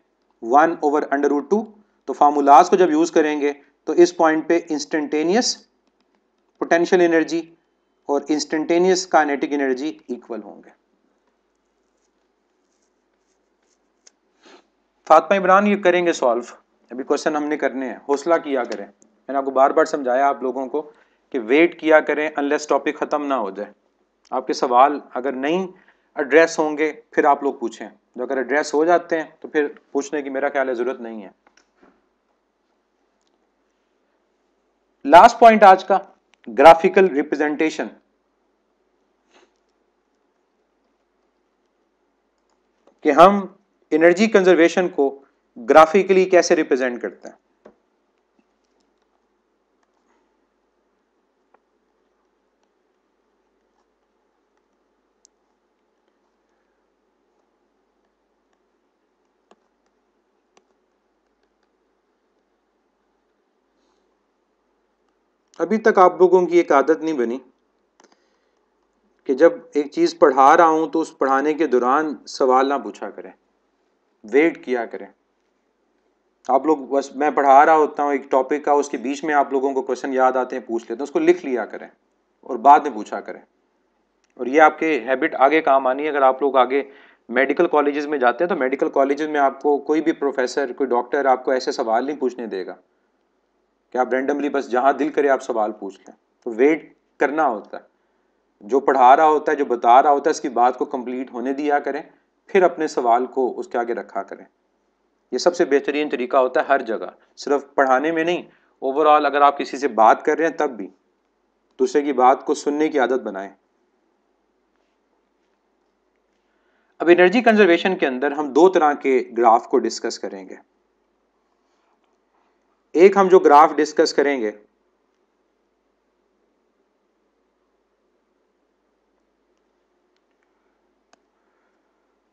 one over under root two तो फार्मूलाज को जब यूज़ करेंगे तो इस पॉइंट पे इंस्टेंटेनियस पोटेंशियल एनर्जी और इंस्टेंटेनियस काइनेटिक एनर्जी इक्वल होंगे फातमा इमरान ये करेंगे सॉल्व अभी क्वेश्चन हमने करने हैं हौसला किया करें मैंने आपको बार बार समझाया आप लोगों को कि वेट किया करें अनलेस टॉपिक ख़त्म ना हो जाए आपके सवाल अगर नहीं एड्रेस होंगे फिर आप लोग पूछें जो तो अगर एड्रेस हो जाते हैं तो फिर पूछने की मेरा ख्याल है ज़रूरत नहीं है लास्ट पॉइंट आज का ग्राफिकल रिप्रेजेंटेशन कि हम एनर्जी कंजर्वेशन को ग्राफिकली कैसे रिप्रेजेंट करते हैं अभी तक आप लोगों की एक आदत नहीं बनी कि जब एक चीज़ पढ़ा रहा हूँ तो उस पढ़ाने के दौरान सवाल ना पूछा करें वेट किया करें आप लोग बस मैं पढ़ा रहा होता हूँ एक टॉपिक का उसके बीच में आप लोगों को क्वेश्चन याद आते हैं पूछ लेते हैं उसको लिख लिया करें और बाद में पूछा करें और ये आपके हैबिट आगे काम आनी है अगर आप लोग आगे मेडिकल कॉलेजेस में जाते हैं तो मेडिकल कॉलेजेस में आपको कोई भी प्रोफेसर कोई डॉक्टर आपको ऐसे सवाल नहीं पूछने देगा कि आप रेंडमली बस जहाँ दिल करे आप सवाल पूछ लें तो वेट करना होता है जो पढ़ा रहा होता है जो बता रहा होता है इसकी बात को कंप्लीट होने दिया करें फिर अपने सवाल को उसके आगे रखा करें ये सबसे बेहतरीन तरीका होता है हर जगह सिर्फ पढ़ाने में नहीं ओवरऑल अगर आप किसी से बात कर रहे हैं तब भी दूसरे तो की बात को सुनने की आदत बनाएं अब एनर्जी कंजर्वेशन के अंदर हम दो तरह के ग्राफ को डिस्कस करेंगे एक हम जो ग्राफ डिस्कस करेंगे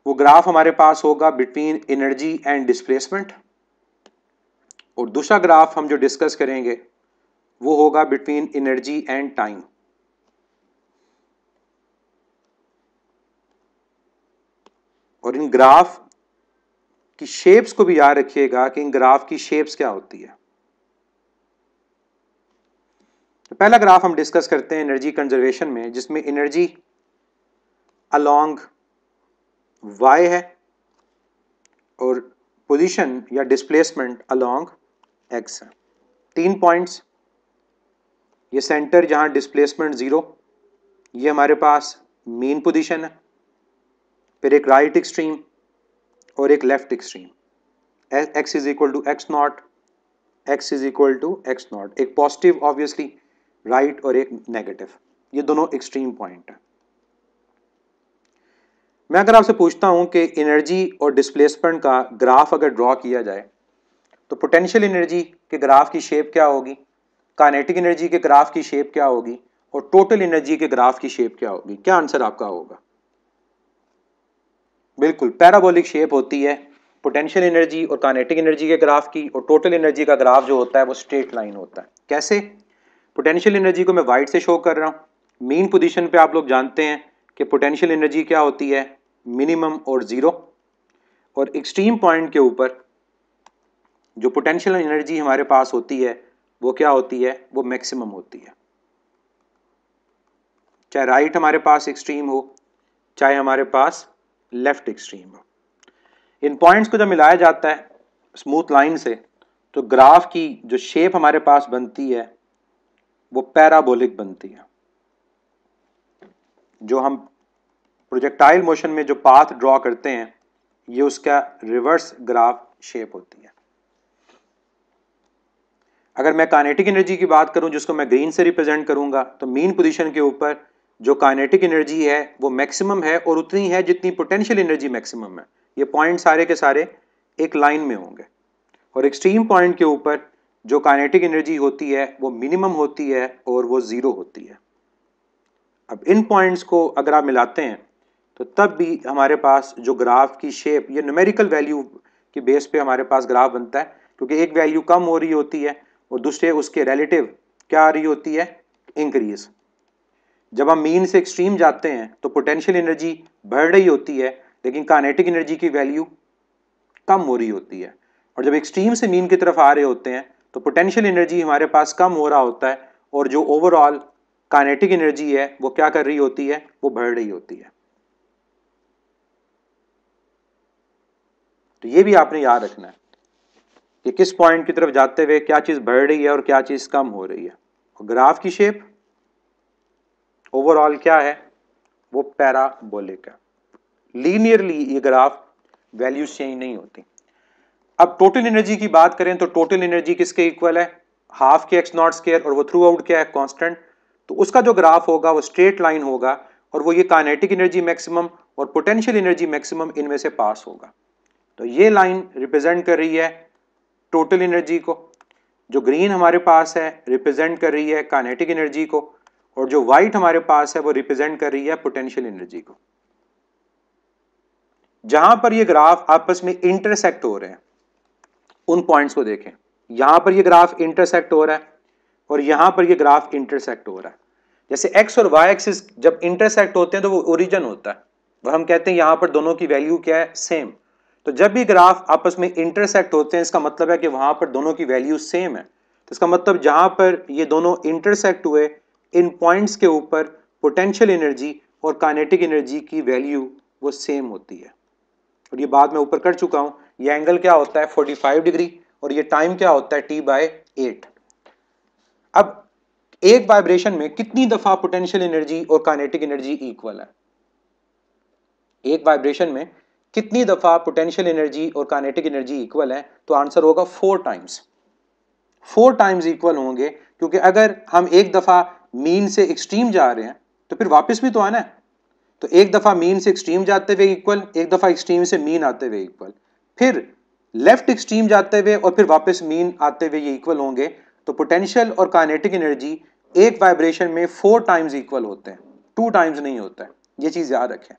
वो ग्राफ हमारे पास होगा बिटवीन एनर्जी एंड डिस्प्लेसमेंट और दूसरा ग्राफ हम जो डिस्कस करेंगे वो होगा बिटवीन एनर्जी एंड टाइम और इन ग्राफ की शेप्स को भी याद रखिएगा कि इन ग्राफ की शेप्स क्या होती है तो पहला ग्राफ हम डिस्कस करते हैं एनर्जी कंजर्वेशन में जिसमें एनर्जी अलोंग वाई है और पोजीशन या डिस्प्लेसमेंट अलोंग एक्स है तीन पॉइंट्स ये सेंटर जहां डिस्प्लेसमेंट ज़ीरो ये हमारे पास मेन पोजीशन है फिर एक राइट एक्सट्रीम और एक left extreme x is equal to x naught x is equal to x naught एक पॉजिटिव ऑब्वियसली राइट और एक नेगेटिव ये दोनों एक्सट्रीम पॉइंट है मैं अगर आपसे पूछता हूं कि एनर्जी और डिस्प्लेसमेंट का ग्राफ अगर ड्रॉ किया जाए तो पोटेंशियल एनर्जी के ग्राफ की शेप क्या होगी कानेटिक एनर्जी के ग्राफ की शेप क्या होगी और टोटल एनर्जी के ग्राफ की शेप क्या होगी क्या आंसर आपका होगा बिल्कुल पैराबोलिक शेप होती है पोटेंशियल एनर्जी और कानेटिक एनर्जी के ग्राफ की और टोटल एनर्जी का ग्राफ जो होता है वो स्ट्रेट लाइन होता है कैसे पोटेंशियल एनर्जी को मैं वाइट से शो कर रहा हूँ मेन पोजीशन पे आप लोग जानते हैं कि पोटेंशियल एनर्जी क्या होती है मिनिमम और ज़ीरो और एक्सट्रीम पॉइंट के ऊपर जो पोटेंशियल एनर्जी हमारे पास होती है वो क्या होती है वो मैक्सिमम होती है चाहे राइट हमारे पास एक्सट्रीम हो चाहे हमारे पास लेफ्ट एक्सट्रीम हो इन पॉइंट्स को जब मिलाया जाता है स्मूथ लाइन से तो ग्राफ की जो शेप हमारे पास बनती है वो पैराबोलिक बनती है जो हम प्रोजेक्टाइल मोशन में जो पाथ ड्रॉ करते हैं ये उसका रिवर्स ग्राफ शेप होती है अगर मैं काइनेटिक एनर्जी की बात करूं जिसको मैं ग्रीन से रिप्रेजेंट करूंगा तो मीन पोजीशन के ऊपर जो काइनेटिक एनर्जी है वो मैक्सिमम है और उतनी है जितनी पोटेंशियल एनर्जी मैक्सिमम है ये पॉइंट सारे के सारे एक लाइन में होंगे और एक्सट्रीम पॉइंट के ऊपर जो काइनेटिक एनर्जी होती है वो मिनिमम होती है और वो ज़ीरो होती है अब इन पॉइंट्स को अगर आप मिलाते हैं तो तब भी हमारे पास जो ग्राफ की शेप ये न्यूमेरिकल वैल्यू के बेस पे हमारे पास ग्राफ बनता है क्योंकि एक वैल्यू कम हो रही होती है और दूसरे उसके रिलेटिव क्या आ रही होती है इंक्रीज जब हम मीन से एक्सट्रीम जाते हैं तो पोटेंशियल एनर्जी बढ़ रही होती है लेकिन कानेटिक एनर्जी की वैल्यू कम हो रही होती है और जब एक्सट्रीम से मीन की तरफ आ रहे होते हैं तो पोटेंशियल एनर्जी हमारे पास कम हो रहा होता है और जो ओवरऑल काइनेटिक एनर्जी है वो क्या कर रही होती है वो बढ़ रही होती है तो ये भी आपने याद रखना है कि किस पॉइंट की तरफ जाते हुए क्या चीज़ बढ़ रही है और क्या चीज़ कम हो रही है और ग्राफ की शेप ओवरऑल क्या है वो पैराबोलिक है लीनियरली ये ग्राफ वैल्यूज चेंज नहीं होती अब टोटल एनर्जी की बात करें तो टोटल एनर्जी किसके इक्वल है हाफ के एक्स नॉट स्केयर और वो थ्रू आउट क्या है कॉन्स्टेंट तो उसका जो ग्राफ होगा वो स्ट्रेट लाइन होगा और वो ये कानेटिक एनर्जी मैक्सिमम और पोटेंशियल एनर्जी मैक्सिमम इनमें से पास होगा तो ये लाइन रिप्रेजेंट कर रही है टोटल एनर्जी को जो ग्रीन हमारे पास है रिप्रेजेंट कर रही है कानेटिक एनर्जी को और जो वाइट हमारे पास है वो रिप्रेजेंट कर रही है पोटेंशियल एनर्जी को जहां पर ये ग्राफ आपस में इंटरसेक्ट हो रहे हैं उन पॉइंट्स को देखें यहां पर ये ग्राफ इंटरसेक्ट हो रहा है और यहां पर ये ग्राफ इंटरसेक्ट हो रहा है जैसे एक्स और वाई एक्सिस जब इंटरसेक्ट होते हैं तो वो ओरिजन होता है वह हम कहते हैं यहां पर दोनों की वैल्यू क्या है सेम तो जब भी ग्राफ आपस में इंटरसेक्ट होते हैं इसका मतलब है कि वहां पर दोनों की वैल्यू सेम है तो इसका मतलब जहां पर ये दोनों इंटरसेक्ट हुए इन पॉइंट्स के ऊपर पोटेंशियल एनर्जी और काइनेटिक एनर्जी की वैल्यू वो सेम होती है और ये बात मैं ऊपर कर चुका हूँ ये एंगल क्या होता है 45 डिग्री और ये टाइम क्या होता है टी बाय एट अब एक वाइब्रेशन में कितनी दफा पोटेंशियल एनर्जी और काइनेटिक एनर्जी इक्वल है एक वाइब्रेशन में कितनी दफा पोटेंशियल एनर्जी और काइनेटिक एनर्जी इक्वल है तो आंसर होगा four times four times equal होंगे क्योंकि अगर हम एक दफा मीन से एक्सट्रीम जा रहे हैं तो फिर वापस भी तो आना है तो एक दफा मीन से एक्सट्रीम जाते हुए इक्वल एक दफा एक्सट्रीम से मीन आते हुए इक्वल फिर लेफ्ट एक्सट्रीम जाते हुए और फिर वापस मीन आते हुए ये इक्वल होंगे तो पोटेंशियल और काइनेटिक एनर्जी एक वाइब्रेशन में फोर टाइम्स इक्वल होते हैं टू टाइम्स नहीं होता है ये चीज़ याद रखें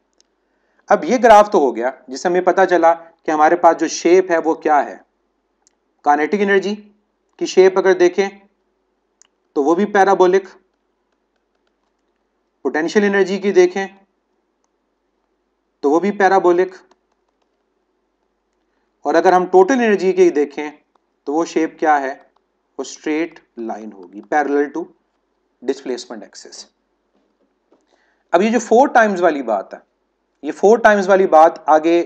अब ये ग्राफ तो हो गया जिससे हमें पता चला कि हमारे पास जो शेप है वो क्या है कानेटिक एनर्जी की शेप अगर देखें तो वो भी पैराबोलिक पोटेंशियल एनर्जी की देखें तो वो भी पैराबोलिक और अगर हम टोटल एनर्जी ही देखें तो वो शेप क्या है वो स्ट्रेट लाइन होगी पैरेलल टू डिस्प्लेसमेंट एक्सेस अब ये जो फोर टाइम्स वाली बात है ये फोर टाइम्स वाली बात आगे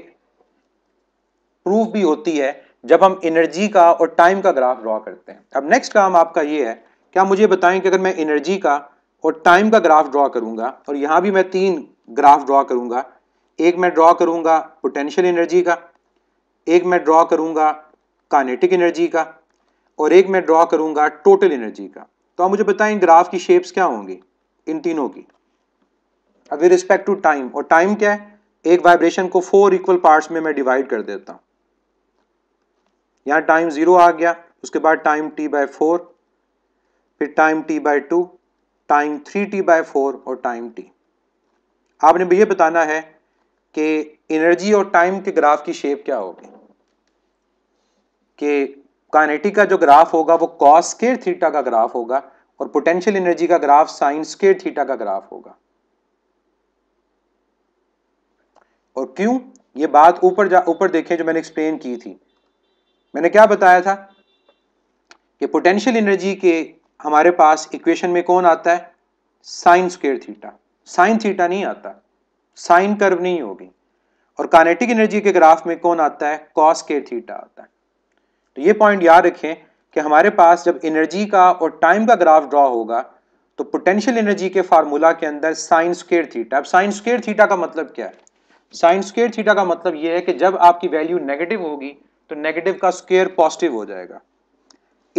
प्रूफ भी होती है जब हम एनर्जी का और टाइम का ग्राफ ड्रॉ करते हैं अब नेक्स्ट काम आपका ये है क्या मुझे बताएं कि अगर मैं एनर्जी का और टाइम का ग्राफ ड्रॉ करूंगा और यहां भी मैं तीन ग्राफ ड्रॉ करूंगा एक मैं ड्रॉ करूंगा पोटेंशियल एनर्जी का एक मैं ड्रॉ करूंगा कानेटिक एनर्जी का और एक मैं ड्रॉ करूंगा टोटल एनर्जी का तो आप मुझे बताएं ग्राफ की शेप्स क्या होंगी इन तीनों की अब विद रिस्पेक्ट टू टाइम और टाइम क्या है एक वाइब्रेशन को फोर इक्वल पार्ट्स में मैं डिवाइड कर देता हूं यहां टाइम ज़ीरो आ गया उसके बाद टाइम टी बाय फोर फिर time T by two time three T by four और टाइम टी आपने भी ये बताना है कि एनर्जी और टाइम के ग्राफ की शेप क्या होगी कि काइनेटिक का जो ग्राफ होगा वो कॉस स्केर थीटा का ग्राफ होगा और पोटेंशियल एनर्जी का ग्राफ साइन स्केर थीटा का ग्राफ होगा और क्यों ये बात ऊपर जा ऊपर देखें जो मैंने एक्सप्लेन की थी मैंने क्या बताया था कि पोटेंशियल एनर्जी के हमारे पास इक्वेशन में कौन आता है sine square theta sine theta नहीं आता साइन कर्व नहीं होगी और कानेटिक एनर्जी के ग्राफ में कौन आता है कॉस केयर थीटा आता है तो ये पॉइंट याद रखें कि हमारे पास जब एनर्जी का और टाइम का ग्राफ ड्रॉ होगा तो पोटेंशियल एनर्जी के फार्मूला के अंदर साइन स्केयर थीटा अब साइन स्केयर थीटा का मतलब क्या है साइन स्केयर थीटा का मतलब ये है कि जब आपकी वैल्यू नेगेटिव होगी तो नेगेटिव का स्केयर पॉजिटिव हो जाएगा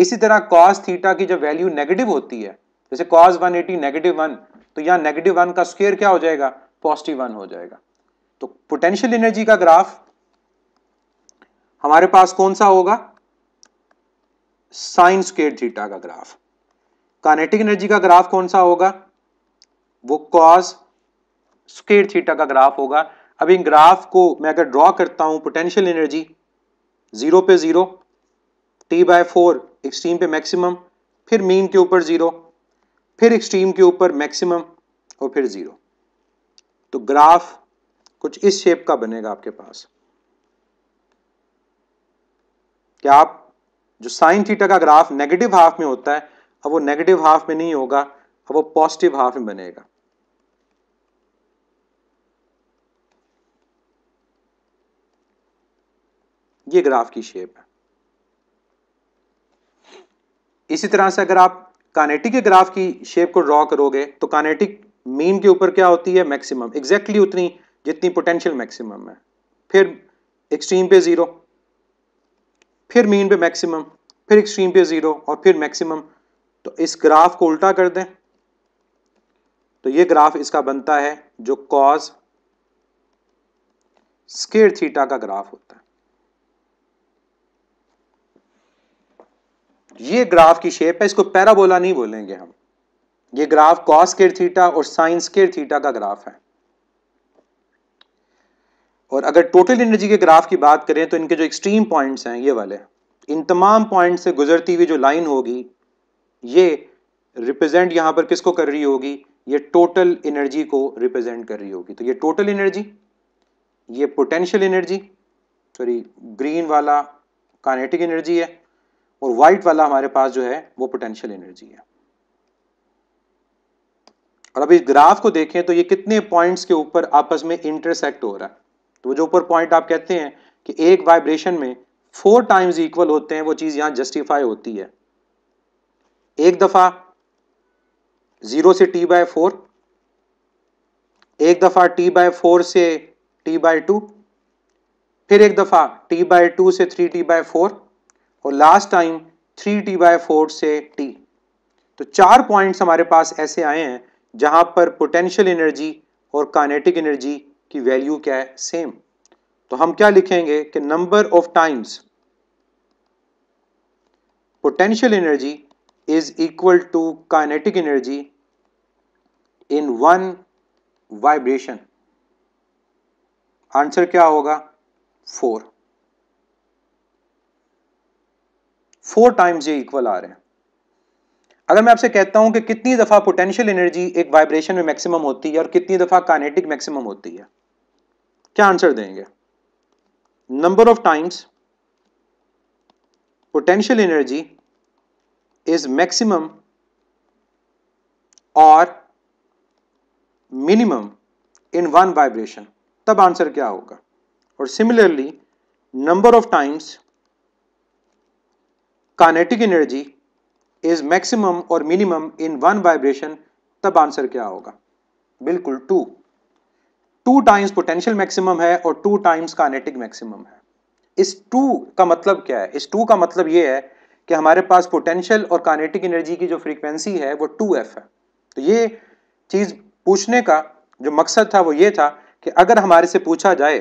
इसी तरह कॉस थीटा की जब वैल्यू नेगेटिव होती है जैसे cos one eighty negative one तो यहाँ नेगेटिव वन का स्केयर क्या हो जाएगा पॉजिटिव वन हो जाएगा तो पोटेंशियल एनर्जी का ग्राफ हमारे पास कौन सा होगा साइन स्केर थीटा का ग्राफ कानेटिक एनर्जी का ग्राफ कौन सा होगा वो कॉज स्केर थीटा का ग्राफ होगा अब इन ग्राफ को मैं अगर ड्रॉ करता हूं पोटेंशियल एनर्जी जीरो पे zero T by four extreme पे मैक्सिमम फिर मीन के ऊपर जीरो फिर एक्सट्रीम के ऊपर मैक्सिमम और फिर ज़ीरो तो ग्राफ कुछ इस शेप का बनेगा आपके पास क्या आप जो साइन थीटा का ग्राफ नेगेटिव हाफ में होता है अब वो नेगेटिव हाफ में नहीं होगा अब वो पॉजिटिव हाफ में बनेगा ये ग्राफ की शेप है इसी तरह से अगर आप कानेटिक के ग्राफ की शेप को ड्रॉ करोगे तो कानेटिक मीन के ऊपर क्या होती है मैक्सिमम एग्जैक्टली exactly उतनी जितनी पोटेंशियल मैक्सिमम है फिर एक्सट्रीम पे जीरो फिर मीन पे मैक्सिमम फिर एक्सट्रीम पे ज़ीरो और फिर मैक्सिमम तो इस ग्राफ को उल्टा कर दें तो ये ग्राफ इसका बनता है जो कॉज स्केर थीटा का ग्राफ होता है ये ग्राफ की शेप है इसको पैराबोला नहीं बोलेंगे हम ये ग्राफ कॉस केयर थीटा और साइंस केयर थीटा का ग्राफ है और अगर टोटल एनर्जी के ग्राफ की बात करें तो इनके जो एक्सट्रीम पॉइंट्स हैं ये वाले इन तमाम पॉइंट से गुजरती हुई जो लाइन होगी ये रिप्रेजेंट यहाँ पर किसको कर रही होगी ये टोटल एनर्जी को रिप्रेजेंट कर रही होगी तो ये टोटल एनर्जी ये पोटेंशियल एनर्जी सॉरी ग्रीन वाला कानेटिक एनर्जी है और वाइट वाला हमारे पास जो है वो पोटेंशियल एनर्जी है और अब इस ग्राफ को देखें तो ये कितने पॉइंट्स के ऊपर आपस में इंटरसेक्ट हो रहा है तो जो ऊपर पॉइंट आप कहते हैं कि एक वाइब्रेशन में फोर टाइम्स इक्वल होते हैं वो चीज़ यहां जस्टिफाई होती है एक दफ़ा ज़ीरो से टी बाय फोर एक दफ़ा टी बाय फोर से टी बाय टू फिर एक दफ़ा टी बाय टू से थ्री टी बाय फोर और last time three T by four से टी तो चार पॉइंट्स हमारे पास ऐसे आए हैं जहां पर पोटेंशियल एनर्जी और कानेटिक एनर्जी की वैल्यू क्या है सेम तो हम क्या लिखेंगे कि number of times potential energy is equal to kinetic energy in one vibration answer क्या होगा फोर फोर टाइम्स ये इक्वल आ रहे हैं अगर मैं आपसे कहता हूं कि कितनी दफ़ा पोटेंशियल एनर्जी एक वाइब्रेशन में मैक्सिमम होती है और कितनी दफ़ा काइनेटिक मैक्सिमम होती है क्या आंसर देंगे number of times potential energy is maximum और मिनिमम इन वन वाइब्रेशन तब आंसर क्या होगा और similarly number of times kinetic energy is maximum और मिनिमम इन वन वाइब्रेशन तब आंसर क्या होगा बिल्कुल two two times potential maximum है और टू टाइम्स कानेटिक मैक्सिमम है इस टू का मतलब क्या है इस टू का मतलब ये है कि हमारे पास पोटेंशियल और कानेटिक एनर्जी की जो फ्रीक्वेंसी है वो टू एफ है तो ये चीज़ पूछने का जो मकसद था वो ये था कि अगर हमारे से पूछा जाए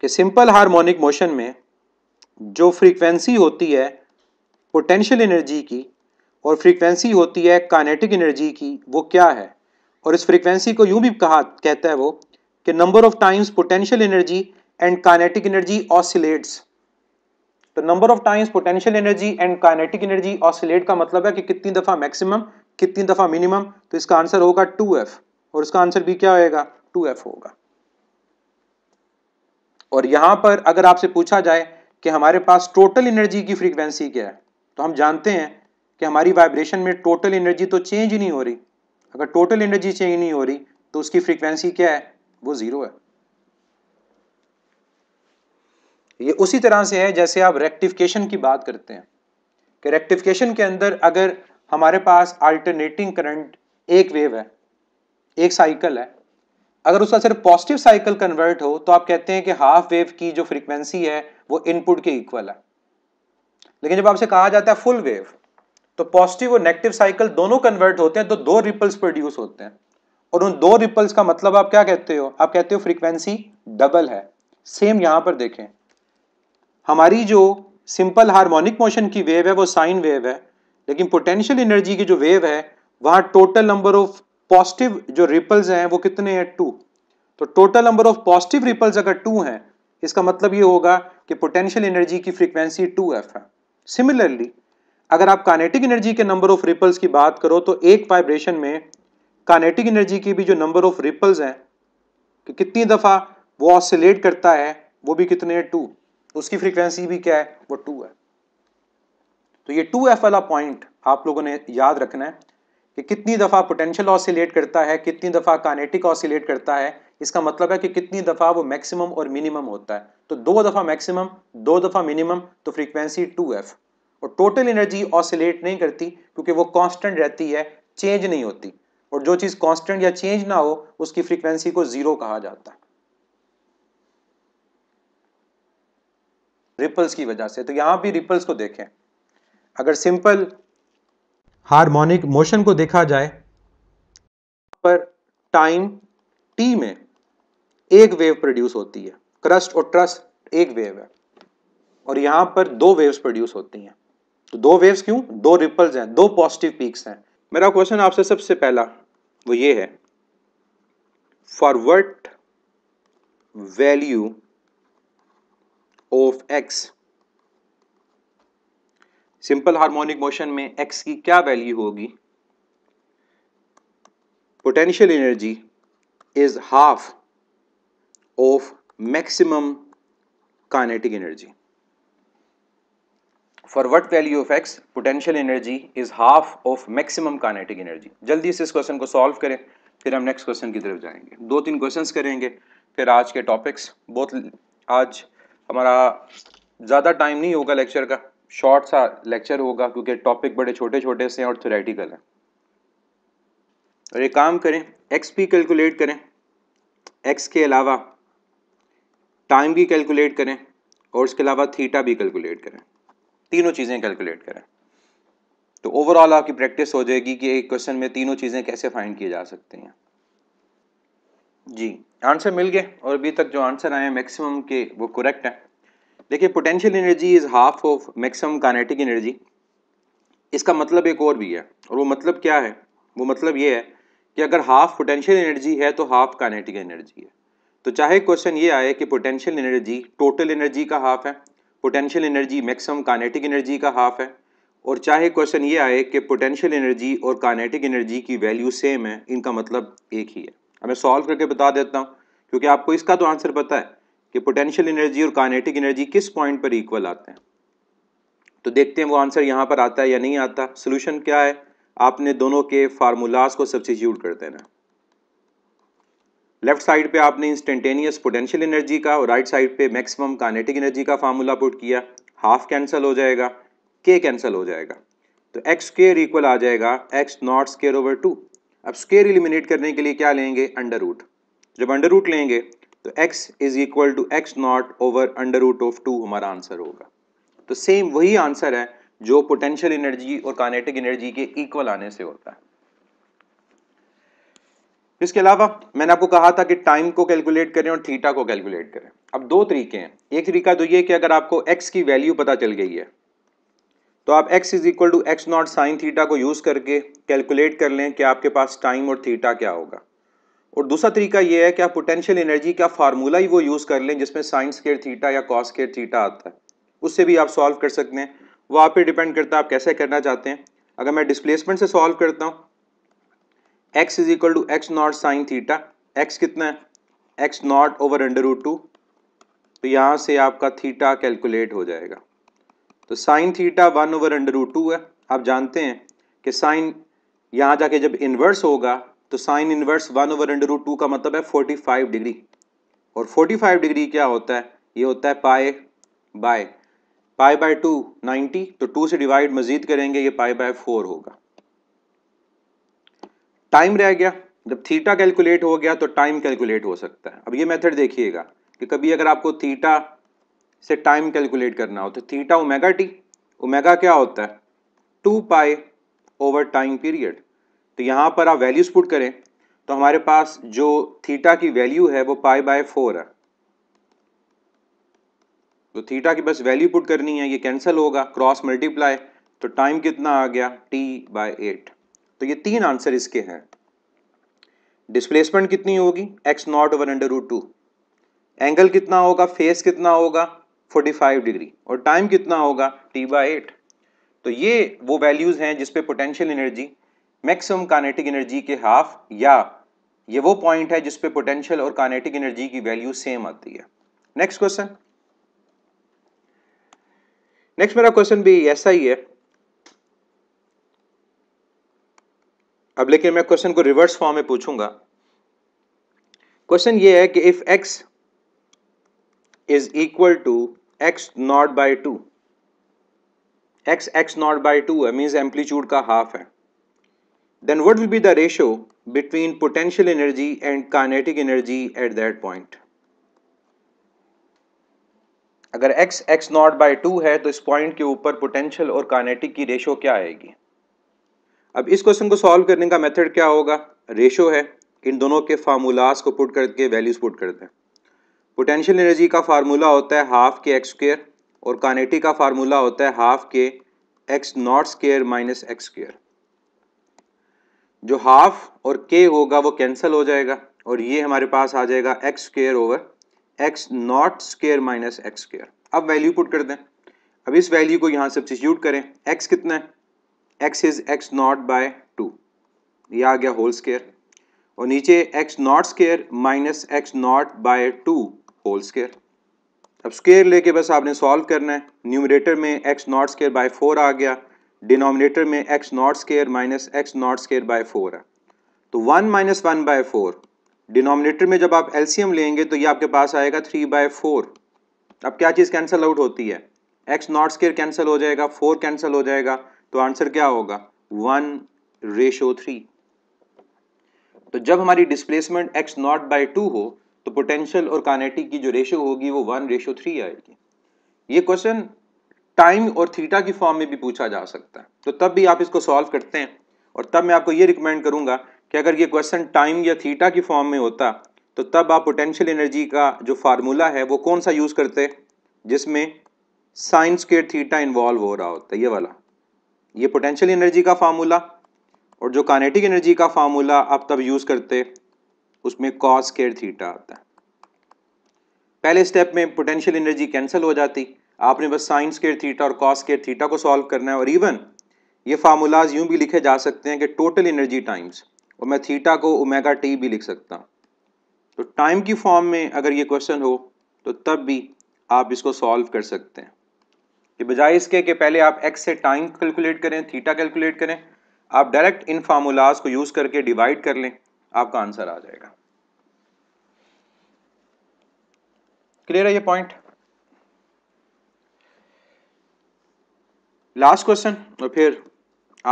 कि सिंपल हार्मोनिक मोशन में जो फ्रीक्वेंसी होती है पोटेंशियल एनर्जी की और फ्रीक्वेंसी होती है कानेटिक एनर्जी की वो क्या है और इस फ्रीक्वेंसी को यूं भी कहा कहता है वो कि number of times potential energy and kinetic energy oscillates तो number of times potential energy and kinetic energy oscillate का मतलब है कि कितनी दफ़ा मैक्सिमम कितनी दफ़ा मिनिमम तो इसका आंसर होगा टू एफ और इसका आंसर भी क्या होएगा टू एफ होगा और यहां पर अगर आपसे पूछा जाए कि हमारे पास टोटल एनर्जी की फ्रीक्वेंसी क्या है तो हम जानते हैं कि हमारी वाइब्रेशन में टोटल एनर्जी तो चेंज ही नहीं हो रही अगर टोटल एनर्जी चेंज नहीं हो रही तो उसकी फ्रीक्वेंसी क्या है वो ज़ीरो है ये उसी तरह से है जैसे आप रेक्टिफिकेशन की बात करते हैं कि रेक्टिफिकेशन के अंदर अगर हमारे पास अल्टरनेटिंग करंट एक वेव है एक साइकिल है अगर उसका सिर्फ पॉजिटिव साइकिल कन्वर्ट हो तो आप कहते हैं कि हाफ वेव की जो फ्रीक्वेंसी है वो इनपुट के इक्वल है लेकिन जब आपसे कहा जाता है फुल वेव तो पॉजिटिव और नेगेटिव साइकिल दोनों कन्वर्ट होते हैं तो दो रिपल्स प्रोड्यूस होते हैं और उन दो रिपल्स का मतलब आप क्या कहते हो आप कहते हो फ्रीक्वेंसी डबल है सेम यहां पर देखें हमारी जो सिंपल हार्मोनिक मोशन की वेव है वो साइन वेव है लेकिन पोटेंशियल एनर्जी की जो वेव है वहां टोटल नंबर ऑफ पॉजिटिव जो रिपल्स हैं वो कितने हैं टू तो total number of positive ripples अगर टू हैं इसका मतलब ये होगा कि पोटेंशियल एनर्जी की फ्रीक्वेंसी टू एफ है सिमिलरली अगर आप कानेटिक एनर्जी के नंबर ऑफ रिपल्स की बात करो तो एक वाइब्रेशन में कानेटिक एनर्जी की भी जो नंबर ऑफ रिपल्स हैं कि कितनी दफ़ा वो ऑसिलेट करता है वो भी कितने हैं टू उसकी फ्रीक्वेंसी भी क्या है वो टू है तो ये टू एफ वाला पॉइंट आप लोगों ने याद रखना है कि कितनी दफ़ा पोटेंशियल ऑसिलेट करता है कितनी दफ़ा कानेटिक ऑसिलेट करता है इसका मतलब है कि कितनी दफ़ा वो मैक्सिमम और मिनिमम होता है तो दो दफ़ा मैक्सिमम दो दफ़ा मिनिमम तो फ्रीक्वेंसी टू एफ़ और टोटल एनर्जी ऑसिलेट नहीं करती क्योंकि वो कांस्टेंट रहती है चेंज नहीं होती और जो चीज़ कांस्टेंट या चेंज ना हो उसकी फ्रीक्वेंसी को ज़ीरो कहा जाता है रिपल्स की वजह से तो यहां भी रिपल्स को देखें अगर सिंपल हार्मोनिक मोशन को देखा जाए पर टाइम टी में एक वेव प्रोड्यूस होती है क्रस्ट और ट्रस्ट एक वेव है और यहां पर दो वेव्स प्रोड्यूस होती हैं तो दो वेव्स क्यों दो रिपल्स हैं दो पॉजिटिव पीक्स हैं मेरा क्वेश्चन आपसे सबसे पहला वो ये है for what value of X simple harmonic motion में एक्स की क्या वैल्यू होगी potential energy is half of maximum kinetic energy for what value of X potential energy is half of maximum kinetic energy जल्दी से इस question को solve करें फिर हम नेक्स्ट क्वेश्चन की तरफ जाएंगे दो तीन क्वेश्चन करेंगे फिर आज के टॉपिक्स बहुत आज हमारा ज़्यादा टाइम नहीं होगा लेक्चर का शॉर्ट सा लेक्चर होगा क्योंकि टॉपिक बड़े छोटे छोटे से हैं और थोरेटिकल हैं और एक काम करें एक्स भी कैलकुलेट करें एक्स के अलावा टाइम भी कैलकुलेट करें और उसके अलावा थीटा भी कैलकुलेट करें तीनों चीज़ें कैलकुलेट करें तो ओवरऑल आपकी प्रैक्टिस हो जाएगी कि एक क्वेश्चन में तीनों चीज़ें कैसे फाइंड की जा सकती हैं जी आंसर मिल गए और अभी तक जो आंसर आए हैं मैक्सिमम के वो करेक्ट हैं देखिए potential energy is half of maximum kinetic energy इसका मतलब एक और भी है और वो मतलब क्या है वो मतलब ये है कि अगर हाफ पोटेंशियल एनर्जी है तो हाफ कानेटिक एनर्जी है तो चाहे क्वेश्चन ये आए कि पोटेंशियल एनर्जी टोटल एनर्जी का हाफ है potential energy maximum kinetic energy का हाफ है और चाहे क्वेश्चन ये आए कि पोटेंशियल एनर्जी और कानेटिक एनर्जी की वैल्यू सेम है इनका मतलब एक ही है अब मैं सॉल्व करके बता देता हूँ क्योंकि आपको इसका तो आंसर पता है कि पोटेंशियल एनर्जी और कानेटिक एनर्जी किस पॉइंट पर इक्वल आते हैं तो देखते हैं वो आंसर यहाँ पर आता है या नहीं आता सोल्यूशन क्या है आपने दोनों के फार्मूलाज को सब्सिट्यूट कर देना लेफ्ट साइड पे आपने इंस्टेंटेनियस पोटेंशियल एनर्जी का और राइट साइड पे मैक्सिमम कानेटिक एनर्जी का फार्मूला पुट किया हाफ कैंसल हो जाएगा के कैंसल हो जाएगा तो एक्स स्केयर इक्वल आ जाएगा X naught square over two अब स्केयर इलिमिनेट करने के लिए क्या लेंगे अंडर रूट जब अंडर रूट लेंगे तो X is equal to x naught over under root of two हमारा आंसर होगा तो सेम वही आंसर है जो पोटेंशियल एनर्जी और कानेटिक एनर्जी के इक्वल आने से होता है इसके अलावा मैंने आपको कहा था कि टाइम को कैलकुलेट करें और थीटा को कैलकुलेट करें अब दो तरीके हैं एक तरीका तो ये कि अगर आपको एक्स की वैल्यू पता चल गई है तो आप X is equal to x naught sine theta को यूज़ करके कैलकुलेट कर लें कि आपके पास टाइम और थीटा क्या होगा और दूसरा तरीका ये है कि आप पोटेंशियल एनर्जी का फार्मूला ही वो यूज़ कर लें जिसमें साइंस केयर थीटा या कॉस केयर थीटा आता है उससे भी आप सॉल्व कर सकते हैं वो आप पे डिपेंड करता है आप कैसे करना चाहते हैं अगर मैं डिस्प्लेसमेंट से सॉल्व करता हूँ X is equal to x naught sine theta X कितना है x naught over under root two तो यहाँ से आपका थीटा कैलकुलेट हो जाएगा तो sine theta one over under root two है आप जानते हैं कि साइन यहाँ जाके जब इन्वर्स होगा तो sine inverse one over under root two का मतलब है फोर्टी फाइव डिग्री और फोर्टी फाइव डिग्री क्या होता है ये होता है pi by pi by two ninety तो टू से डिवाइड मजीद करेंगे ये पाए बाय फोर होगा टाइम रह गया जब थीटा कैलकुलेट हो गया तो टाइम कैलकुलेट हो सकता है अब ये मेथड देखिएगा कि कभी अगर आपको थीटा से टाइम कैलकुलेट करना हो तो थीटा ओमेगा टी ओमेगा क्या होता है two pi over time period तो यहाँ पर आप वैल्यूज पुट करें तो हमारे पास जो थीटा की वैल्यू है वो पाई बाय फोर है तो थीटा की बस वैल्यू पुट करनी है ये कैंसिल होगा क्रॉस मल्टीप्लाई तो टाइम कितना आ गया टी बाय एट तो ये तीन आंसर इसके हैं डिस्प्लेसमेंट कितनी होगी X naught over under root two angle कितना होगा फेस कितना होगा 45 डिग्री और टाइम कितना होगा टी बाई एट तो ये वो वैल्यूज़ हैं जिसपे potential energy maximum kinetic energy के हाफ या ये वो पॉइंट है जिसपे पोटेंशियल और कानेटिक एनर्जी की वैल्यू सेम आती है नेक्स्ट क्वेश्चन नेक्स्ट मेरा क्वेश्चन भी ऐसा ही है अब लेकिन मैं क्वेश्चन को रिवर्स फॉर्म में पूछूंगा क्वेश्चन ये है कि if X is equal to x naught by two X x naught by two है मीन्स एम्पलीट्यूड का हाफ है then what will be the ratio between potential energy and kinetic energy at that point अगर x x naught by two है तो इस point के ऊपर potential और कानेटिक की रेशो क्या आएगी अब इस क्वेश्चन को सॉल्व करने का मेथड क्या होगा रेशो है इन दोनों के फार्मूलाज को पुट करके वैल्यूज पुट करते हैं पोटेंशियल एनर्जी का फार्मूला होता है हाफ के एक्स स्क्र और कानेटी का फार्मूला होता है हाफ के x naught square minus X square जो हाफ और के होगा वो कैंसिल हो जाएगा और ये हमारे पास आ जाएगा X square over X naught square minus X square अब वैल्यू पुट कर दें अब इस वैल्यू को यहाँ सब्सिट्यूट करें एक्स कितना है X is X naught by two ये आ गया होल स्केयर और नीचे X naught square minus X naught by two whole square अब स्केयर लेके बस आपने सॉल्व करना है न्यूमिनेटर में X naught square by four आ गया डिनोमिनेटर में X naught square minus X naught square by four है तो one minus one by four denominator में जब आप एलसीएम लेंगे तो ये आपके पास आएगा थ्री बाय फोर अब क्या चीज़ कैंसिल आउट होती है एक्स नॉट स्केयर कैंसिल हो जाएगा फोर कैंसिल हो जाएगा तो आंसर क्या होगा वन रेशो थ्री तो जब हमारी displacement X naught by two हो तो पोटेंशियल और कानेटिक की जो रेशो होगी वो वन रेशो थ्री आएगी ये क्वेश्चन टाइम और थीटा की फॉर्म में भी पूछा जा सकता है तो तब भी आप इसको सॉल्व करते हैं और तब मैं आपको ये रिकमेंड करूंगा कि अगर ये क्वेश्चन टाइम या थीटा की फॉर्म में होता तो तब आप पोटेंशियल एनर्जी का जो फार्मूला है वो कौन सा यूज़ करते जिसमें साइंस के थीटा इन्वॉल्व हो रहा होता है ये वाला ये पोटेंशियल एनर्जी का फार्मूला और जो कानेटिक एनर्जी का फार्मूला आप तब यूज़ करते उसमें कॉस केयर थीटा आता है पहले स्टेप में पोटेंशियल एनर्जी कैंसिल हो जाती आपने बस साइंस केयर थीटा और कॉस केयर थीटा को सॉल्व करना है और इवन ये फार्मूलाज यूं भी लिखे जा सकते हैं कि टोटल एनर्जी टाइम्स और मैं थीटा को ओमेगा टी भी लिख सकता हूँ तो टाइम की फॉर्म में अगर ये क्वेश्चन हो तो तब भी आप इसको सॉल्व कर सकते हैं कि बजाय इसके कि पहले आप एक्स से टाइम कैलकुलेट करें थीटा कैलकुलेट करें आप डायरेक्ट इन फार्मूलाज को यूज़ करके डिवाइड कर लें आपका आंसर आ जाएगा क्लियर है ये पॉइंट लास्ट क्वेश्चन और फिर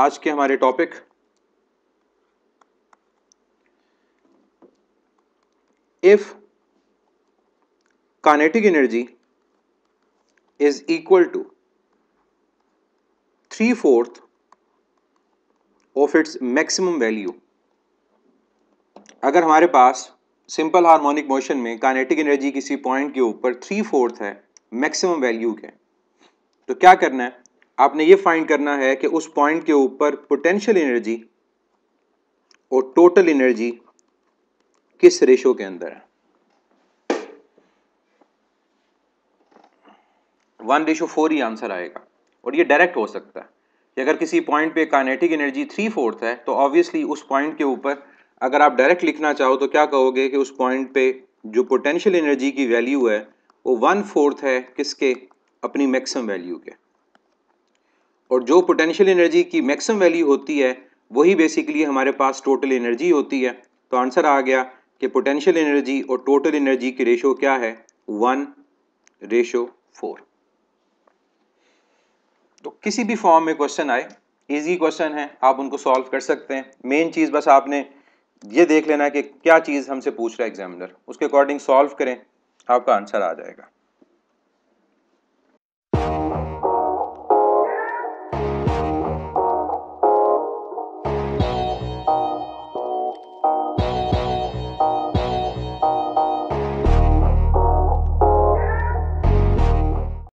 आज के हमारे topic if kinetic energy is equal to three fourth of its maximum value अगर हमारे पास सिंपल हार्मोनिक मोशन में काइनेटिक एनर्जी किसी पॉइंट के ऊपर थ्री फोर्थ है मैक्सिमम वैल्यू के तो क्या करना है आपने ये फाइंड करना है कि उस पॉइंट के ऊपर पोटेंशियल एनर्जी और टोटल एनर्जी किस रेशो के अंदर है वन रेशो फोर ही आंसर आएगा और ये डायरेक्ट हो सकता है कि अगर किसी पॉइंट पे कानेटिक एनर्जी थ्री फोर्थ है तो ऑब्वियसली उस पॉइंट के ऊपर अगर आप डायरेक्ट लिखना चाहो तो क्या कहोगे कि उस पॉइंट पे जो पोटेंशियल एनर्जी की वैल्यू है वो वन फोर्थ है किसके अपनी मैक्सिमम वैल्यू के और जो पोटेंशियल एनर्जी की मैक्सिमम वैल्यू होती है वही बेसिकली हमारे पास टोटल एनर्जी होती है तो आंसर आ गया कि पोटेंशियल एनर्जी और टोटल एनर्जी की रेशो क्या है वन रेशो फोर तो किसी भी फॉर्म में क्वेश्चन आए इजी क्वेश्चन है आप उनको सॉल्व कर सकते हैं मेन चीज़ बस आपने ये देख लेना है कि क्या चीज़ हमसे पूछ रहा है एग्जामिनर उसके अकॉर्डिंग सॉल्व करें आपका आंसर आ जाएगा